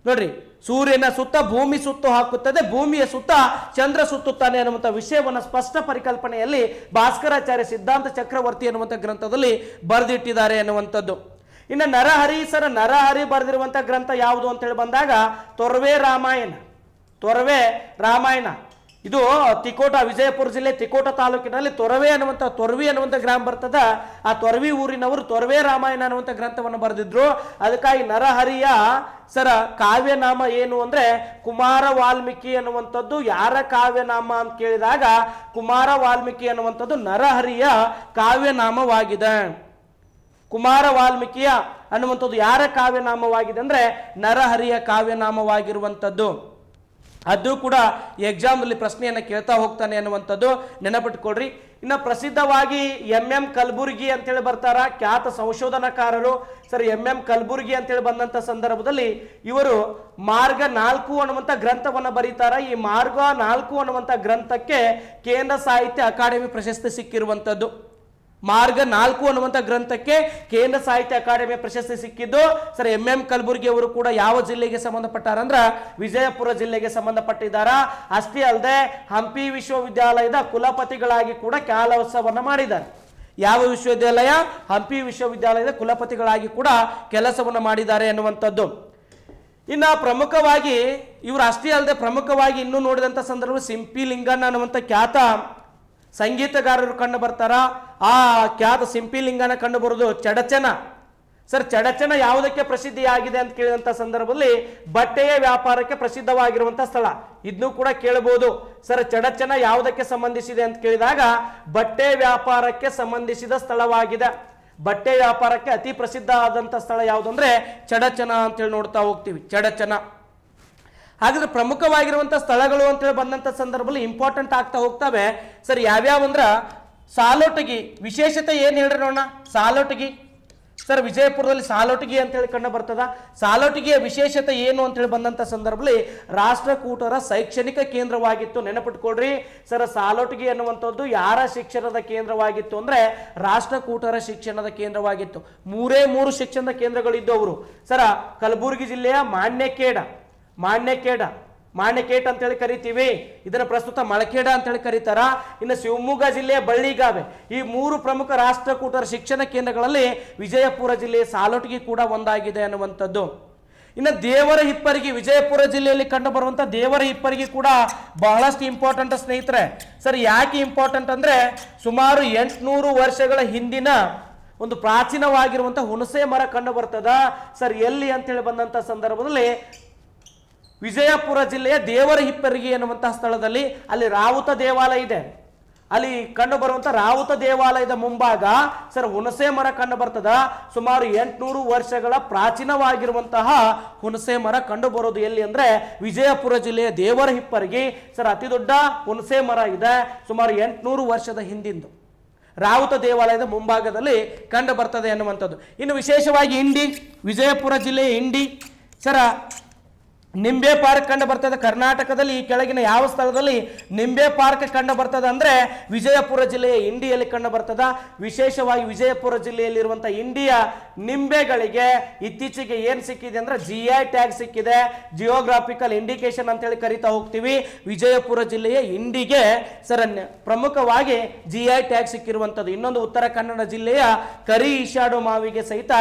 ನೋಡ್ರಿ ಸೂರ್ಯನ ಸುತ್ತ ಭೂಮಿ ಸುತ್ತು ಹಾಕುತ್ತದೆ ಭೂಮಿಯ ಸುತ್ತ ಚಂದ್ರ ಸುತ್ತುತ್ತಾನೆ ಅನ್ನುವಂಥ ವಿಷಯವನ್ನು ಸ್ಪಷ್ಟ ಪರಿಕಲ್ಪನೆಯಲ್ಲಿ ಭಾಸ್ಕರಾಚಾರ್ಯ ಸಿದ್ಧಾಂತ ಚಕ್ರವರ್ತಿ ಅನ್ನುವಂಥ ಗ್ರಂಥದಲ್ಲಿ ಬರೆದಿಟ್ಟಿದ್ದಾರೆ ಎನ್ನುವಂಥದ್ದು ಇನ್ನು ನರಹರಿ ಸರ ನರಹರಿ ಬರೆದಿರುವಂಥ ಗ್ರಂಥ ಯಾವುದು ಅಂತೇಳಿ ಬಂದಾಗ ತೊರವೆ ರಾಮಾಯಣ ತೊರವೆ ರಾಮಾಯಣ ಇದು ತಿಕೋಟ ವಿಜಯಪುರ ಜಿಲ್ಲೆ ತಿಕೋಟ ತಾಲೂಕಿನಲ್ಲಿ ತೊರವೆ ಅನ್ನುವಂಥ ತೊರವಿ ಅನ್ನುವಂಥ ಗ್ರಾಮ ಬರ್ತದ ಆ ತೊರವಿ ಊರಿನವರು ತೊರವೆ ರಾಮಾಯಣ ಅನ್ನುವಂಥ ಗ್ರಂಥವನ್ನು ಬರೆದಿದ್ರು ಅದಕ್ಕಾಗಿ ನರಹರಿಯ ಸರ ಕಾವ್ಯನಾಮ ಏನು ಅಂದ್ರೆ ಕುಮಾರ ವಾಲ್ಮೀಕಿ ಅನ್ನುವಂಥದ್ದು ಯಾರ ಕಾವ್ಯನಾಮ ಅಂತ ಕೇಳಿದಾಗ ಕುಮಾರ ವಾಲ್ಮೀಕಿ ಅನ್ನುವಂಥದ್ದು ನರಹರಿಯ ಕಾವ್ಯನಾಮವಾಗಿದೆ ಕುಮಾರ ವಾಲ್ಮೀಕಿಯ ಅನ್ನುವಂಥದ್ದು ಯಾರ ಕಾವ್ಯನಾಮವಾಗಿದೆ ಅಂದ್ರೆ ನರಹರಿಯ ಕಾವ್ಯನಾಮವಾಗಿರುವಂಥದ್ದು ಅದು ಕೂಡ ಅಲ್ಲಿ ಪ್ರಶ್ನೆಯನ್ನು ಕೇಳ್ತಾ ಹೋಗ್ತಾನೆ ಅನ್ನುವಂಥದ್ದು ನೆನಪಿಟ್ಕೊಡ್ರಿ ಇನ್ನು ಪ್ರಸಿದ್ಧವಾಗಿ ಎಂ ಎಂ ಕಲಬುರ್ಗಿ ಅಂತೇಳಿ ಬರ್ತಾರ ಖ್ಯಾತ ಸಂಶೋಧನಾಕಾರರು ಸರ್ ಎಂ ಎಂ ಕಲಬುರ್ಗಿ ಅಂತೇಳಿ ಬಂದಂಥ ಸಂದರ್ಭದಲ್ಲಿ ಇವರು ಮಾರ್ಗ ನಾಲ್ಕು ಅನ್ನುವಂಥ ಗ್ರಂಥವನ್ನು ಬರೀತಾರ ಈ ಮಾರ್ಗ ನಾಲ್ಕು ಅನ್ನುವಂಥ ಗ್ರಂಥಕ್ಕೆ ಕೇಂದ್ರ ಸಾಹಿತ್ಯ ಅಕಾಡೆಮಿ ಪ್ರಶಸ್ತಿ ಸಿಕ್ಕಿರುವಂಥದ್ದು ಮಾರ್ಗ ನಾಲ್ಕು ಅನ್ನುವಂಥ ಗ್ರಂಥಕ್ಕೆ ಕೇಂದ್ರ ಸಾಹಿತ್ಯ ಅಕಾಡೆಮಿ ಪ್ರಶಸ್ತಿ ಸಿಕ್ಕಿದ್ದು ಸರ್ ಎಂ ಎಂ ಕಲಬುರ್ಗಿ ಅವರು ಕೂಡ ಯಾವ ಜಿಲ್ಲೆಗೆ ಸಂಬಂಧಪಟ್ಟಾರಂದ್ರ ವಿಜಯಪುರ ಜಿಲ್ಲೆಗೆ ಸಂಬಂಧಪಟ್ಟಿದ್ದಾರ ಅಷ್ಟೇ ಅಲ್ಲದೆ ಹಂಪಿ ವಿಶ್ವವಿದ್ಯಾಲಯದ ಕುಲಪತಿಗಳಾಗಿ ಕೂಡ ಕಾಲೋತ್ಸವವನ್ನು ಮಾಡಿದ್ದಾರೆ ಯಾವ ವಿಶ್ವವಿದ್ಯಾಲಯ ಹಂಪಿ ವಿಶ್ವವಿದ್ಯಾಲಯದ ಕುಲಪತಿಗಳಾಗಿ ಕೂಡ ಕೆಲಸವನ್ನು ಮಾಡಿದ್ದಾರೆ ಎನ್ನುವಂಥದ್ದು ಇನ್ನು ಪ್ರಮುಖವಾಗಿ ಇವರು ಅಷ್ಟೇ ಅಲ್ಲದೆ ಪ್ರಮುಖವಾಗಿ ಇನ್ನೂ ನೋಡಿದಂಥ ಸಂದರ್ಭ ಸಿಂಪಿ ಲಿಂಗಣ್ಣ ಅನ್ನುವಂಥ ಖ್ಯಾತ ಸಂಗೀತಗಾರರು ಕಂಡು ಬರ್ತಾರ ಆ ಖ್ಯಾತ ಸಿಂಪಿಲಿಂಗನ ಕಂಡು ಬರೋದು ಚಡಚನ ಸರ್ ಚಡಚನ ಯಾವುದಕ್ಕೆ ಪ್ರಸಿದ್ಧಿಯಾಗಿದೆ ಅಂತ ಕೇಳಿದಂಥ ಸಂದರ್ಭದಲ್ಲಿ ಬಟ್ಟೆಯ ವ್ಯಾಪಾರಕ್ಕೆ ಪ್ರಸಿದ್ಧವಾಗಿರುವಂಥ ಸ್ಥಳ ಇದನ್ನು ಕೂಡ ಕೇಳಬಹುದು ಸರ್ ಚಡಚನ ಯಾವುದಕ್ಕೆ ಸಂಬಂಧಿಸಿದೆ ಅಂತ ಕೇಳಿದಾಗ ಬಟ್ಟೆ ವ್ಯಾಪಾರಕ್ಕೆ ಸಂಬಂಧಿಸಿದ ಸ್ಥಳವಾಗಿದೆ ಬಟ್ಟೆ ವ್ಯಾಪಾರಕ್ಕೆ ಅತಿ ಪ್ರಸಿದ್ಧ ಆದಂಥ ಸ್ಥಳ ಯಾವುದು ಅಂದ್ರೆ ಚಡಚನ ಅಂತೇಳಿ ನೋಡ್ತಾ ಹೋಗ್ತೀವಿ ಚಡಚನ ಹಾಗಾದ್ರೆ ಪ್ರಮುಖವಾಗಿರುವಂಥ ಸ್ಥಳಗಳು ಅಂತೇಳಿ ಬಂದಂಥ ಸಂದರ್ಭದಲ್ಲಿ ಇಂಪಾರ್ಟೆಂಟ್ ಆಗ್ತಾ ಹೋಗ್ತವೆ ಸರ್ ಯಾವ್ಯಾವ ಅಂದ್ರೆ ಸಾಲೋಟಗಿ ವಿಶೇಷತೆ ಏನು ಹೇಳ್ರಿ ನೋಡೋಣ ಸಾಲೋಟಗಿ ಸರ್ ವಿಜಯಪುರದಲ್ಲಿ ಸಾಲೋಟಗಿ ಅಂತ ಹೇಳಿ ಕಂಡು ಬರ್ತದ ಸಾಲೋಟಗಿಯ ವಿಶೇಷತೆ ಏನು ಅಂತೇಳಿ ಬಂದಂಥ ಸಂದರ್ಭದಲ್ಲಿ ರಾಷ್ಟ್ರಕೂಟರ ಶೈಕ್ಷಣಿಕ ಕೇಂದ್ರವಾಗಿತ್ತು ನೆನಪಿಟ್ಕೊಡ್ರಿ ಸರ್ ಸಾಲೋಟಗಿ ಅನ್ನುವಂಥದ್ದು ಯಾರ ಶಿಕ್ಷಣದ ಕೇಂದ್ರವಾಗಿತ್ತು ಅಂದರೆ ರಾಷ್ಟ್ರಕೂಟರ ಶಿಕ್ಷಣದ ಕೇಂದ್ರವಾಗಿತ್ತು ಮೂರೇ ಮೂರು ಶಿಕ್ಷಣದ ಕೇಂದ್ರಗಳಿದ್ದವರು ಅವರು ಸರ ಕಲಬುರಗಿ ಜಿಲ್ಲೆಯ ಮಾಣ್ಯಕೇಡ ಮಾಣ್ಯಕೇಡ ಮಾಣ್ಯಕೇಟ್ ಅಂತೇಳಿ ಕರಿತೀವಿ ಇದನ್ನ ಪ್ರಸ್ತುತ ಮಳಕೇಡ ಅಂತೇಳಿ ಕರೀತಾರ ಇನ್ನು ಶಿವಮೊಗ್ಗ ಜಿಲ್ಲೆಯ ಬಳ್ಳಿಗಾವೆ ಈ ಮೂರು ಪ್ರಮುಖ ರಾಷ್ಟ್ರಕೂಟರ ಶಿಕ್ಷಣ ಕೇಂದ್ರಗಳಲ್ಲಿ ವಿಜಯಪುರ ಜಿಲ್ಲೆಯ ಸಾಲೋಟಿಗೆ ಕೂಡ ಒಂದಾಗಿದೆ ಅನ್ನುವಂಥದ್ದು ಇನ್ನು ದೇವರ ಹಿಪ್ಪರಿಗೆ ವಿಜಯಪುರ ಜಿಲ್ಲೆಯಲ್ಲಿ ಕಂಡು ದೇವರ ಹಿಪ್ಪರಿಗೆ ಕೂಡ ಬಹಳಷ್ಟು ಇಂಪಾರ್ಟೆಂಟ್ ಸ್ನೇಹಿತರೆ ಸರ್ ಯಾಕೆ ಇಂಪಾರ್ಟೆಂಟ್ ಅಂದರೆ ಸುಮಾರು ಎಂಟುನೂರು ವರ್ಷಗಳ ಹಿಂದಿನ ಒಂದು ಪ್ರಾಚೀನವಾಗಿರುವಂಥ ಹುಣಸೆ ಮರ ಕಂಡು ಬರ್ತದ ಸರ್ ಎಲ್ಲಿ ಅಂತೇಳಿ ಬಂದಂಥ ಸಂದರ್ಭದಲ್ಲಿ ವಿಜಯಪುರ ಜಿಲ್ಲೆಯ ದೇವರ ಹಿಪ್ಪರಿಗೆ ಎನ್ನುವಂತಹ ಸ್ಥಳದಲ್ಲಿ ಅಲ್ಲಿ ರಾವುತ ದೇವಾಲಯ ಇದೆ ಅಲ್ಲಿ ಕಂಡು ಬರುವಂತ ರಾವುತ ದೇವಾಲಯದ ಮುಂಭಾಗ ಸರ್ ಹುಣಸೆ ಮರ ಕಂಡು ಬರ್ತದ ಸುಮಾರು ಎಂಟುನೂರು ವರ್ಷಗಳ ಪ್ರಾಚೀನವಾಗಿರುವಂತಹ ಹುಣಸೆ ಮರ ಕಂಡು ಬರೋದು ಎಲ್ಲಿ ಅಂದ್ರೆ ವಿಜಯಪುರ ಜಿಲ್ಲೆಯ ದೇವರ ಹಿಪ್ಪರಿಗೆ ಸರ್ ಅತಿ ದೊಡ್ಡ ಹುಣಸೆ ಮರ ಇದೆ ಸುಮಾರು ಎಂಟುನೂರು ವರ್ಷದ ಹಿಂದಿಂದು ರಾವುತ ದೇವಾಲಯದ ಮುಂಭಾಗದಲ್ಲಿ ಕಂಡು ಬರ್ತದೆ ಎನ್ನುವಂಥದ್ದು ಇನ್ನು ವಿಶೇಷವಾಗಿ ಇಂಡಿ ವಿಜಯಪುರ ಜಿಲ್ಲೆಯ ಇಂಡಿ ಸರ ನಿಂಬೆ ಪಾರ್ಕ್ ಕಂಡು ಬರ್ತದೆ ಕರ್ನಾಟಕದಲ್ಲಿ ಈ ಕೆಳಗಿನ ಯಾವ ಸ್ಥಳದಲ್ಲಿ ನಿಂಬೆ ಪಾರ್ಕ್ ಕಂಡು ಬರ್ತದೆ ಅಂದರೆ ವಿಜಯಪುರ ಜಿಲ್ಲೆಯ ಇಂಡಿಯಲ್ಲಿ ಕಂಡು ಬರ್ತದೆ ವಿಶೇಷವಾಗಿ ವಿಜಯಪುರ ಜಿಲ್ಲೆಯಲ್ಲಿರುವಂಥ ಇಂಡಿಯ ನಿಂಬೆಗಳಿಗೆ ಇತ್ತೀಚೆಗೆ ಏನು ಸಿಕ್ಕಿದೆ ಅಂದರೆ ಜಿ ಐ ಟ್ಯಾಗ್ ಸಿಕ್ಕಿದೆ ಜಿಯೋಗ್ರಾಫಿಕಲ್ ಇಂಡಿಕೇಶನ್ ಅಂತೇಳಿ ಕರಿತಾ ಹೋಗ್ತೀವಿ ವಿಜಯಪುರ ಜಿಲ್ಲೆಯ ಇಂಡಿಗೆ ಸರ್ ಪ್ರಮುಖವಾಗಿ ಜಿ ಐ ಟ್ಯಾಗ್ ಸಿಕ್ಕಿರುವಂಥದ್ದು ಇನ್ನೊಂದು ಉತ್ತರ ಕನ್ನಡ ಜಿಲ್ಲೆಯ ಕರಿ ಈಶಾಡು ಮಾವಿಗೆ ಸಹಿತ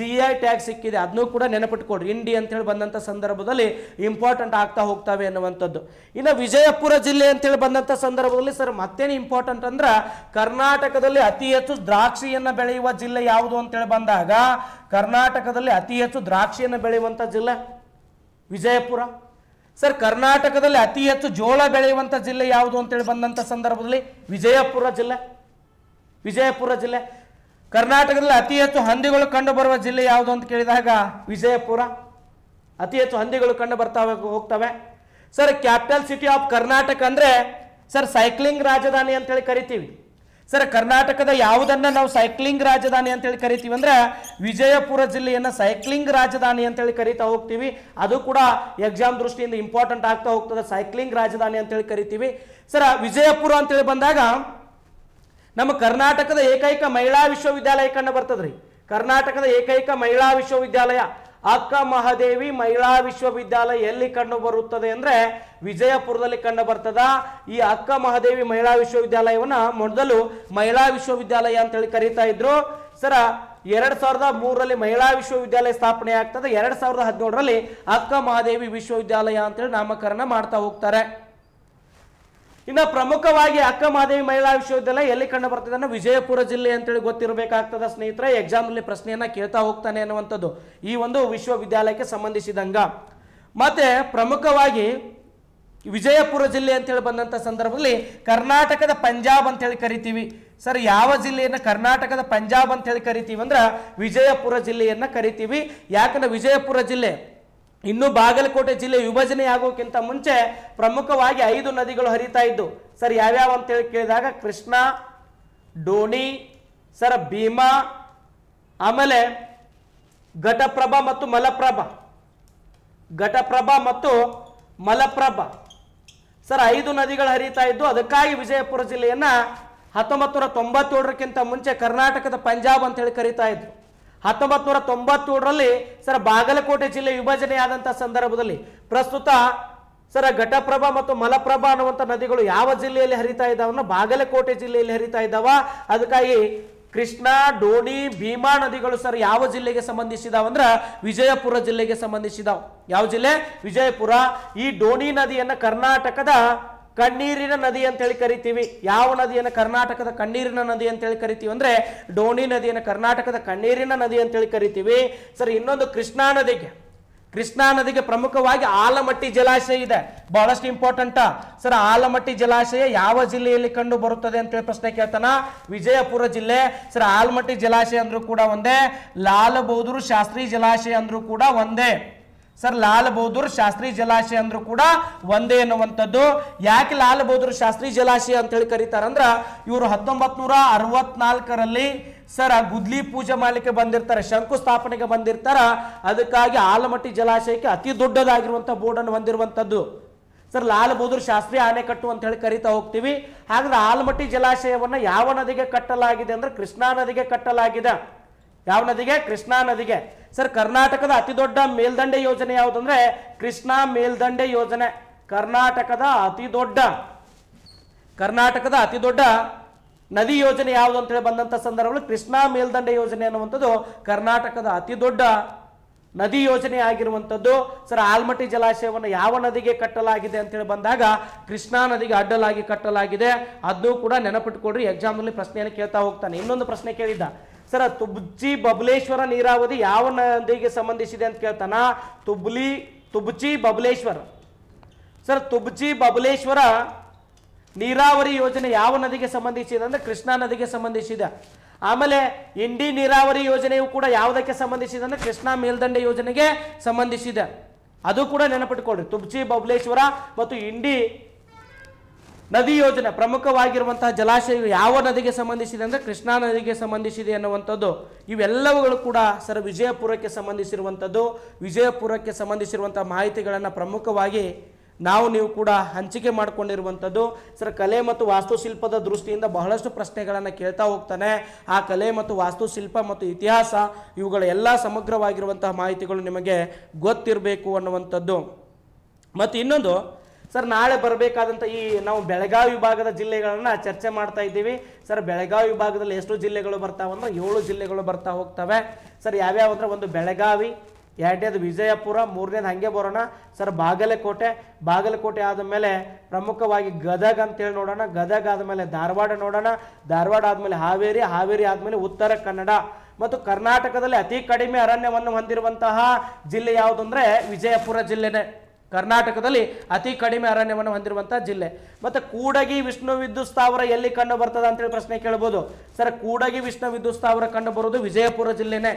ಜಿ ಐ ಟ್ಯಾಗ್ ಸಿಕ್ಕಿದೆ ಅದನ್ನೂ ಕೂಡ ನೆನಪಿಟ್ಕೊಡ್ರಿ ಇಂಡಿ ಅಂತೇಳಿ ಬಂದಂಥ ಸಂದರ್ಭದಲ್ಲಿ ಇಂಪಾರ್ಟೆಂಟ್ ಆಗ್ತಾ ಹೋಗ್ತವೆ ಅನ್ನುವಂಥದ್ದು ಇನ್ನು ವಿಜಯಪುರ ಜಿಲ್ಲೆ ಅಂತೇಳಿ ಬಂದಂಥ ಸಂದರ್ಭದಲ್ಲಿ ಸರ್ ಮತ್ತೇನು ಇಂಪಾರ್ಟೆಂಟ್ ಅಂದ್ರೆ ಕರ್ನಾಟಕದಲ್ಲಿ ಅತಿ ಹೆಚ್ಚು ದ್ರಾಕ್ಷಿಯನ್ನು ಬೆಳೆಯುವ ಜಿಲ್ಲೆ ಯಾವುದು ಅಂತೇಳಿ ಬಂದಾಗ ಕರ್ನಾಟಕದಲ್ಲಿ ಅತಿ ಹೆಚ್ಚು ದ್ರಾಕ್ಷಿಯನ್ನು ಬೆಳೆಯುವಂಥ ಜಿಲ್ಲೆ ವಿಜಯಪುರ ಸರ್ ಕರ್ನಾಟಕದಲ್ಲಿ ಅತಿ ಹೆಚ್ಚು ಜೋಳ ಬೆಳೆಯುವಂಥ ಜಿಲ್ಲೆ ಯಾವುದು ಅಂತೇಳಿ ಬಂದಂಥ ಸಂದರ್ಭದಲ್ಲಿ ವಿಜಯಪುರ ಜಿಲ್ಲೆ ವಿಜಯಪುರ ಜಿಲ್ಲೆ ಕರ್ನಾಟಕದಲ್ಲಿ ಅತಿ ಹೆಚ್ಚು ಹಂದಿಗಳು ಕಂಡುಬರುವ ಜಿಲ್ಲೆ ಯಾವುದು ಅಂತ ಕೇಳಿದಾಗ ವಿಜಯಪುರ ಅತಿ ಹೆಚ್ಚು ಹಂದಿಗಳು ಕಂಡು ಬರ್ತಾವೆ ಹೋಗ್ತವೆ sir capital city of Karnataka ಅಂದರೆ ಸರ್ ಸೈಕ್ಲಿಂಗ್ ರಾಜಧಾನಿ ಅಂತೇಳಿ ಕರಿತೀವಿ ಸರ್ ಕರ್ನಾಟಕದ ಯಾವುದನ್ನು ನಾವು ಸೈಕ್ಲಿಂಗ್ ರಾಜಧಾನಿ ಅಂತೇಳಿ ಕರಿತೀವಿ ಅಂದರೆ ವಿಜಯಪುರ ಜಿಲ್ಲೆಯನ್ನು ಸೈಕ್ಲಿಂಗ್ ರಾಜಧಾನಿ ಅಂತೇಳಿ ಕರಿತಾ ಹೋಗ್ತೀವಿ ಅದು ಕೂಡ ಎಕ್ಸಾಮ್ ದೃಷ್ಟಿಯಿಂದ ಇಂಪಾರ್ಟೆಂಟ್ ಆಗ್ತಾ ಹೋಗ್ತದೆ ಸೈಕ್ಲಿಂಗ್ ರಾಜಧಾನಿ ಅಂತೇಳಿ ಕರಿತೀವಿ ಸರ್ ವಿಜಯಪುರ ಅಂತೇಳಿ ಬಂದಾಗ ನಮ್ಮ ಕರ್ನಾಟಕದ ಏಕೈಕ ಮಹಿಳಾ ವಿಶ್ವವಿದ್ಯಾಲಯ ಕಂಡು ಬರ್ತದ್ರಿ ಕರ್ನಾಟಕದ ಏಕೈಕ ಮಹಿಳಾ ವಿಶ್ವವಿದ್ಯಾಲಯ ಅಕ್ಕ ಮಹಾದೇವಿ ಮಹಿಳಾ ವಿಶ್ವವಿದ್ಯಾಲಯ ಎಲ್ಲಿ ಕಂಡು ಬರುತ್ತದೆ ಅಂದ್ರೆ ವಿಜಯಪುರದಲ್ಲಿ ಕಂಡು ಬರ್ತದ ಈ ಅಕ್ಕ ಮಹಾದೇವಿ ಮಹಿಳಾ ವಿಶ್ವವಿದ್ಯಾಲಯವನ್ನ ಮೊದಲು ಮಹಿಳಾ ವಿಶ್ವವಿದ್ಯಾಲಯ ಅಂತ ಹೇಳಿ ಕರೀತಾ ಇದ್ರು ಸರ ಎರಡ್ ಸಾವಿರದ ಮೂರರಲ್ಲಿ ಮಹಿಳಾ ವಿಶ್ವವಿದ್ಯಾಲಯ ಸ್ಥಾಪನೆ ಆಗ್ತದೆ ಎರಡ್ ಸಾವಿರದ ಹದಿನೇಳರಲ್ಲಿ ಅಕ್ಕ ಮಹಾದೇವಿ ವಿಶ್ವವಿದ್ಯಾಲಯ ಅಂತೇಳಿ ನಾಮಕರಣ ಮಾಡ್ತಾ ಹೋಗ್ತಾರೆ ಇನ್ನು ಪ್ರಮುಖವಾಗಿ ಅಕ್ಕ ಮಾದೇವಿ ಮಹಿಳಾ ವಿಶ್ವವಿದ್ಯಾಲಯ ಎಲ್ಲಿ ಕಂಡು ಬರ್ತದೆ ಅಂದ್ರೆ ವಿಜಯಪುರ ಜಿಲ್ಲೆ ಅಂತೇಳಿ ಗೊತ್ತಿರಬೇಕಾಗ್ತದೆ ಸ್ನೇಹಿತರೆ ಎಕ್ಸಾಮಲ್ಲಿ ಪ್ರಶ್ನೆಯನ್ನ ಕೇಳ್ತಾ ಹೋಗ್ತಾನೆ ಅನ್ನುವಂಥದ್ದು ಈ ಒಂದು ವಿಶ್ವವಿದ್ಯಾಲಯಕ್ಕೆ ಸಂಬಂಧಿಸಿದಂಗ ಮತ್ತೆ ಪ್ರಮುಖವಾಗಿ ವಿಜಯಪುರ ಜಿಲ್ಲೆ ಅಂತೇಳಿ ಬಂದಂತ ಸಂದರ್ಭದಲ್ಲಿ ಕರ್ನಾಟಕದ ಪಂಜಾಬ್ ಅಂತ ಹೇಳಿ ಕರಿತೀವಿ ಸರ್ ಯಾವ ಜಿಲ್ಲೆಯನ್ನು ಕರ್ನಾಟಕದ ಪಂಜಾಬ್ ಅಂತ ಹೇಳಿ ಕರಿತೀವಿ ಅಂದ್ರೆ ವಿಜಯಪುರ ಜಿಲ್ಲೆಯನ್ನ ಕರಿತೀವಿ ಯಾಕಂದ್ರೆ ವಿಜಯಪುರ ಜಿಲ್ಲೆ ಇನ್ನು ಬಾಗಲಕೋಟೆ ಜಿಲ್ಲೆ ವಿಭಜನೆ ಆಗೋಕ್ಕಿಂತ ಮುಂಚೆ ಪ್ರಮುಖವಾಗಿ ಐದು ನದಿಗಳು ಹರಿತಾ ಇದ್ದವು ಸರ್ ಯಾವ್ಯಾವ ಅಂತೇಳಿ ಕೇಳಿದಾಗ ಕೃಷ್ಣ ಡೋಣಿ ಸರ್ ಭೀಮಾ ಆಮೇಲೆ ಘಟಪ್ರಭಾ ಮತ್ತು ಮಲಪ್ರಭಾ ಘಟಪ್ರಭಾ ಮತ್ತು ಮಲಪ್ರಭಾ ಸರ್ ಐದು ನದಿಗಳು ಹರಿತಾ ಇದ್ದು ಅದಕ್ಕಾಗಿ ವಿಜಯಪುರ ಜಿಲ್ಲೆಯನ್ನು ಹತ್ತೊಂಬತ್ತು ನೂರ ತೊಂಬತ್ತೇಳರಕ್ಕಿಂತ ಮುಂಚೆ ಕರ್ನಾಟಕದ ಪಂಜಾಬ್ ಅಂತ ಹೇಳಿ ಕರಿತಾ ಇದ್ರು ಹತ್ತೊಂಬತ್ತು ನೂರ ತೊಂಬತ್ತೇಳರಲ್ಲಿ ಸರ್ ಬಾಗಲಕೋಟೆ ಜಿಲ್ಲೆ ವಿಭಜನೆಯಾದಂಥ ಸಂದರ್ಭದಲ್ಲಿ ಪ್ರಸ್ತುತ ಸರ ಘಟಪ್ರಭಾ ಮತ್ತು ಮಲಪ್ರಭಾ ಅನ್ನುವಂಥ ನದಿಗಳು ಯಾವ ಜಿಲ್ಲೆಯಲ್ಲಿ ಹರಿತಾ ಇದ್ದಾವನ್ನ ಬಾಗಲಕೋಟೆ ಜಿಲ್ಲೆಯಲ್ಲಿ ಹರಿತಾ ಇದ್ದಾವ ಅದಕ್ಕಾಗಿ ಕೃಷ್ಣ ಡೋಣಿ ಭೀಮಾ ನದಿಗಳು ಸರ್ ಯಾವ ಜಿಲ್ಲೆಗೆ ಸಂಬಂಧಿಸಿದಾವ ವಿಜಯಪುರ ಜಿಲ್ಲೆಗೆ ಸಂಬಂಧಿಸಿದಾವ ಯಾವ ಜಿಲ್ಲೆ ವಿಜಯಪುರ ಈ ಡೋಣಿ ನದಿಯನ್ನು ಕರ್ನಾಟಕದ ಕಣ್ಣೀರಿನ ನದಿ ಅಂತ ಹೇಳಿ ಕರಿತೀವಿ ಯಾವ ನದಿಯನ್ನು ಕರ್ನಾಟಕದ ಕಣ್ಣೀರಿನ ನದಿ ಅಂತ ಹೇಳಿ ಕರಿತೀವಿ ಅಂದ್ರೆ ಡೋಣಿ ನದಿಯನ್ನು ಕರ್ನಾಟಕದ ಕಣ್ಣೀರಿನ ನದಿ ಅಂತ ಹೇಳಿ ಕರಿತೀವಿ ಸರ್ ಇನ್ನೊಂದು ಕೃಷ್ಣಾ ನದಿಗೆ ಕೃಷ್ಣಾ ನದಿಗೆ ಪ್ರಮುಖವಾಗಿ ಆಲಮಟ್ಟಿ ಜಲಾಶಯ ಇದೆ ಬಹಳಷ್ಟು ಇಂಪಾರ್ಟೆಂಟ್ ಸರ್ ಆಲಮಟ್ಟಿ ಜಲಾಶಯ ಯಾವ ಜಿಲ್ಲೆಯಲ್ಲಿ ಕಂಡು ಬರುತ್ತದೆ ಅಂತ ಹೇಳಿ ಪ್ರಶ್ನೆ ಕೇಳ್ತಾನ ವಿಜಯಪುರ ಜಿಲ್ಲೆ ಸರ್ ಆಲಮಟ್ಟಿ ಜಲಾಶಯ ಅಂದ್ರೂ ಕೂಡ ಒಂದೇ ಲಾಲ್ ಶಾಸ್ತ್ರಿ ಜಲಾಶಯ ಅಂದ್ರೂ ಕೂಡ ಒಂದೇ ಸರ್ ಲಾಲ್ ಬಹದ್ದೂರ್ ಶಾಸ್ತ್ರಿ ಜಲಾಶಯ ಅಂದ್ರೂ ಕೂಡ ಒಂದೇ ಎನ್ನುವಂಥದ್ದು ಯಾಕೆ ಲಾಲ್ ಬಹದ್ದೂರ್ ಶಾಸ್ತ್ರಿ ಜಲಾಶಯ ಅಂತ ಹೇಳಿ ಕರೀತಾರಂದ್ರ ಇವರು ಹತ್ತೊಂಬತ್ ನೂರ ಅರವತ್ನಾಲ್ಕರಲ್ಲಿ ಸರ್ ಗುದ್ಲಿ ಪೂಜೆ ಮಾಡಲಿಕ್ಕೆ ಬಂದಿರ್ತಾರೆ ಶಂಕುಸ್ಥಾಪನೆಗೆ ಬಂದಿರ್ತಾರ ಅದಕ್ಕಾಗಿ ಆಲಮಟ್ಟಿ ಜಲಾಶಯಕ್ಕೆ ಅತಿ ಬೋರ್ಡ್ ಅನ್ನು ಹೊಂದಿರುವಂಥದ್ದು ಸರ್ ಲಾಲ್ ಬಹದ್ದೂರ್ ಶಾಸ್ತ್ರಿ ಆಣೆಕಟ್ಟು ಅಂತ ಹೇಳಿ ಕರಿತಾ ಹೋಗ್ತೀವಿ ಹಾಗಾದ್ರೆ ಆಲಮಟ್ಟಿ ಜಲಾಶಯವನ್ನು ಯಾವ ನದಿಗೆ ಕಟ್ಟಲಾಗಿದೆ ಅಂದ್ರೆ ಕೃಷ್ಣಾ ನದಿಗೆ ಕಟ್ಟಲಾಗಿದೆ ಯಾವ ನದಿಗೆ ಕೃಷ್ಣಾ ನದಿಗೆ ಸರ್ ಕರ್ನಾಟಕದ ಅತಿ ದೊಡ್ಡ ಮೇಲ್ದಂಡೆ ಯೋಜನೆ ಯಾವುದಂದ್ರೆ ಕೃಷ್ಣಾ ಮೇಲ್ದಂಡೆ ಯೋಜನೆ ಕರ್ನಾಟಕದ ಅತಿ ದೊಡ್ಡ ಕರ್ನಾಟಕದ ಅತಿ ದೊಡ್ಡ ನದಿ ಯೋಜನೆ ಯಾವುದು ಹೇಳಿ ಬಂದಂತ ಸಂದರ್ಭದಲ್ಲಿ ಕೃಷ್ಣಾ ಮೇಲ್ದಂಡೆ ಯೋಜನೆ ಅನ್ನುವಂಥದ್ದು ಕರ್ನಾಟಕದ ಅತಿ ದೊಡ್ಡ ನದಿ ಯೋಜನೆ ಆಗಿರುವಂಥದ್ದು ಸರ್ ಆಲ್ಮಟ್ಟಿ ಜಲಾಶಯವನ್ನು ಯಾವ ನದಿಗೆ ಕಟ್ಟಲಾಗಿದೆ ಅಂತೇಳಿ ಬಂದಾಗ ಕೃಷ್ಣಾ ನದಿಗೆ ಅಡ್ಡಲಾಗಿ ಕಟ್ಟಲಾಗಿದೆ ಅದನ್ನು ಕೂಡ ನೆನಪಿಟ್ಕೊಡ್ರಿ ಎಕ್ಸಾಮಲ್ಲಿ ಪ್ರಶ್ನೆಯನ್ನು ಕೇಳ್ತಾ ಹೋಗ್ತಾನೆ ಇನ್ನೊಂದು ಪ್ರಶ್ನೆ ಕೇಳಿದ್ದ ಸರ ತುಬ್ಚಿ ಬಬಲೇಶ್ವರ ನೀರಾವರಿ ಯಾವ ನದಿಗೆ ಸಂಬಂಧಿಸಿದೆ ಅಂತ ಕೇಳ್ತಾನ ತುಬ್ಲಿ ತುಬ್ಚಿ ಬಬಲೇಶ್ವರ ಸರ್ ತುಬ್ಚಿ ಬಬಲೇಶ್ವರ ನೀರಾವರಿ ಯೋಜನೆ ಯಾವ ನದಿಗೆ ಸಂಬಂಧಿಸಿದೆ ಅಂದ್ರೆ ಕೃಷ್ಣಾ ನದಿಗೆ ಸಂಬಂಧಿಸಿದೆ ಆಮೇಲೆ ಇಂಡಿ ನೀರಾವರಿ ಯೋಜನೆಯು ಕೂಡ ಯಾವುದಕ್ಕೆ ಸಂಬಂಧಿಸಿದೆ ಅಂದ್ರೆ ಕೃಷ್ಣಾ ಮೇಲ್ದಂಡೆ ಯೋಜನೆಗೆ ಸಂಬಂಧಿಸಿದೆ ಅದು ಕೂಡ ನೆನಪಿಟ್ಕೊಳ್ರಿ ತುಬ್ಚಿ ಬಬಲೇಶ್ವರ ಮತ್ತು ಇಂಡಿ ನದಿ ಯೋಜನೆ ಪ್ರಮುಖವಾಗಿರುವಂತಹ ಜಲಾಶಯ ಯಾವ ನದಿಗೆ ಸಂಬಂಧಿಸಿದೆ ಅಂದರೆ ಕೃಷ್ಣಾ ನದಿಗೆ ಸಂಬಂಧಿಸಿದೆ ಅನ್ನುವಂಥದ್ದು ಇವೆಲ್ಲವುಗಳು ಕೂಡ ಸರ್ ವಿಜಯಪುರಕ್ಕೆ ಸಂಬಂಧಿಸಿರುವಂಥದ್ದು ವಿಜಯಪುರಕ್ಕೆ ಸಂಬಂಧಿಸಿರುವಂಥ ಮಾಹಿತಿಗಳನ್ನು ಪ್ರಮುಖವಾಗಿ ನಾವು ನೀವು ಕೂಡ ಹಂಚಿಕೆ ಮಾಡಿಕೊಂಡಿರುವಂಥದ್ದು ಸರ್ ಕಲೆ ಮತ್ತು ವಾಸ್ತುಶಿಲ್ಪದ ದೃಷ್ಟಿಯಿಂದ ಬಹಳಷ್ಟು ಪ್ರಶ್ನೆಗಳನ್ನು ಕೇಳ್ತಾ ಹೋಗ್ತಾನೆ ಆ ಕಲೆ ಮತ್ತು ವಾಸ್ತುಶಿಲ್ಪ ಮತ್ತು ಇತಿಹಾಸ ಇವುಗಳ ಎಲ್ಲ ಸಮಗ್ರವಾಗಿರುವಂತಹ ಮಾಹಿತಿಗಳು ನಿಮಗೆ ಗೊತ್ತಿರಬೇಕು ಅನ್ನುವಂಥದ್ದು ಮತ್ತು ಇನ್ನೊಂದು ಸರ್ ನಾಳೆ ಬರಬೇಕಾದಂಥ ಈ ನಾವು ಬೆಳಗಾವಿ ವಿಭಾಗದ ಜಿಲ್ಲೆಗಳನ್ನು ಚರ್ಚೆ ಮಾಡ್ತಾ ಇದ್ದೀವಿ ಸರ್ ಬೆಳಗಾವಿ ವಿಭಾಗದಲ್ಲಿ ಎಷ್ಟು ಜಿಲ್ಲೆಗಳು ಬರ್ತಾವಂದ್ರೆ ಏಳು ಜಿಲ್ಲೆಗಳು ಬರ್ತಾ ಹೋಗ್ತವೆ ಸರ್ ಯಾವ್ಯಾವ ಅಂದರೆ ಒಂದು ಬೆಳಗಾವಿ ಎರಡನೇದು ವಿಜಯಪುರ ಮೂರನೇದು ಹಂಗೆ ಬರೋಣ ಸರ್ ಬಾಗಲಕೋಟೆ ಬಾಗಲಕೋಟೆ ಆದ ಮೇಲೆ ಪ್ರಮುಖವಾಗಿ ಗದಗ ಅಂತೇಳಿ ನೋಡೋಣ ಗದಗ ಆದಮೇಲೆ ಧಾರವಾಡ ನೋಡೋಣ ಧಾರವಾಡ ಆದಮೇಲೆ ಹಾವೇರಿ ಹಾವೇರಿ ಆದಮೇಲೆ ಉತ್ತರ ಕನ್ನಡ ಮತ್ತು ಕರ್ನಾಟಕದಲ್ಲಿ ಅತಿ ಕಡಿಮೆ ಅರಣ್ಯವನ್ನು ಹೊಂದಿರುವಂತಹ ಜಿಲ್ಲೆ ಯಾವುದಂದ್ರೆ ವಿಜಯಪುರ ಜಿಲ್ಲೆನೇ ಕರ್ನಾಟಕದಲ್ಲಿ ಅತಿ ಕಡಿಮೆ ಅರಣ್ಯವನ್ನು ಹೊಂದಿರುವಂಥ ಜಿಲ್ಲೆ ಮತ್ತು ಕೂಡಗಿ ವಿಷ್ಣು ವಿದ್ಯುತ್ ಸ್ಥಾವರ ಎಲ್ಲಿ ಕಂಡು ಬರ್ತದೆ ಅಂತೇಳಿ ಪ್ರಶ್ನೆ ಕೇಳ್ಬೋದು ಸರ್ ಕೂಡಗಿ ವಿಷ್ಣು ವಿದ್ಯುತ್ ಸ್ಥಾವರ ಕಂಡು ವಿಜಯಪುರ ಜಿಲ್ಲೆನೇ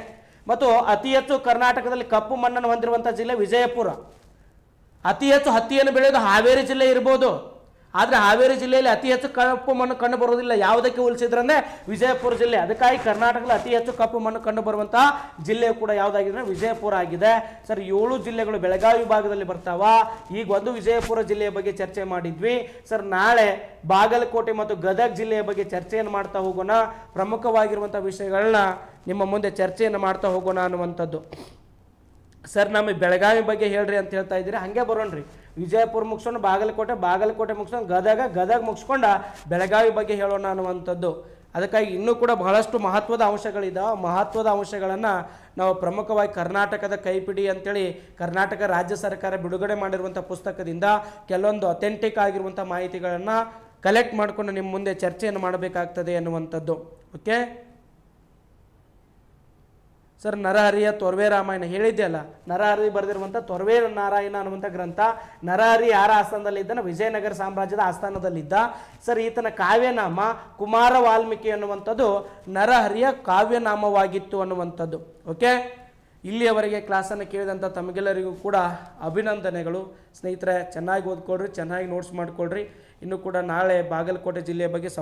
ಮತ್ತು ಅತಿ ಹೆಚ್ಚು ಕರ್ನಾಟಕದಲ್ಲಿ ಕಪ್ಪು ಮಣ್ಣನ್ನು ಹೊಂದಿರುವಂಥ ಜಿಲ್ಲೆ ವಿಜಯಪುರ ಅತಿ ಹೆಚ್ಚು ಹತ್ತಿಯನ್ನು ಬೆಳೆಯೋದು ಹಾವೇರಿ ಜಿಲ್ಲೆ ಇರ್ಬೋದು ಆದರೆ ಹಾವೇರಿ ಜಿಲ್ಲೆಯಲ್ಲಿ ಅತಿ ಹೆಚ್ಚು ಕಪ್ಪು ಮಣ್ಣು ಕಂಡು ಬರುವುದಿಲ್ಲ ಯಾವುದಕ್ಕೆ ಹೋಲಿಸಿದ್ರೆ ವಿಜಯಪುರ ಜಿಲ್ಲೆ ಅದಕ್ಕಾಗಿ ಕರ್ನಾಟಕದಲ್ಲಿ ಅತಿ ಹೆಚ್ಚು ಕಪ್ಪು ಮಣ್ಣು ಕಂಡು ಬರುವಂತಹ ಜಿಲ್ಲೆ ಕೂಡ ಯಾವುದಾಗಿದೆ ವಿಜಯಪುರ ಆಗಿದೆ ಸರ್ ಏಳು ಜಿಲ್ಲೆಗಳು ಬೆಳಗಾವಿ ವಿಭಾಗದಲ್ಲಿ ಬರ್ತಾವ ಈಗ ಒಂದು ವಿಜಯಪುರ ಜಿಲ್ಲೆಯ ಬಗ್ಗೆ ಚರ್ಚೆ ಮಾಡಿದ್ವಿ ಸರ್ ನಾಳೆ ಬಾಗಲಕೋಟೆ ಮತ್ತು ಗದಗ ಜಿಲ್ಲೆಯ ಬಗ್ಗೆ ಚರ್ಚೆಯನ್ನು ಮಾಡ್ತಾ ಹೋಗೋಣ ಪ್ರಮುಖವಾಗಿರುವಂತಹ ವಿಷಯಗಳನ್ನ ನಿಮ್ಮ ಮುಂದೆ ಚರ್ಚೆಯನ್ನು ಮಾಡ್ತಾ ಹೋಗೋಣ ಅನ್ನುವಂಥದ್ದು ಸರ್ ನಮಗೆ ಬೆಳಗಾವಿ ಬಗ್ಗೆ ಹೇಳ್ರಿ ಅಂತ ಹೇಳ್ತಾ ಇದ್ದೀರಿ ಹಂಗೆ ಬರೋಣ್ರಿ ವಿಜಯಪುರ ಮುಗಿಸ್ಕೊಂಡು ಬಾಗಲಕೋಟೆ ಬಾಗಲಕೋಟೆ ಮುಗಿಸ್ಕೊಂಡು ಗದಗ ಗದಗ ಮುಗಿಸ್ಕೊಂಡು ಬೆಳಗಾವಿ ಬಗ್ಗೆ ಹೇಳೋಣ ಅನ್ನುವಂಥದ್ದು ಅದಕ್ಕಾಗಿ ಇನ್ನೂ ಕೂಡ ಬಹಳಷ್ಟು ಮಹತ್ವದ ಅಂಶಗಳಿದ್ದಾವೆ ಮಹತ್ವದ ಅಂಶಗಳನ್ನು ನಾವು ಪ್ರಮುಖವಾಗಿ ಕರ್ನಾಟಕದ ಕೈಪಿಡಿ ಅಂತೇಳಿ ಕರ್ನಾಟಕ ರಾಜ್ಯ ಸರ್ಕಾರ ಬಿಡುಗಡೆ ಮಾಡಿರುವಂಥ ಪುಸ್ತಕದಿಂದ ಕೆಲವೊಂದು ಅಥೆಂಟಿಕ್ ಆಗಿರುವಂಥ ಮಾಹಿತಿಗಳನ್ನು ಕಲೆಕ್ಟ್ ಮಾಡಿಕೊಂಡು ನಿಮ್ಮ ಮುಂದೆ ಚರ್ಚೆಯನ್ನು ಮಾಡಬೇಕಾಗ್ತದೆ ಅನ್ನುವಂಥದ್ದು ಓಕೆ ಸರ್ ನರಹರಿಯ ತೊರ್ವೆ ರಾಮಾಯಣ ಅಲ್ಲ ನರಹರಿ ಬರೆದಿರುವಂಥ ತೊರ್ವೆ ನಾರಾಯಣ ಅನ್ನುವಂಥ ಗ್ರಂಥ ನರಹರಿ ಯಾರ ಆಸ್ಥಾನದಲ್ಲಿದ್ದಾನೆ ವಿಜಯನಗರ ಸಾಮ್ರಾಜ್ಯದ ಆಸ್ಥಾನದಲ್ಲಿದ್ದ ಸರ್ ಈತನ ಕಾವ್ಯನಾಮ ಕುಮಾರ ವಾಲ್ಮೀಕಿ ಅನ್ನುವಂಥದ್ದು ನರಹರಿಯ ಕಾವ್ಯನಾಮವಾಗಿತ್ತು ಅನ್ನುವಂಥದ್ದು ಓಕೆ ಇಲ್ಲಿಯವರೆಗೆ ಕ್ಲಾಸನ್ನು ಕೇಳಿದಂಥ ತಮಗೆಲ್ಲರಿಗೂ ಕೂಡ ಅಭಿನಂದನೆಗಳು ಸ್ನೇಹಿತರೆ ಚೆನ್ನಾಗಿ ಓದ್ಕೊಳ್ರಿ ಚೆನ್ನಾಗಿ ನೋಟ್ಸ್ ಮಾಡಿಕೊಳ್ರಿ ಇನ್ನು ಕೂಡ ನಾಳೆ ಬಾಗಲಕೋಟೆ ಜಿಲ್ಲೆಯ ಬಗ್ಗೆ